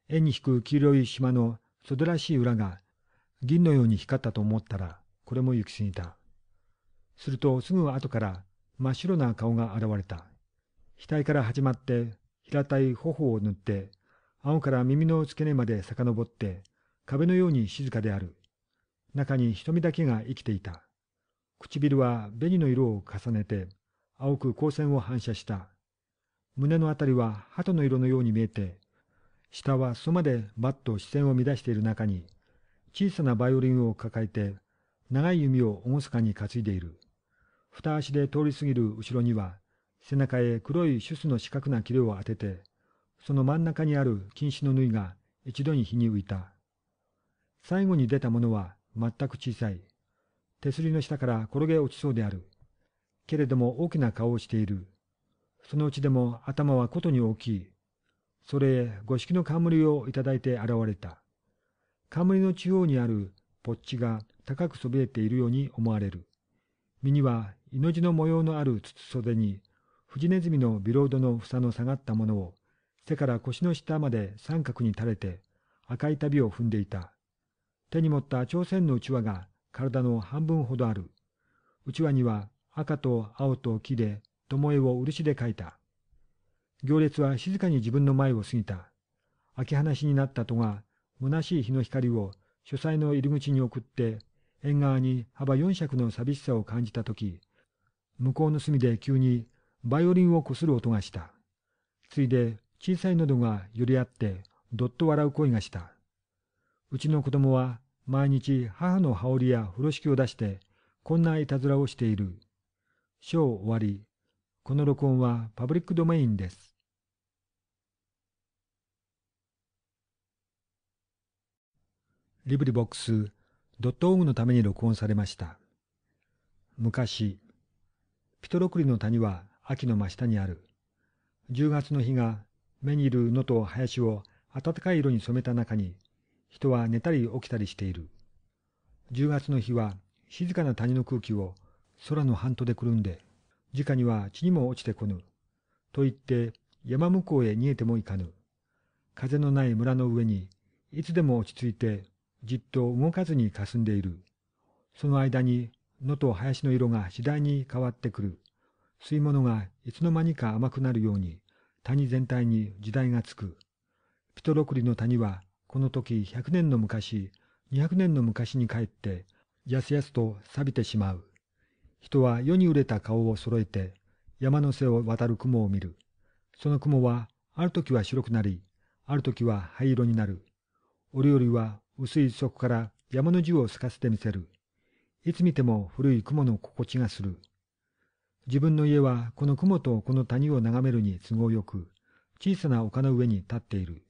縁に引く黄色い島のそらしい裏が銀のように光ったと思ったら、これも行き過ぎた。するとすぐ後から真っ白な顔が現れた。額から始まって平たい頬を塗って、青から耳の付け根まで遡って、壁のように静かである。中に瞳だけが生きていた。唇は紅の色を重ねて、青く光線を反射した。胸のあたりは鳩の色のように見えて、下はそまでバッと視線を乱している中に、小さなバイオリンを抱えて、長い弓を厳かに担いでいる。二足で通り過ぎる後ろには、背中へ黒いシュスの四角な切れを当てて、その真ん中にある金糸の縫いが一度に火に浮いた。最後に出たものは全く小さい、手すりの下から転げ落ちそうである。けれども大きな顔をしている。そのうちでも頭はことに大きい。それへ五色の冠をいただいて現れた。冠の中央にあるポッチが高くそびえているように思われる。身には命の模様のある筒袖に、フジネズミのビロードの房の下がったものを、背から腰の下まで三角に垂れて、赤い旅を踏んでいた。手に持った朝鮮のうちわが体の半分ほどある。うちわには赤と青と木で、巴を漆で描いた。行列は静かに自分の前を過ぎた。開け放しになった戸が、虚しい日の光を書斎の入り口に送って、縁側に幅四尺の寂しさを感じたとき、向こうの隅で急にバイオリンをこする音がした。ついで小さい喉が寄り合ってどっと笑う声がした。うちの子供は毎日母の羽織や風呂敷を出して、こんないたずらをしている。章終わり。この録音はパブリックドメインです。リブリボックスドットオーグのために録音されました。昔、ピトロクリの谷は秋の真下にある。10月の日が目にいる野と林を暖かい色に染めた中に人は寝たり起きたりしている。10月の日は静かな谷の空気を空の半島でくるんで、直には地にも落ちてこぬ。と言って山向こうへ逃げてもいかぬ。風のない村の上にいつでも落ち着いてじっと動かずに霞んでいる。その間に野と林の色が次第に変わってくる。吸い物がいつの間にか甘くなるように谷全体に時代がつく。ピトロクリの谷はこの時100年の昔、200年の昔に帰って、やすやすと錆びてしまう。人は世に売れた顔を揃えて、山の背を渡る雲を見る。その雲は、ある時は白くなり、ある時は灰色になる。折々は薄い底から山の銃を透かせてみせる。いつ見ても古い雲の心地がする。自分の家はこの雲とこの谷を眺めるに都合よく、小さな丘の上に立っている。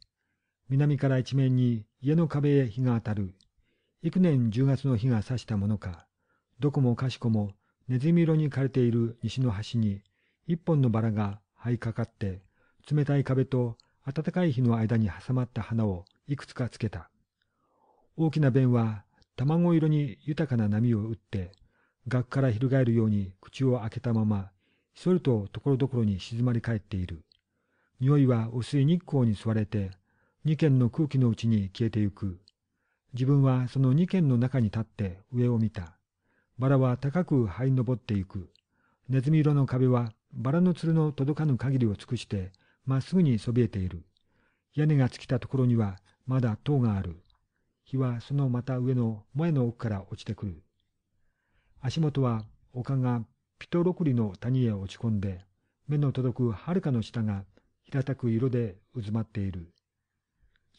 南から一面に家の壁へ日が当たる。幾年十月の日が差したものか、どこもかしこもネズミ色に枯れている西の端に、一本のバラが這いかかって、冷たい壁と暖かい日の間に挟まった花をいくつかつけた。大きな弁は卵色に豊かな波を打って、額から翻るように口を開けたまま、ひそりとところどころに静まり返っている。匂いは薄い日光に吸われて、二軒の空気のうちに消えてゆく。自分はその二軒の中に立って上を見た。バラは高く這いぼっていく。ネズミ色の壁はバラのつるの届かぬ限りを尽くしてまっすぐにそびえている。屋根が尽きたところにはまだ塔がある。火はそのまた上の前の奥から落ちてくる。足元は丘がピトロクリの谷へ落ち込んで、目の届くはるかの下が平たく色で渦まっている。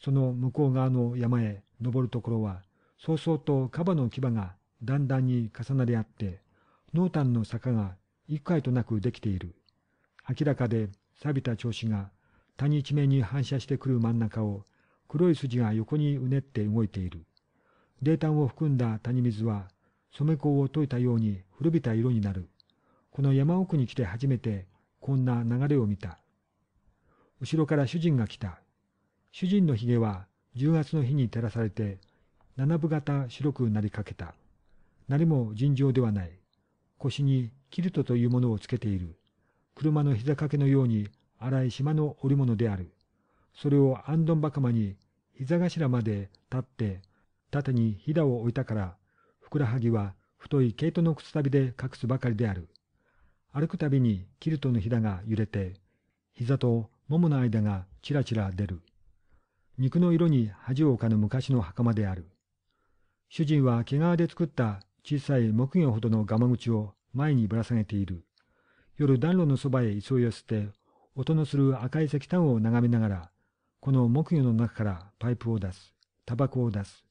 その向こう側の山へ登るところは、そうそうとカバの牙がだんだんに重なり合って、濃淡の坂が一回となくできている。明らかで錆びた調子が谷一面に反射してくる真ん中を黒い筋が横にうねって動いている。泥炭を含んだ谷水は染め粉を溶いたように古びた色になる。この山奥に来て初めてこんな流れを見た。後ろから主人が来た。主人のひげは十月の日に照らされて七分型白くなりかけた。なりも尋常ではない。腰にキルトというものをつけている。車の膝掛けのように荒い島の織物である。それをアンドンバカマに膝頭まで立って、縦にひだを置いたから、ふくらはぎは太い毛糸の靴旅で隠すばかりである。歩くたびにキルトのひだが揺れて、膝とももの間がちらちら出る。肉の色に恥をかぬ昔の袴である。主人は毛皮で作った小さい木魚ほどのマ口を前にぶら下げている。夜暖炉のそばへ急い寄せて、音のする赤い石炭を眺めながら、この木魚の中からパイプを出す、タバコを出す。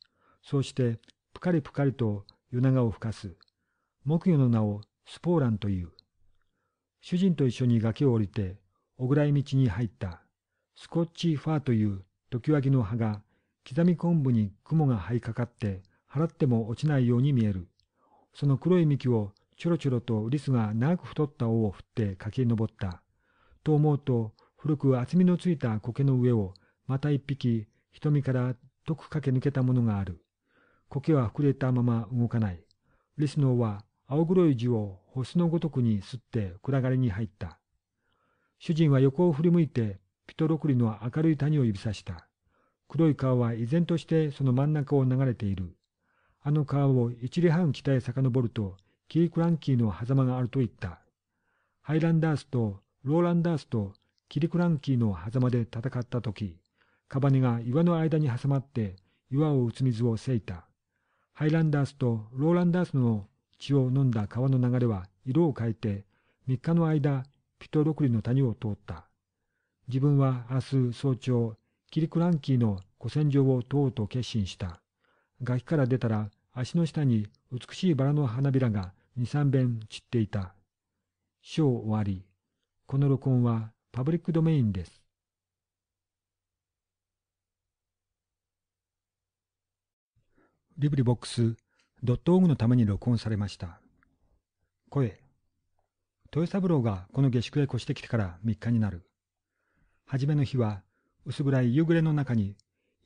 そうして、ぷかりぷかりと夜長をふかす。木魚の名をスポーランという。主人と一緒に崖を降りて、小倉井道に入った。スコッチファーという時わぎの葉が刻み昆布に雲が這いかかって払っても落ちないように見える。その黒い幹をちょろちょろとリスが長く太った尾を振って駆け上った。と思うと古く厚みのついた苔の上をまた一匹瞳からとく駆け抜けたものがある。苔は膨れたまま動かない。リスの尾は青黒い字を星のごとくにすって暗がりに入った。主人は横を振り向いてピトロクリの明るい谷を指さした。黒い川は依然としてその真ん中を流れている。あの川を一里半北へ遡ると、キークランキーの狭間があると言った。ハイランダースとローランダースとキリクランキーの狭間で戦った時、カバネが岩の間に挟まって岩を打つ水をせいた。ハイランダースとローランダースの血を飲んだ川の流れは色を変えて、三日の間、ピトロクリの谷を通った。自分は明日早朝、キリクランキーの古戦場を通うと決心した。崖から出たら足の下に美しいバラの花びらが二三遍散っていた。章終わり。この録音はパブリックドメインです。リブリボックスドットオグのために録音されました。声。豊三郎がこの下宿へ越してきてから3日になる。初めの日は、薄暗い夕暮れの中に、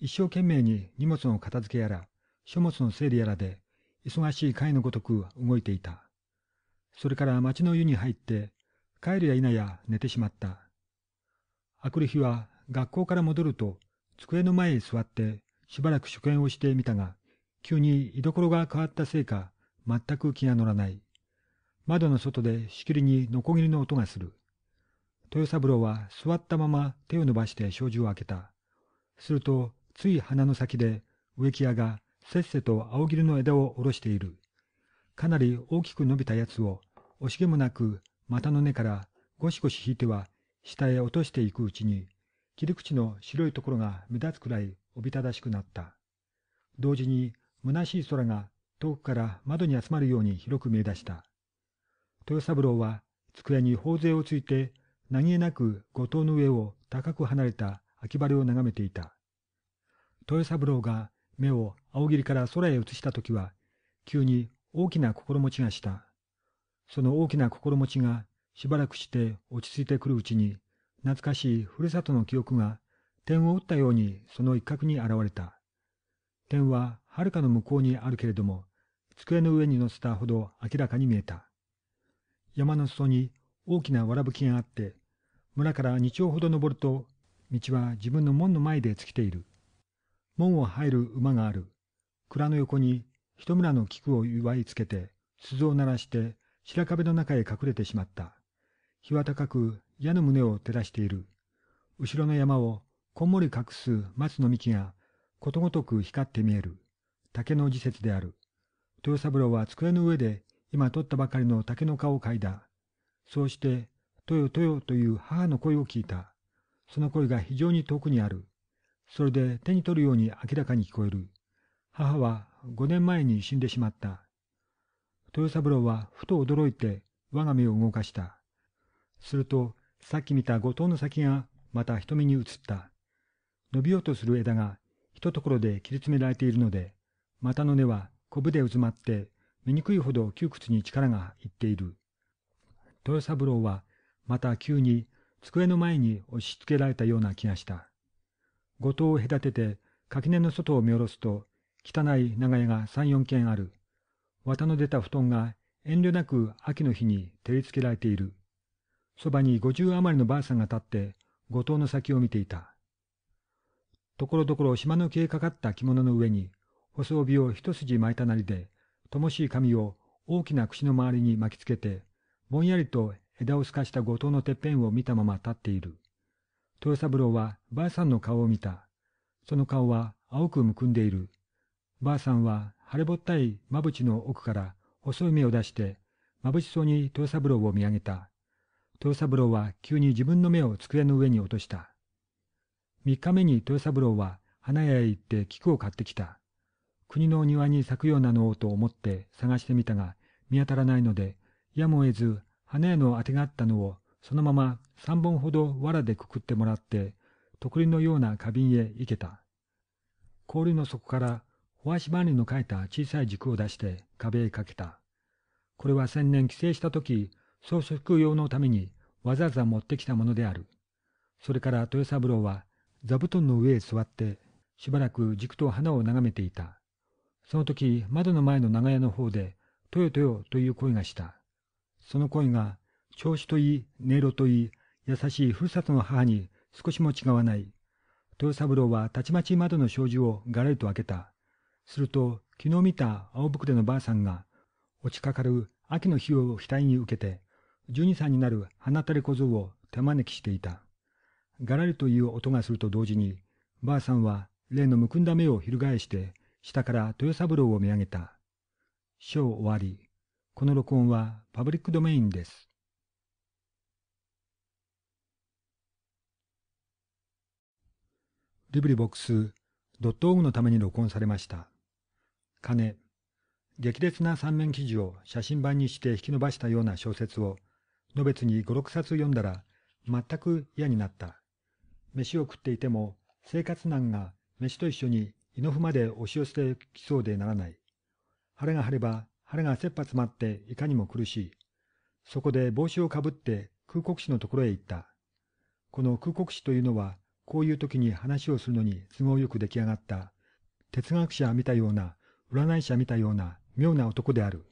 一生懸命に荷物の片付けやら、書物の整理やらで、忙しい会のごとく動いていた。それから町の湯に入って、帰るや否や寝てしまった。あくる日は学校から戻ると、机の前へ座って、しばらく初見をしてみたが、急に居所が変わったせいか、全く気が乗らない。窓の外でしきりにノコギリの音がする。豊三郎は座ったまま手を伸ばして障子を開けた。すると、つい鼻の先で植木屋がせっせと青切の枝を下ろしている。かなり大きく伸びたやつを惜しげもなく股の根からゴシゴシ引いては下へ落としていくうちに切り口の白いところが目立つくらいおびただしくなった。同時に虚しい空が遠くから窓に集まるように広く見え出した。豊三郎は机に頬杖をついて何気なく五島の上を高く離れた秋晴れを眺めていた。豊三郎が目を青霧から空へ移した時は、急に大きな心持ちがした。その大きな心持ちがしばらくして落ち着いてくるうちに、懐かしいふるさとの記憶が点を打ったようにその一角に現れた。点ははるかの向こうにあるけれども、机の上に乗せたほど明らかに見えた。山の裾に大きなわらぶきがあって、村から2丁ほど登ると、道は自分の門の前で尽きている。門を入る馬がある。蔵の横に一村の菊を祝いつけて、鈴を鳴らして白壁の中へ隠れてしまった。日は高く矢の胸を照らしている。後ろの山をこんもり隠す松の幹がことごとく光って見える。竹の時節である。豊三郎は机の上で今取ったばかりの竹の皮を嗅いだ。そうしてとヨトヨという母の声を聞いた。その声が非常に遠くにある。それで手に取るように明らかに聞こえる。母は5年前に死んでしまった。豊三郎はふと驚いて我が目を動かした。すると、さっき見た後藤の先がまた瞳に映った。伸びようとする枝が一ところで切り詰められているので、股の根は昆布で渦まって、醜いほど窮屈に力がいっている。豊三郎はまた急に机の前に押し付けられたような気がした。五島を隔てて垣根の外を見下ろすと汚い長屋が三四軒ある。綿の出た布団が遠慮なく秋の日に照りつけられている。そばに五十余りのばあさんが立って五島の先を見ていた。ところどころ島の消えかかった着物の上に細帯を一筋巻いたなりで、ともしい髪を大きな口の周りに巻きつけて、ぼんやりと枝を透かした後藤のてっぺんを見たまま立っている。豊三郎はばあさんの顔を見た。その顔は青くむくんでいる。ばあさんは腫れぼったいまぶちの奥から細い目を出して、まぶしそうに豊三郎を見上げた。豊三郎は急に自分の目を机の上に落とした。三日目に豊三郎は花屋へ行って菊を買ってきた。国の庭に咲くようなのをと思って探してみたが見当たらないので、やむを得ず花屋のあてがったのをそのまま三本ほど藁でくくってもらって、とくりのような花瓶へ行けた。氷の底からお足回りの書いた小さい軸を出して壁へかけた。これは千年帰省した時、装飾用のためにわざわざ持ってきたものである。それから豊三郎は座布団の上へ座って、しばらく軸と花を眺めていた。その時、窓の前の長屋の方で、とよとよという声がした。その声が、調子といい、音色といい、優しいふるさとの母に少しも違わない。豊三郎はたちまち窓の障子をがらりと開けた。すると、昨日見た青袋のばあさんが、落ちかかる秋の日を額に受けて、12歳になる花垂れ小僧を手招きしていた。がらりという音がすると同時に、ばあさんは例のむくんだ目を翻して、下から豊三郎を見上げた。章終わり。この録音はパブリックドメインです。リブリボックスドットオ g のために録音されました。金、激烈な三面記事を写真版にして引き伸ばしたような小説を、の別に五六冊読んだら全く嫌になった。飯を食っていても生活難が飯と一緒に胃の腑まで押し寄せてきそうでならない。晴れが晴れば腹が切羽詰まっていかにも苦しい。そこで帽子をかぶって空国史のところへ行った。この空国史というのは、こういう時に話をするのに都合よく出来上がった、哲学者見たような、占い者見たような妙な男である。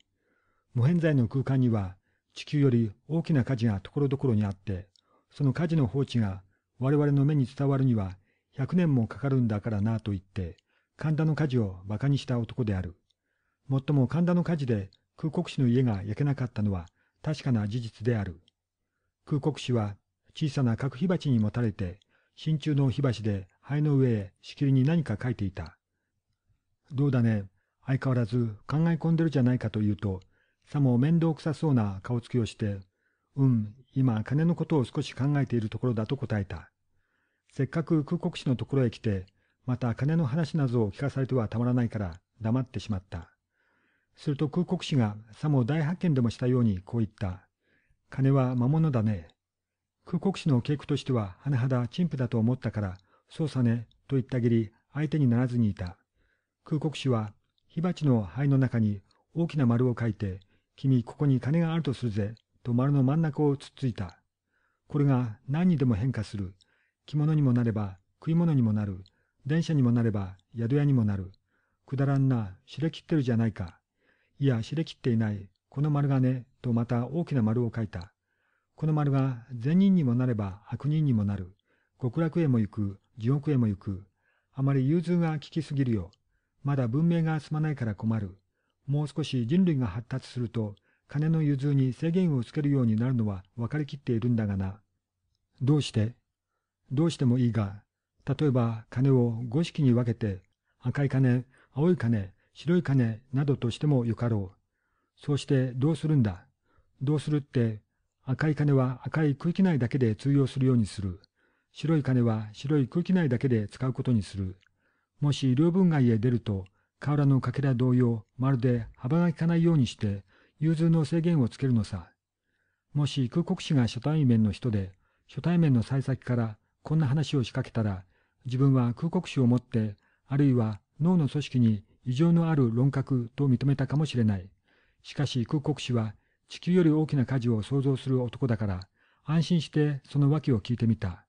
無偏在の空間には、地球より大きな火事がところどころにあって、その火事の放置が我々の目に伝わるには100年もかかるんだからなと言って、神田の火事を馬鹿にした男である。もっとも神田の火事で空国氏の家が焼けなかったのは確かな事実である。空国氏は小さな核火鉢に持たれて、真鍮の火箸で灰の上へしきりに何か書いていた。どうだね、相変わらず考え込んでるじゃないかというと、さも面倒くさそうな顔つきをして、うん、今金のことを少し考えているところだと答えた。せっかく空国氏のところへ来て、また金の話などを聞かされてはたまらないから黙ってしまった。すると空国士がさも大発見でもしたようにこう言った。金は魔物だね。空国士の傾向としては甚だ陳腐だと思ったから、そうさね、と言ったぎり相手にならずにいた。空国士は火鉢の灰の中に大きな丸を書いて、君ここに金があるとするぜ、と丸の真ん中をつっついた。これが何にでも変化する。着物にもなれば、食い物にもなる。電車にもなれば、宿屋にもなる。くだらんな、知れきってるじゃないか。いや、知れきっていない。この丸がね、とまた大きな丸を書いた。この丸が善人にもなれば悪人にもなる。極楽へも行く、地獄へも行く。あまり融通が利きすぎるよ。まだ文明が進まないから困る。もう少し人類が発達すると、金の融通に制限をつけるようになるのは分かりきっているんだがな。どうしてどうしてもいいが、例えば金を五式に分けて、赤い金、青い金、白い金などとしてもよかろう。そうしてどうするんだどうするって赤い金は赤い空気内だけで通用するようにする。白い金は白い空気内だけで使うことにする。もし両分外へ出ると、河原のかけら同様、まるで幅が利かないようにして、融通の制限をつけるのさ。もし空国士が初対面の人で、初対面の幸先からこんな話を仕掛けたら、自分は空国士を持って、あるいは脳の組織に異常のある論客と認めたかもしれない。しかし、空国氏は、地球より大きな火事を想像する男だから、安心してその訳を聞いてみた。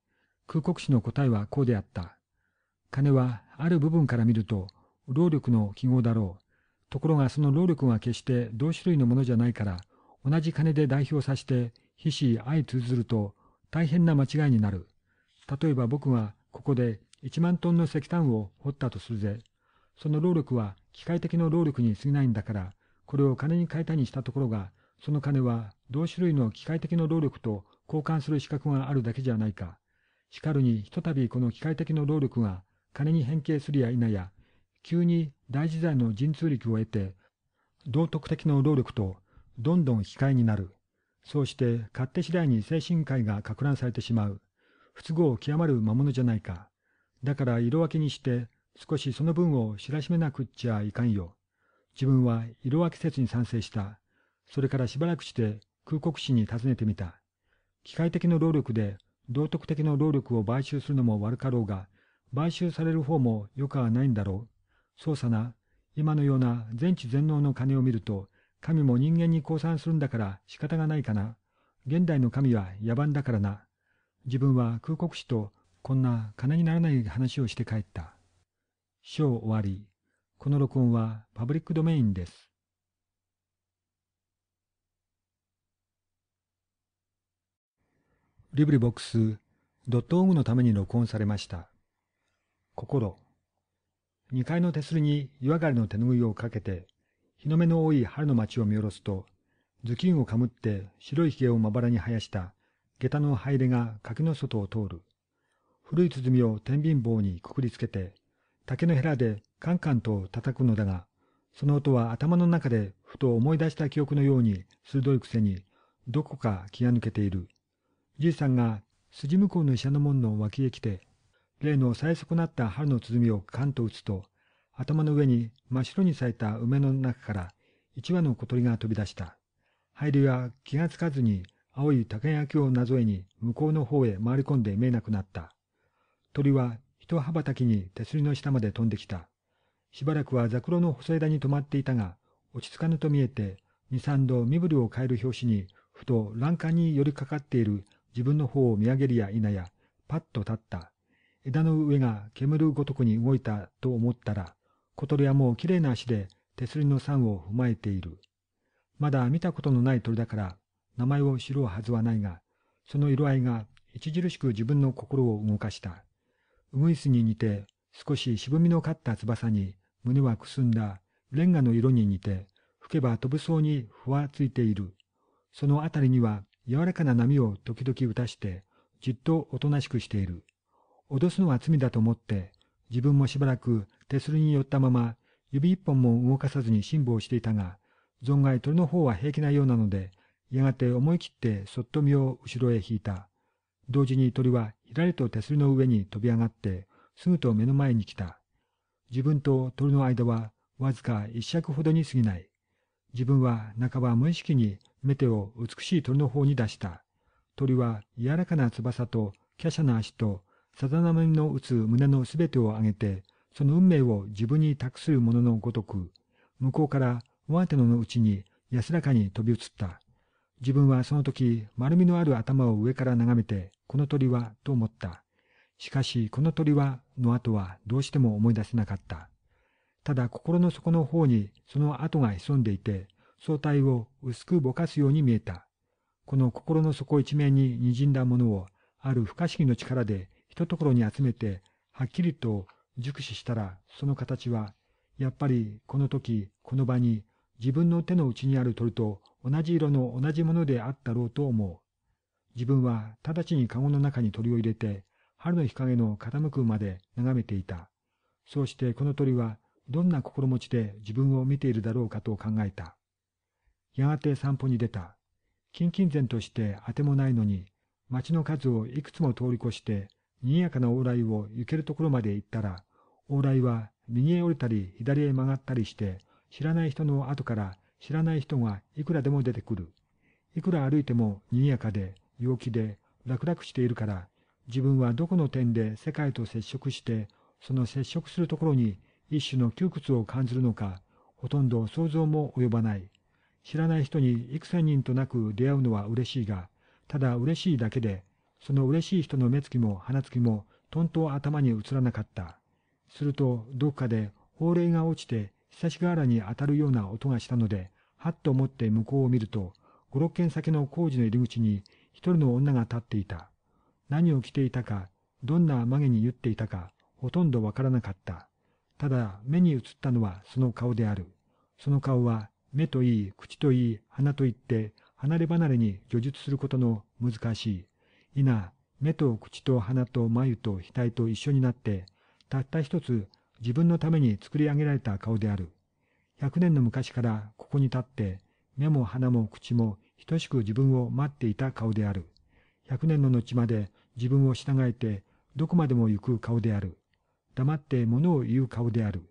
空国氏の答えはこうであった。金は、ある部分から見ると、労力の記号だろう。ところがその労力は決して同種類のものじゃないから、同じ金で代表させて、非脂相通ずると、大変な間違いになる。例えば僕がここで1万トンの石炭を掘ったとするぜ。その労力は機械的な労力に過ぎないんだから、これを金に変えたにしたところが、その金は同種類の機械的の労力と交換する資格があるだけじゃないか。しかるにひとたびこの機械的の労力が金に変形するや否や、急に大自在の神通力を得て、道徳的な労力とどんどん機械になる。そうして勝手次第に精神界が攪乱されてしまう。不都合極まる魔物じゃないか。だから色分けにして少しその分を知らしめなくっちゃいかんよ。自分は色分け説に賛成した。それからしばらくして空国史に尋ねてみた。機械的な労力で道徳的な労力を買収するのも悪かろうが、買収される方も良くはないんだろう。そうさな、今のような全知全能の金を見ると、神も人間に降参するんだから仕方がないかな。現代の神は野蛮だからな。自分は空国史とこんな金にならない話をして帰った。章終わり。この録音はパブリックドメインです。リブリボックスドットオグのために録音されました。心。二階の手すりに湯上がりの手ぬぐいをかけて、日の目の多い春の街を見下ろすと、頭巾をかむって白い髭をまばらに生やした下駄の灰入れが柿の外を通る。古い鼓を天秤棒にくくりつけて、竹のへらでカンカンと叩くのだが、その音は頭の中でふと思い出した記憶のように鋭いくせに、どこか気が抜けている。じいさんが筋向こうの医者の門の脇へ来て、例の最速なった春の鼓をカンと打つと、頭の上に真っ白に咲いた梅の中から一羽の小鳥が飛び出した。入りは気がつかずに青い竹焼きをなぞえに向こうの方へ回り込んで見えなくなった。鳥は一羽ばたきに手すりの下まで飛んできた。しばらくはザクロの細枝に止まっていたが、落ち着かぬと見えて、二三度身振りを変える拍子に、ふと欄干に寄りかかっている自分の方を見上げるや否や、パッと立った。枝の上が煙るごとくに動いたと思ったら、小鳥はもう綺麗な足で手すりの酸を踏まえている。まだ見たことのない鳥だから、名前を知ろうはずはないが、その色合いが著しく自分の心を動かした。ウグイスに似て、少し渋みのかった翼に、胸はくすんだ、レンガの色に似て、吹けば飛ぶそうにふわついている。そのあたりには、柔らかな波を時々打たして、じっとおとなしくしている。脅すのは罪だと思って、自分もしばらく手すりに寄ったまま、指一本も動かさずに辛抱していたが、存外鳥の方は平気なようなので、やがて思い切ってそっと身を後ろへ引いた。同時に鳥はひらりと手すりの上に飛び上がって、すぐと目の前に来た。自分と鳥の間はわずか一尺ほどに過ぎない。自分は半ば無意識に目手を美しい鳥の方に出した。鳥は柔らかな翼と華奢な足と、さざ波の打つ胸のすべてを上げて、その運命を自分に託するもののごとく、向こうから上手のうちに安らかに飛び移った。自分はその時、丸みのある頭を上から眺めて、この鳥は、と思った。しかし、この鳥は、の後はどうしても思い出せなかった。ただ心の底の方にその跡が潜んでいて、相対を薄くぼかすように見えた。この心の底一面に滲んだものを、ある不可思議の力で一ところに集めて、はっきりと熟視したら、その形は、やっぱりこの時、この場に、自分の手の内にある鳥と同じ色の同じものであったろうと思う。自分は直ちに籠の中に鳥を入れて、春の日陰の傾くまで眺めていた。そうしてこの鳥はどんな心持ちで自分を見ているだろうかと考えた。やがて散歩に出た。キンキン然として当てもないのに、町の数をいくつも通り越して、賑やかな往来を行けるところまで行ったら、往来は右へ降りたり左へ曲がったりして、知らない人の後から知らない人がいくらでも出てくる。いくら歩いても賑やかで、陽気で、楽々しているから、自分はどこの点で世界と接触して、その接触するところに一種の窮屈を感じるのか、ほとんど想像も及ばない。知らない人に幾千人となく出会うのは嬉しいが、ただ嬉しいだけで、その嬉しい人の目つきも鼻つきも、とんと頭に映らなかった。すると、どっかで法令が落ちてさし瓦に当たるような音がしたので、はっと思って向こうを見ると、五六軒先の工事の入り口に一人の女が立っていた。何を着ていたか、どんな曲げに言っていたか、ほとんどわからなかった。ただ、目に映ったのはその顔である。その顔は、目といい、口といい、鼻といって、離れ離れに叙述することの難しい。いな、目と口と鼻と眉と額と一緒になって、たった一つ自分のために作り上げられた顔である。100年の昔からここに立って、目も鼻も口も等しく自分を待っていた顔である。100年の後まで自分を従えて、どこまでも行く顔である。黙って物を言う顔である。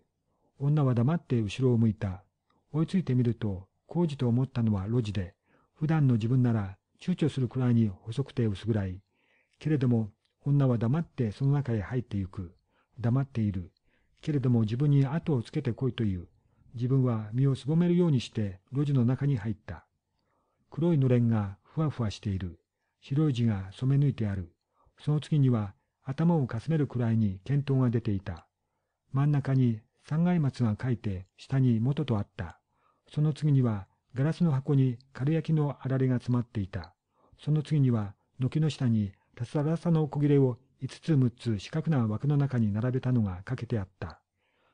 女は黙って後ろを向いた。追いついてみると、工事と思ったのは路地で、普段の自分なら躊躇するくらいに細くて薄暗い。けれども、女は黙ってその中へ入ってゆく。黙っている。けれども自分に後をつけてこいという。自分は身をすぼめるようにして路地の中に入った。黒いのれんがふわふわしている。白い字が染め抜いてある。その次には頭をかすめるくらいに見当が出ていた。真ん中に三階松が書いて下に元とあった。その次にはガラスの箱に軽焼きのあられが詰まっていた。その次には軒の下にたさらさの小切れを5つ6つ四角な枠の中に並べたのがかけてあった。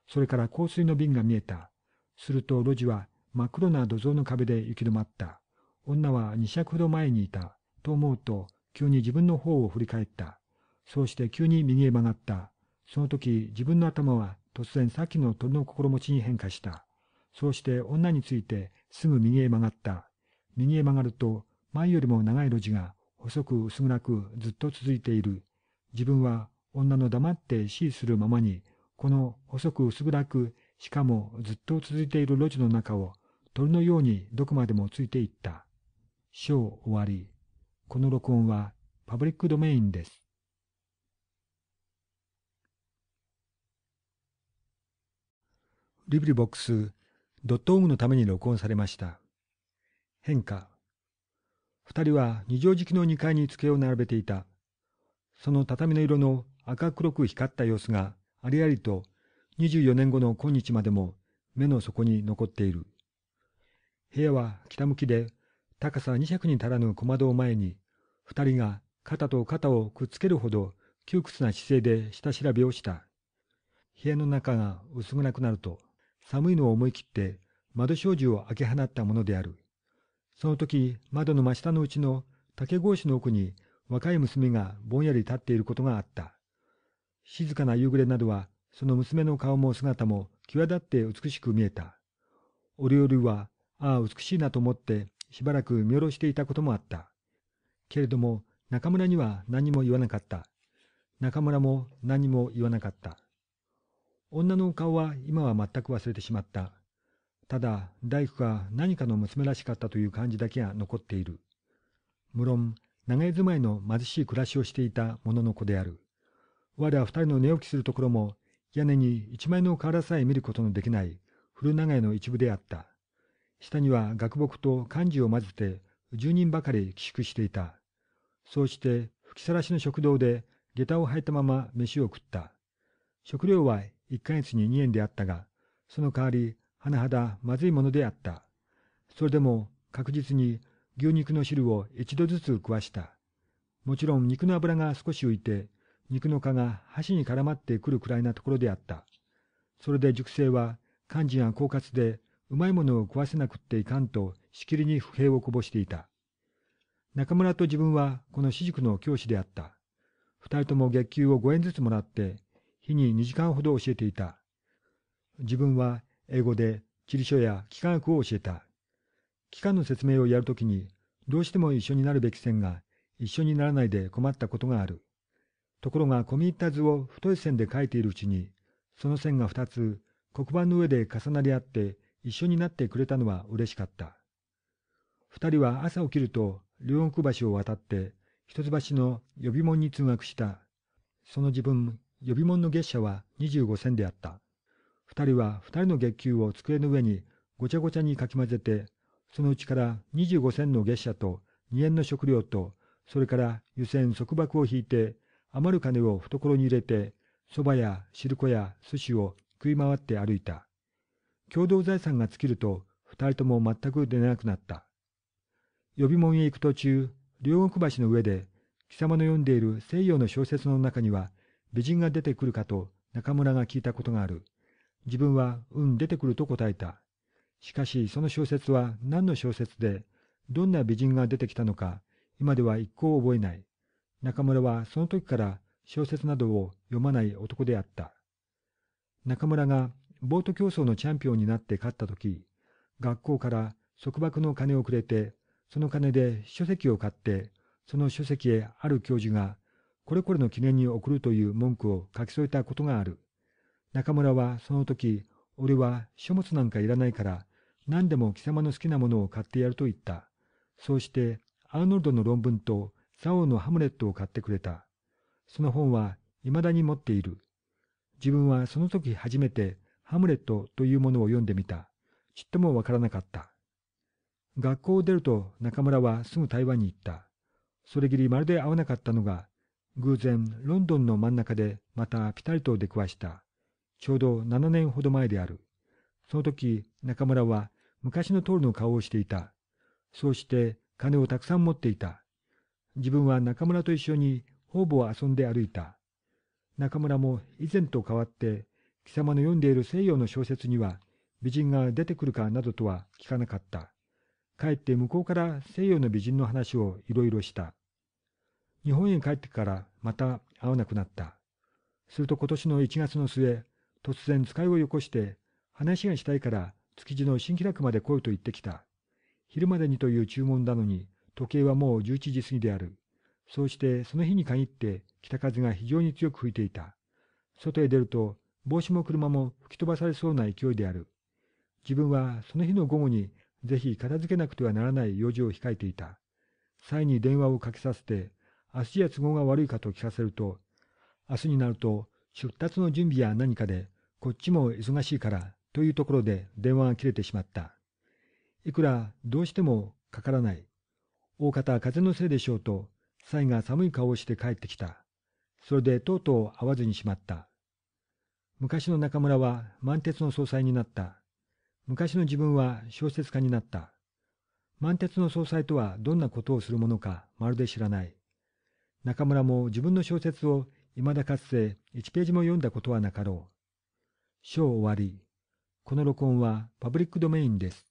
それから香水の瓶が見えた。すると路地は真っ黒な土蔵の壁で行き止まった。女は2尺ほど前にいた。と思うと、急に自分の方を振り返った。そうして急に右へ曲がった。その時、自分の頭は突然さっきの鳥の心持ちに変化した。そうして女についてすぐ右へ曲がった。右へ曲がると、前よりも長い路地が細く薄暗くずっと続いている。自分は女の黙って死するままに、この細く薄暗く、しかもずっと続いている路地の中を鳥のようにどこまでもついていった。章終わり。この録音はパブリックドメインです。リブリボックスドットオムのために録音されました。変化。二人は二畳敷きの二階に机を並べていた。その畳の色の赤黒く光った様子がありありと24年後の今日までも目の底に残っている。部屋は北向きで高さ2尺に足らぬ小窓を前に二人が肩と肩をくっつけるほど窮屈な姿勢で下調べをした。部屋の中が薄暗くなると寒いのを思い切って窓障子を開け放ったものである。その時窓の真下のうちの竹格子の奥に若い娘がぼんやり立っていることがあった。静かな夕暮れなどは、その娘の顔も姿も際立って美しく見えた。おおりは、ああ、美しいなと思って、しばらく見下ろしていたこともあった。けれども、中村には何も言わなかった。中村も何も言わなかった。女の顔は今は全く忘れてしまった。ただ、大工が何かの娘らしかったという感じだけが残っている。無論、長屋住まいの貧しい暮らしをしていた者のの子である。我は二人の寝起きするところも、屋根に一枚の瓦さえ見ることのできない古長屋の一部であった。下には学木と漢字を混ぜて、十人ばかり寄宿していた。そうして、吹きさらしの食堂で、下駄を履いたまま飯を食った。食料は一ヶ月に二円であったが、その代わり、甚だまずいものであった。それでも確実に牛肉の汁を一度ずつ食わした。もちろん肉の脂が少し浮いて、肉の蚊が箸に絡まってくるくらいなところであった。それで熟成は、肝心や狡猾で、うまいものを食わせなくっていかんと、しきりに不平をこぼしていた。中村と自分は、この私塾の教師であった。二人とも月給を5円ずつもらって、日に2時間ほど教えていた。自分は、英語で、地理書や幾何学を教えた。期間の説明をやるときに、どうしても一緒になるべき線が一緒にならないで困ったことがある。ところが込み入った図を太い線で書いているうちに、その線が2つ黒板の上で重なり合って一緒になってくれたのは嬉しかった。2人は朝起きると両国橋を渡って一橋の予備門に通学した。その自分、予備門の月謝は25銭であった。2人は2人の月給を机の上にごちゃごちゃにかき混ぜてそのうちから二十五銭の月謝と二円の食料と、それから湯煎束縛を引いて、余る金を懐に入れて、蕎麦や汁粉や寿司を食い回って歩いた。共同財産が尽きると、二人とも全く出なくなった。予備門へ行く途中、両国橋の上で、貴様の読んでいる西洋の小説の中には、美人が出てくるかと中村が聞いたことがある。自分は、うん、出てくると答えた。しかしその小説は何の小説で、どんな美人が出てきたのか、今では一向覚えない。中村はその時から小説などを読まない男であった。中村がボート競争のチャンピオンになって勝った時、学校から束縛の金をくれて、その金で書籍を買って、その書籍へある教授が、これこれの記念に送るという文句を書き添えたことがある。中村はその時、俺は書物なんかいらないから、何でも貴様の好きなものを買ってやると言った。そうして、アーノルドの論文とザオのハムレットを買ってくれた。その本は未だに持っている。自分はその時初めてハムレットというものを読んでみた。ちっともわからなかった。学校を出ると中村はすぐ台湾に行った。それぎりまるで会わなかったのが、偶然ロンドンの真ん中でまたピタリと出くわした。ちょうど7年ほど前である。その時、中村は昔の通りの顔をしていた。そうして金をたくさん持っていた。自分は中村と一緒に方々遊んで歩いた。中村も以前と変わって、貴様の読んでいる西洋の小説には美人が出てくるかなどとは聞かなかった。かえって向こうから西洋の美人の話をいろいろした。日本へ帰ってからまた会わなくなった。すると今年の1月の末、突然使いをよこして、話がしたいから築地の新気楽まで来いと言ってきた。昼までにという注文なのに、時計はもう11時過ぎである。そうしてその日に限って北風が非常に強く吹いていた。外へ出ると帽子も車も吹き飛ばされそうな勢いである。自分はその日の午後にぜひ片付けなくてはならない用事を控えていた。際に電話をかけさせて、明日や都合が悪いかと聞かせると、明日になると出立の準備や何かでこっちも忙しいから、というところで電話が切れてしまった。いくらどうしてもかからない。大方風のせいでしょうと、サイが寒い顔をして帰ってきた。それでとうとう会わずにしまった。昔の中村は満鉄の総裁になった。昔の自分は小説家になった。満鉄の総裁とはどんなことをするものかまるで知らない。中村も自分の小説を未だかつて一ページも読んだことはなかろう。章終わり。この録音はパブリックドメインです。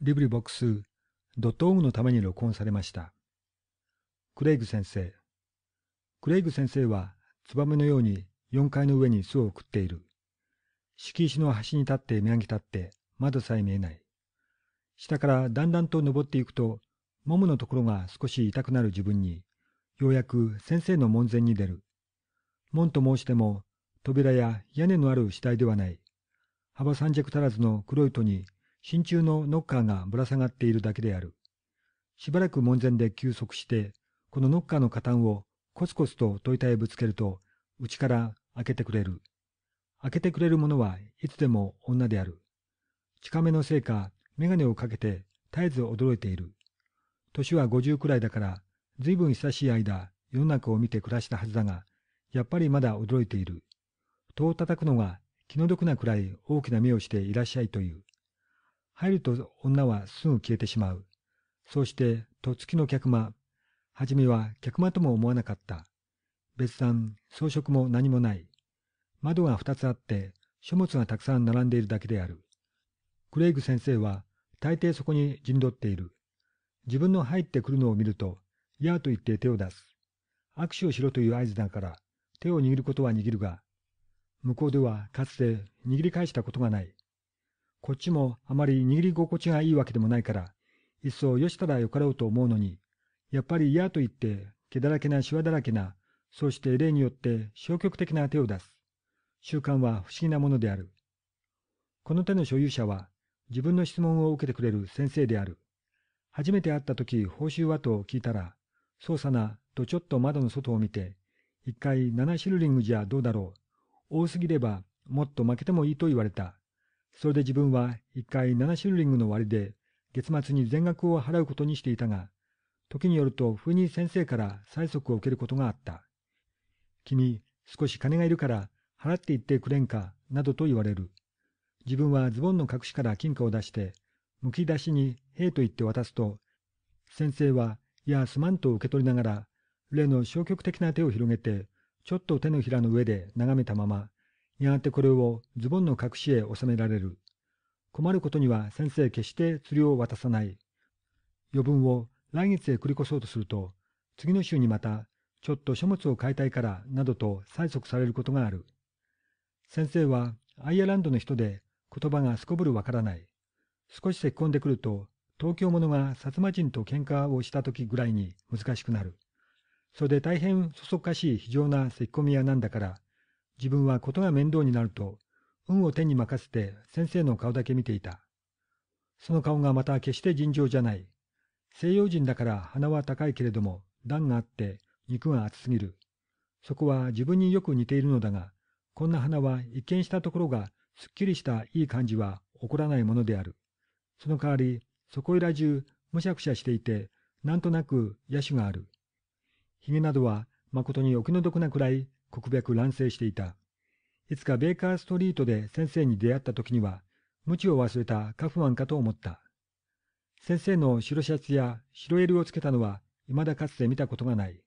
リブリボックス .org のために録音されました。クレイグ先生。クレイグ先生は、ツバメのように4階の上に巣を送っている。敷石の端に立って見上げ立って、窓さえ見えない。下からだんだんと登っていくと、ものところが少し痛くなる自分に、ようやく先生の門前に出る。門と申しても、扉や屋根のある死体ではない。幅三尺足らずの黒い戸に真鍮のノッカーがぶら下がっているだけである。しばらく門前で休息して、このノッカーの加担をコツコツと問いたへぶつけると、内から開けてくれる。開けてくれる者はいつでも女である。近めのせいか、眼鏡をかけて絶えず驚いている。年は五十くらいだから、ずいぶん久しい間、世の中を見て暮らしたはずだが、やっぱりまだ驚いている。戸を叩くのが気の毒なくらい大きな目をしていらっしゃいという。入ると女はすぐ消えてしまう。そうして、とつきの客間。はじめは客間とも思わなかった。別段、装飾も何もない。窓が二つあって、書物がたくさん並んでいるだけである。クレイグ先生は、大抵そこに陣取っている。自分の入ってくるのを見ると、やーと言って手を出す。握手をしろという合図だから、手を握ることは握るが、向こうではかつて握り返したことがない。こっちもあまり握り心地がいいわけでもないから、いっそよしたらよかろうと思うのに、やっぱり嫌と言って、毛だらけなシワだらけな、そうして例によって消極的な手を出す。習慣は不思議なものである。この手の所有者は、自分の質問を受けてくれる先生である。初めて会った時報酬はと聞いたら、そうさな、とちょっと窓の外を見て、一回七シルリングじゃどうだろう。多すぎれば、もっと負けてもいいと言われた。それで自分は一回七シルリングの割で、月末に全額を払うことにしていたが、時によると、風に先生から催促を受けることがあった。君、少し金がいるから、払っていってくれんか、などと言われる。自分はズボンの隠しから金貨を出して、むき出しに、へえと言って渡すと、先生はいやすまんと受け取りながら、例の消極的な手を広げて、ちょっと手のひらの上で眺めたまま、やがてこれをズボンの隠しへ収められる。困ることには先生決して釣りを渡さない。余分を来月へ繰り越そうとすると、次の週にまた、ちょっと書物を買いたいから、などと催促されることがある。先生はアイアランドの人で言葉がすこぶるわからない。少し咳込んでくると、東京者が薩摩人と喧嘩をした時ぐらいに難しくなる。それで大変そそっかしい非常な咳込み屋なんだから、自分はことが面倒になると、運を手に任せて先生の顔だけ見ていた。その顔がまた決して尋常じゃない。西洋人だから鼻は高いけれども、段があって肉が厚すぎる。そこは自分によく似ているのだが、こんな花は一見したところがすっきりしたいい感じは起こらないものである。その代わり、そこいら中、むしゃくしゃしていて、なんとなく野手がある。髭などは、誠にお気の毒なくらい、国白乱世していた。いつかベーカーストリートで先生に出会った時には、無知を忘れたカフマンかと思った。先生の白シャツや白エルをつけたのは、未だかつて見たことがない。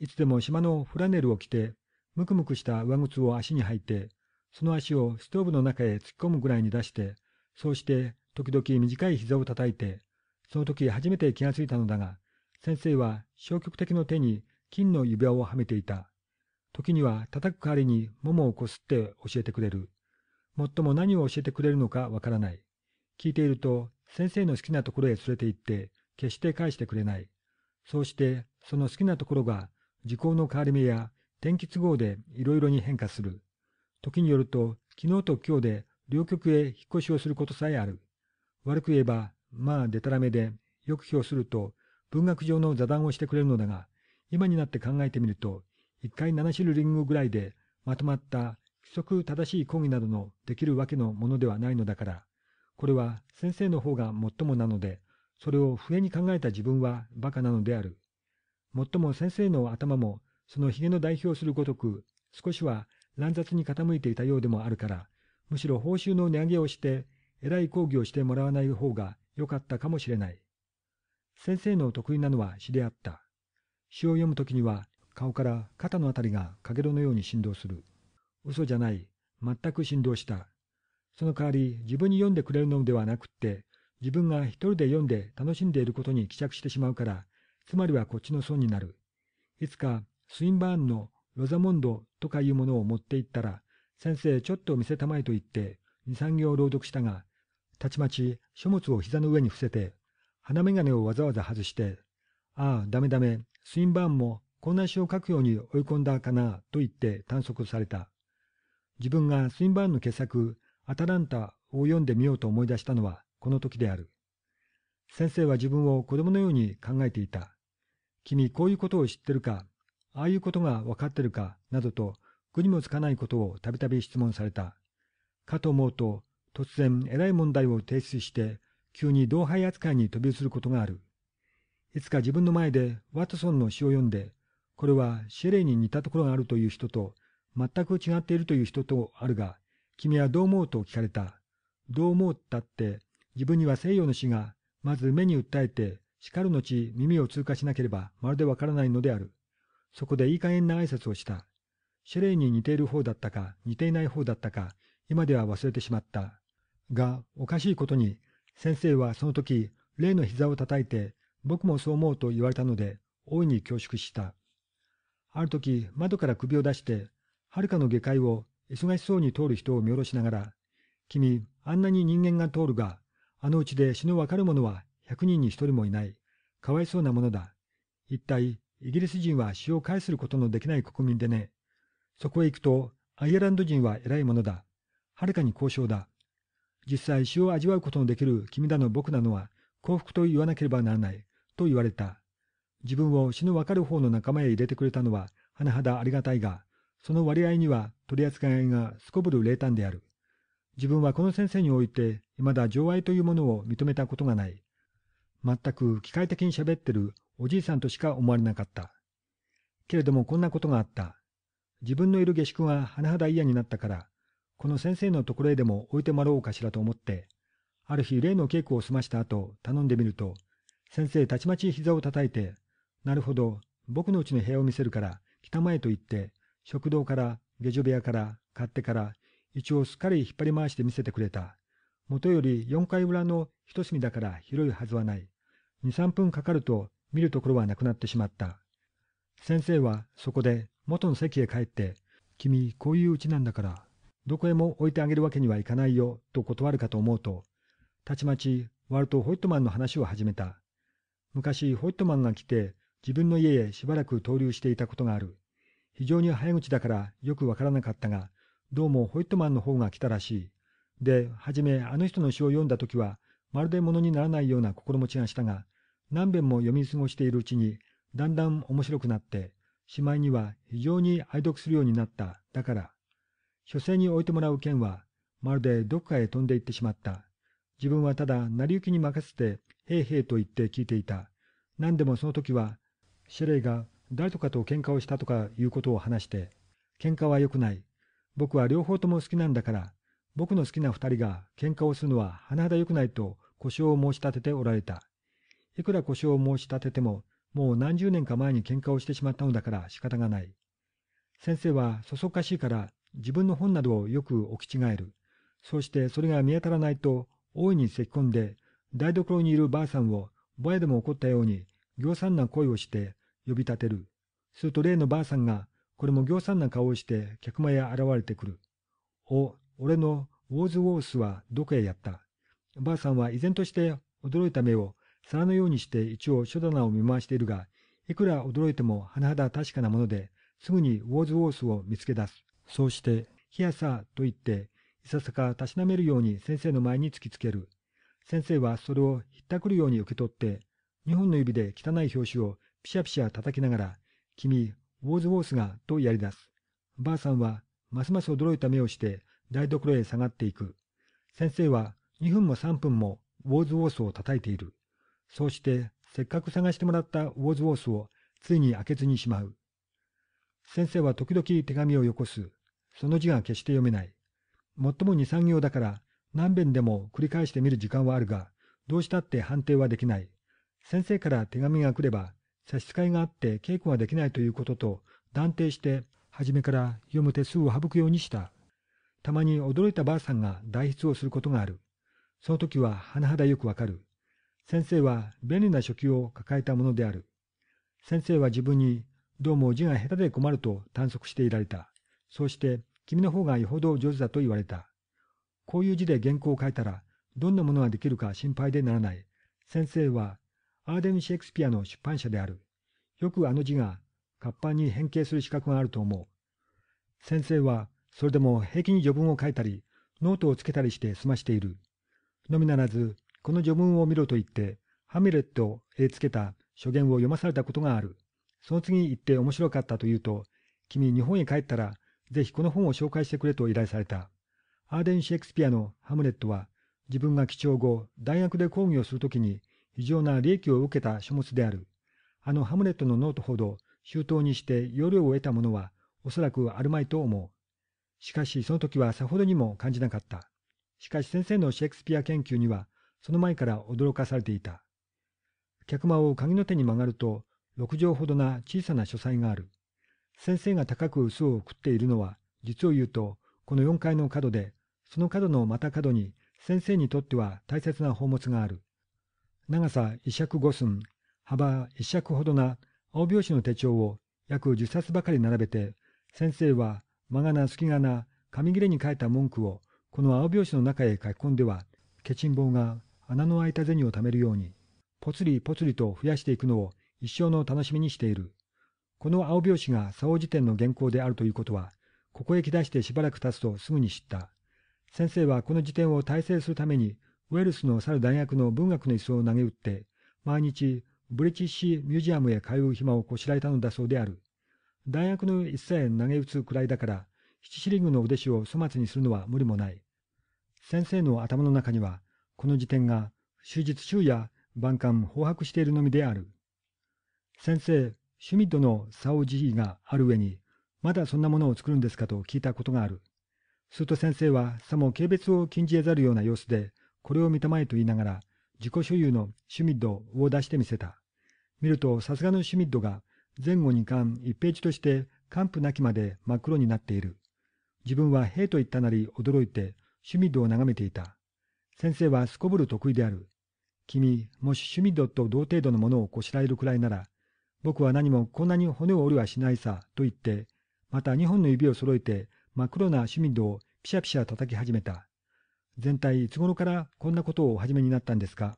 いつでも島のフラネルを着て、むくむくした上靴を足に履いて、その足をストーブの中へ突っ込むぐらいに出して、そうして時々短い膝を叩いて、その時初めて気がついたのだが、先生は消極的の手に金の指輪をはめていた。時には叩く代わりにももをこすって教えてくれる。もっとも何を教えてくれるのかわからない。聞いていると先生の好きなところへ連れて行って決して返してくれない。そうしてその好きなところが時効の変わり目や天気都合でいろいろに変化する。時によると昨日と今日で両極へ引っ越しをすることさえある。悪く言えば、まあ、でたらめで、よく評すると、文学上の座談をしてくれるのだが、今になって考えてみると、一回七種類リングぐらいで、まとまった、規則正しい講義などのできるわけのものではないのだから、これは先生の方が最もなので、それを不に考えた自分は馬鹿なのである。もっとも先生の頭も、その髭の代表するごとく、少しは乱雑に傾いていたようでもあるから、むしろ報酬の値上げをして、えらい講義をしてもらわない方が良かったかもしれない。先生の得意なのは詩であった。詩を読むときには顔から肩のあたりがかげろのように振動する。嘘じゃない。全く振動した。その代わり自分に読んでくれるのではなくって、自分が一人で読んで楽しんでいることに帰着してしまうから、つまりはこっちの損になる。いつかスインバーンのロザモンドとかいうものを持って行ったら、先生ちょっと見せたまえと言って、二三行朗読したが、たちまち書物を膝の上に伏せて、鼻眼鏡をわざわざ外して、ああ、ダメダメ、スインバーンもこんな詩を書くように追い込んだかな、と言って探索された。自分がスインバーンの傑作、アタランタを読んでみようと思い出したのはこの時である。先生は自分を子供のように考えていた。君こういうことを知ってるか、ああいうことが分かってるか、などと、苦にもつかないことをたびたび質問された。かと思うと、突然偉い問題を提出して急に同輩扱いに飛び移ることがある。いつか自分の前でワトソンの詩を読んで、これはシェレイに似たところがあるという人と、全く違っているという人とあるが、君はどう思うと聞かれた。どう思ったって、自分には西洋の詩が、まず目に訴えて、叱るのち耳を通過しなければまるでわからないのである。そこでいい加減な挨拶をした。シェレイに似ている方だったか、似ていない方だったか、今では忘れてしまった。が、おかしいことに、先生はその時、例の膝を叩いて、僕もそう思うと言われたので、大いに恐縮した。ある時、窓から首を出して、はるかの下界を忙しそうに通る人を見下ろしながら、君、あんなに人間が通るが、あのうちで死のわかる者は百人に一人もいない。かわいそうなものだ。一体、イギリス人は死を返することのできない国民でね。そこへ行くと、アイアランド人は偉いものだ。はるかに高尚だ。実際詩を味わうことのできる君だの僕なのは幸福と言わなければならない、と言われた。自分を死のわかる方の仲間へ入れてくれたのは、甚だありがたいが、その割合には取り扱いがすこぶる冷淡である。自分はこの先生において、未だ情愛というものを認めたことがない。全く機械的に喋ってるおじいさんとしか思われなかった。けれどもこんなことがあった。自分のいる下宿が甚だ嫌になったから、この先生のところへでも置いてもらおうかしらと思って、ある日例の稽古を済ました後、頼んでみると、先生たちまち膝を叩いて、なるほど、僕のうちの部屋を見せるから、来たまえと言って、食堂から、下女部屋から、買ってから、一応すっかり引っ張り回して見せてくれた。元より四階裏の一隅だから広いはずはない。二三分かかると見るところはなくなってしまった。先生はそこで元の席へ帰って、君こういううちなんだからどこへも置いてあげるわけにはいかないよ、と断るかと思うと、たちまちワルト・ホイットマンの話を始めた。昔、ホイットマンが来て、自分の家へしばらく投留していたことがある。非常に早口だからよくわからなかったが、どうもホイットマンの方が来たらしい。で、はじめあの人の詩を読んだ時は、まるで物にならないような心持ちがしたが、何遍も読み過ごしているうちに、だんだん面白くなって、しまいには非常に愛読するようになった。だから、書生に置いてもらう剣は、まるでどこかへ飛んで行ってしまった。自分はただ成り行きに任せて、へいへいと言って聞いていた。何でもその時は、シェレイが誰とかと喧嘩をしたとかいうことを話して、喧嘩は良くない。僕は両方とも好きなんだから、僕の好きな二人が喧嘩をするのは甚だ良くないと故障を申し立てておられた。いくら故障を申し立てても、もう何十年か前に喧嘩をしてしまったのだから仕方がない。先生はそそっかしいから、自分の本などをよく置き違える。そうしてそれが見当たらないと、大いに咳き込んで、台所にいるばあさんを、ぼやでも怒ったように、行産な声をして呼び立てる。すると例のばあさんが、これも行産な顔をして客間へ現れてくる。お、俺のウォーズウォースはどこへやったばあさんは依然として驚いた目を皿のようにして一応書棚を見回しているが、いくら驚いても甚だ確かなもので、すぐにウォーズウォースを見つけ出す。そうして、ひやさと言って、いささかたしなめるように先生の前に突きつける。先生はそれをひったくるように受け取って、2本の指で汚い表紙をピシャピシャ叩きながら、君、ウォーズウォースが、とやり出す。ばあさんは、ますます驚いた目をして、台所へ下がっていく。先生は、2分も3分も、ウォーズウォースを叩いている。そうして、せっかく探してもらったウォーズウォースを、ついに開けずにしまう。先生は時々手紙をよこす。その字が決して読めない。もっとも二三行だから何遍でも繰り返してみる時間はあるが、どうしたって判定はできない。先生から手紙が来れば、差し支えがあって稽古ができないということと断定して、初めから読む手数を省くようにした。たまに驚いたばあさんが代筆をすることがある。その時は甚だよくわかる。先生は便利な書記を抱えたものである。先生は自分にどうも字が下手で困ると探索していられた。そうして、君の方がよほど上手だと言われた。こういう字で原稿を書いたら、どんなものができるか心配でならない。先生は、アーデン・シェイクスピアの出版社である。よくあの字が、活版に変形する資格があると思う。先生は、それでも平気に序文を書いたり、ノートをつけたりして済ましている。のみならず、この序文を見ろと言って、ハミレットへつけた書言を読まされたことがある。その次行って面白かったと言うと、君日本へ帰ったら、ぜひこの本を紹介してくれと依頼された。アーデン・シェイクスピアのハムレットは、自分が帰朝後、大学で講義をするときに、非常な利益を受けた書物である。あのハムレットのノートほど、周到にして要領を得たものは、おそらくあるまいと思う。しかし、その時はさほどにも感じなかった。しかし先生のシェイクスピア研究には、その前から驚かされていた。客間を鍵の手に曲がると、六畳ほどな小さな書斎がある。先生が高く巣を送っているのは、実を言うと、この4階の角で、その角のまた角に、先生にとっては大切な宝物がある。長さ一尺五寸、幅一尺ほどな青拍子の手帳を約十冊ばかり並べて、先生は間がなきがな紙切れに書いた文句をこの青拍子の中へ書き込んでは、ケチン棒が穴の開いた銭をためるように、ぽつりぽつりと増やしていくのを一生の楽しみにしている。この青拍子が作法辞典の原稿であるということは、ここへ来だしてしばらく経つとすぐに知った。先生はこの辞典を大成するために、ウェルスの去る大学の文学の椅子を投げ打って、毎日、ブリティッシュミュージアムへ通う暇をこしらえたのだそうである。大学の椅子さえ投げ打つくらいだから、七シリングのお弟子を粗末にするのは無理もない。先生の頭の中には、この辞典が終日昼夜、晩間、放白しているのみである。先生、シュミットのサオジーがある上に、まだそんなものを作るんですかと聞いたことがある。すると先生は、さも軽蔑を禁じ得ざるような様子で、これを見たまえと言いながら、自己所有のシュミッドを出してみせた。見ると、さすがのシュミッドが、前後二巻一ページとして、完膚なきまで真っ黒になっている。自分は、へいと言ったなり驚いて、シュミッドを眺めていた。先生はすこぶる得意である。君、もしシュミッドと同程度のものをこしらえるくらいなら、僕は何もこんなに骨を折りはしないさ、と言って、また2本の指を揃えて真っ黒なシュミッドをピシャピシャ叩き始めた。全体いつ頃からこんなことをお始めになったんですか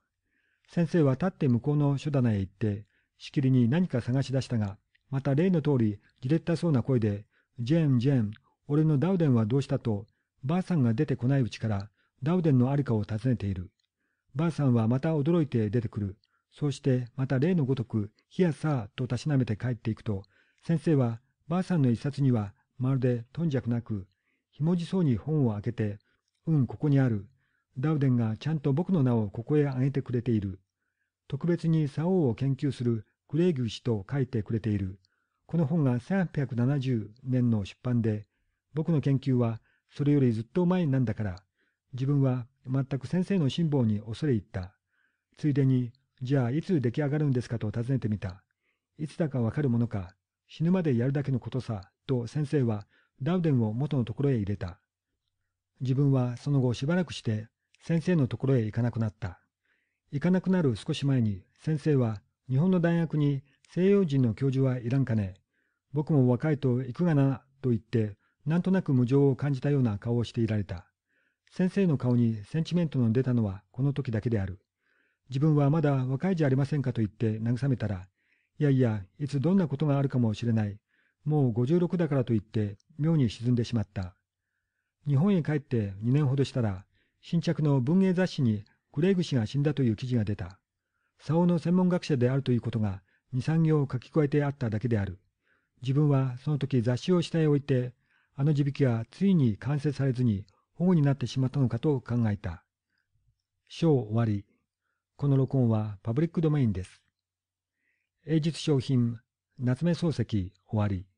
先生は立って向こうの書棚へ行って、しきりに何か探し出したが、また例の通り、じれったそうな声で、ジェーン、ジェーン、俺のダウデンはどうしたと、ばあさんが出てこないうちから、ダウデンのありかを尋ねている。ばあさんはまた驚いて出てくる。そうしてまた例のごとく、冷やさあとたしなめて帰っていくと、先生はばあさんの一冊にはまるで頓着なく、ひもじそうに本を開けて、うん、ここにある。ダウデンがちゃんと僕の名をここへ挙げてくれている。特別にオ王を研究するグレーギュ氏と書いてくれている。この本が1870年の出版で、僕の研究はそれよりずっと前なんだから、自分は全く先生の辛抱に恐れ入った。ついでにじゃあいつ出来上がるんですかと尋ねてみた。いつだかわかるものか、死ぬまでやるだけのことさ、と先生はダウデンを元のところへ入れた。自分はその後しばらくして先生のところへ行かなくなった。行かなくなる少し前に先生は日本の大学に西洋人の教授はいらんかね。僕も若いと行くがな、と言って、なんとなく無情を感じたような顔をしていられた。先生の顔にセンチメントの出たのはこの時だけである。自分はまだ若いじゃありませんかと言って慰めたら、いやいや、いつどんなことがあるかもしれない。もう56だからと言って、妙に沈んでしまった。日本へ帰って2年ほどしたら、新着の文芸雑誌にグレイグ氏が死んだという記事が出た。竿の専門学者であるということが、2、3行書き加えてあっただけである。自分はその時雑誌を下へ置いて、あの地引きはついに完成されずに保護になってしまったのかと考えた。章終わり。この録音はパブリックドメインです。英術商品、夏目漱石終わり。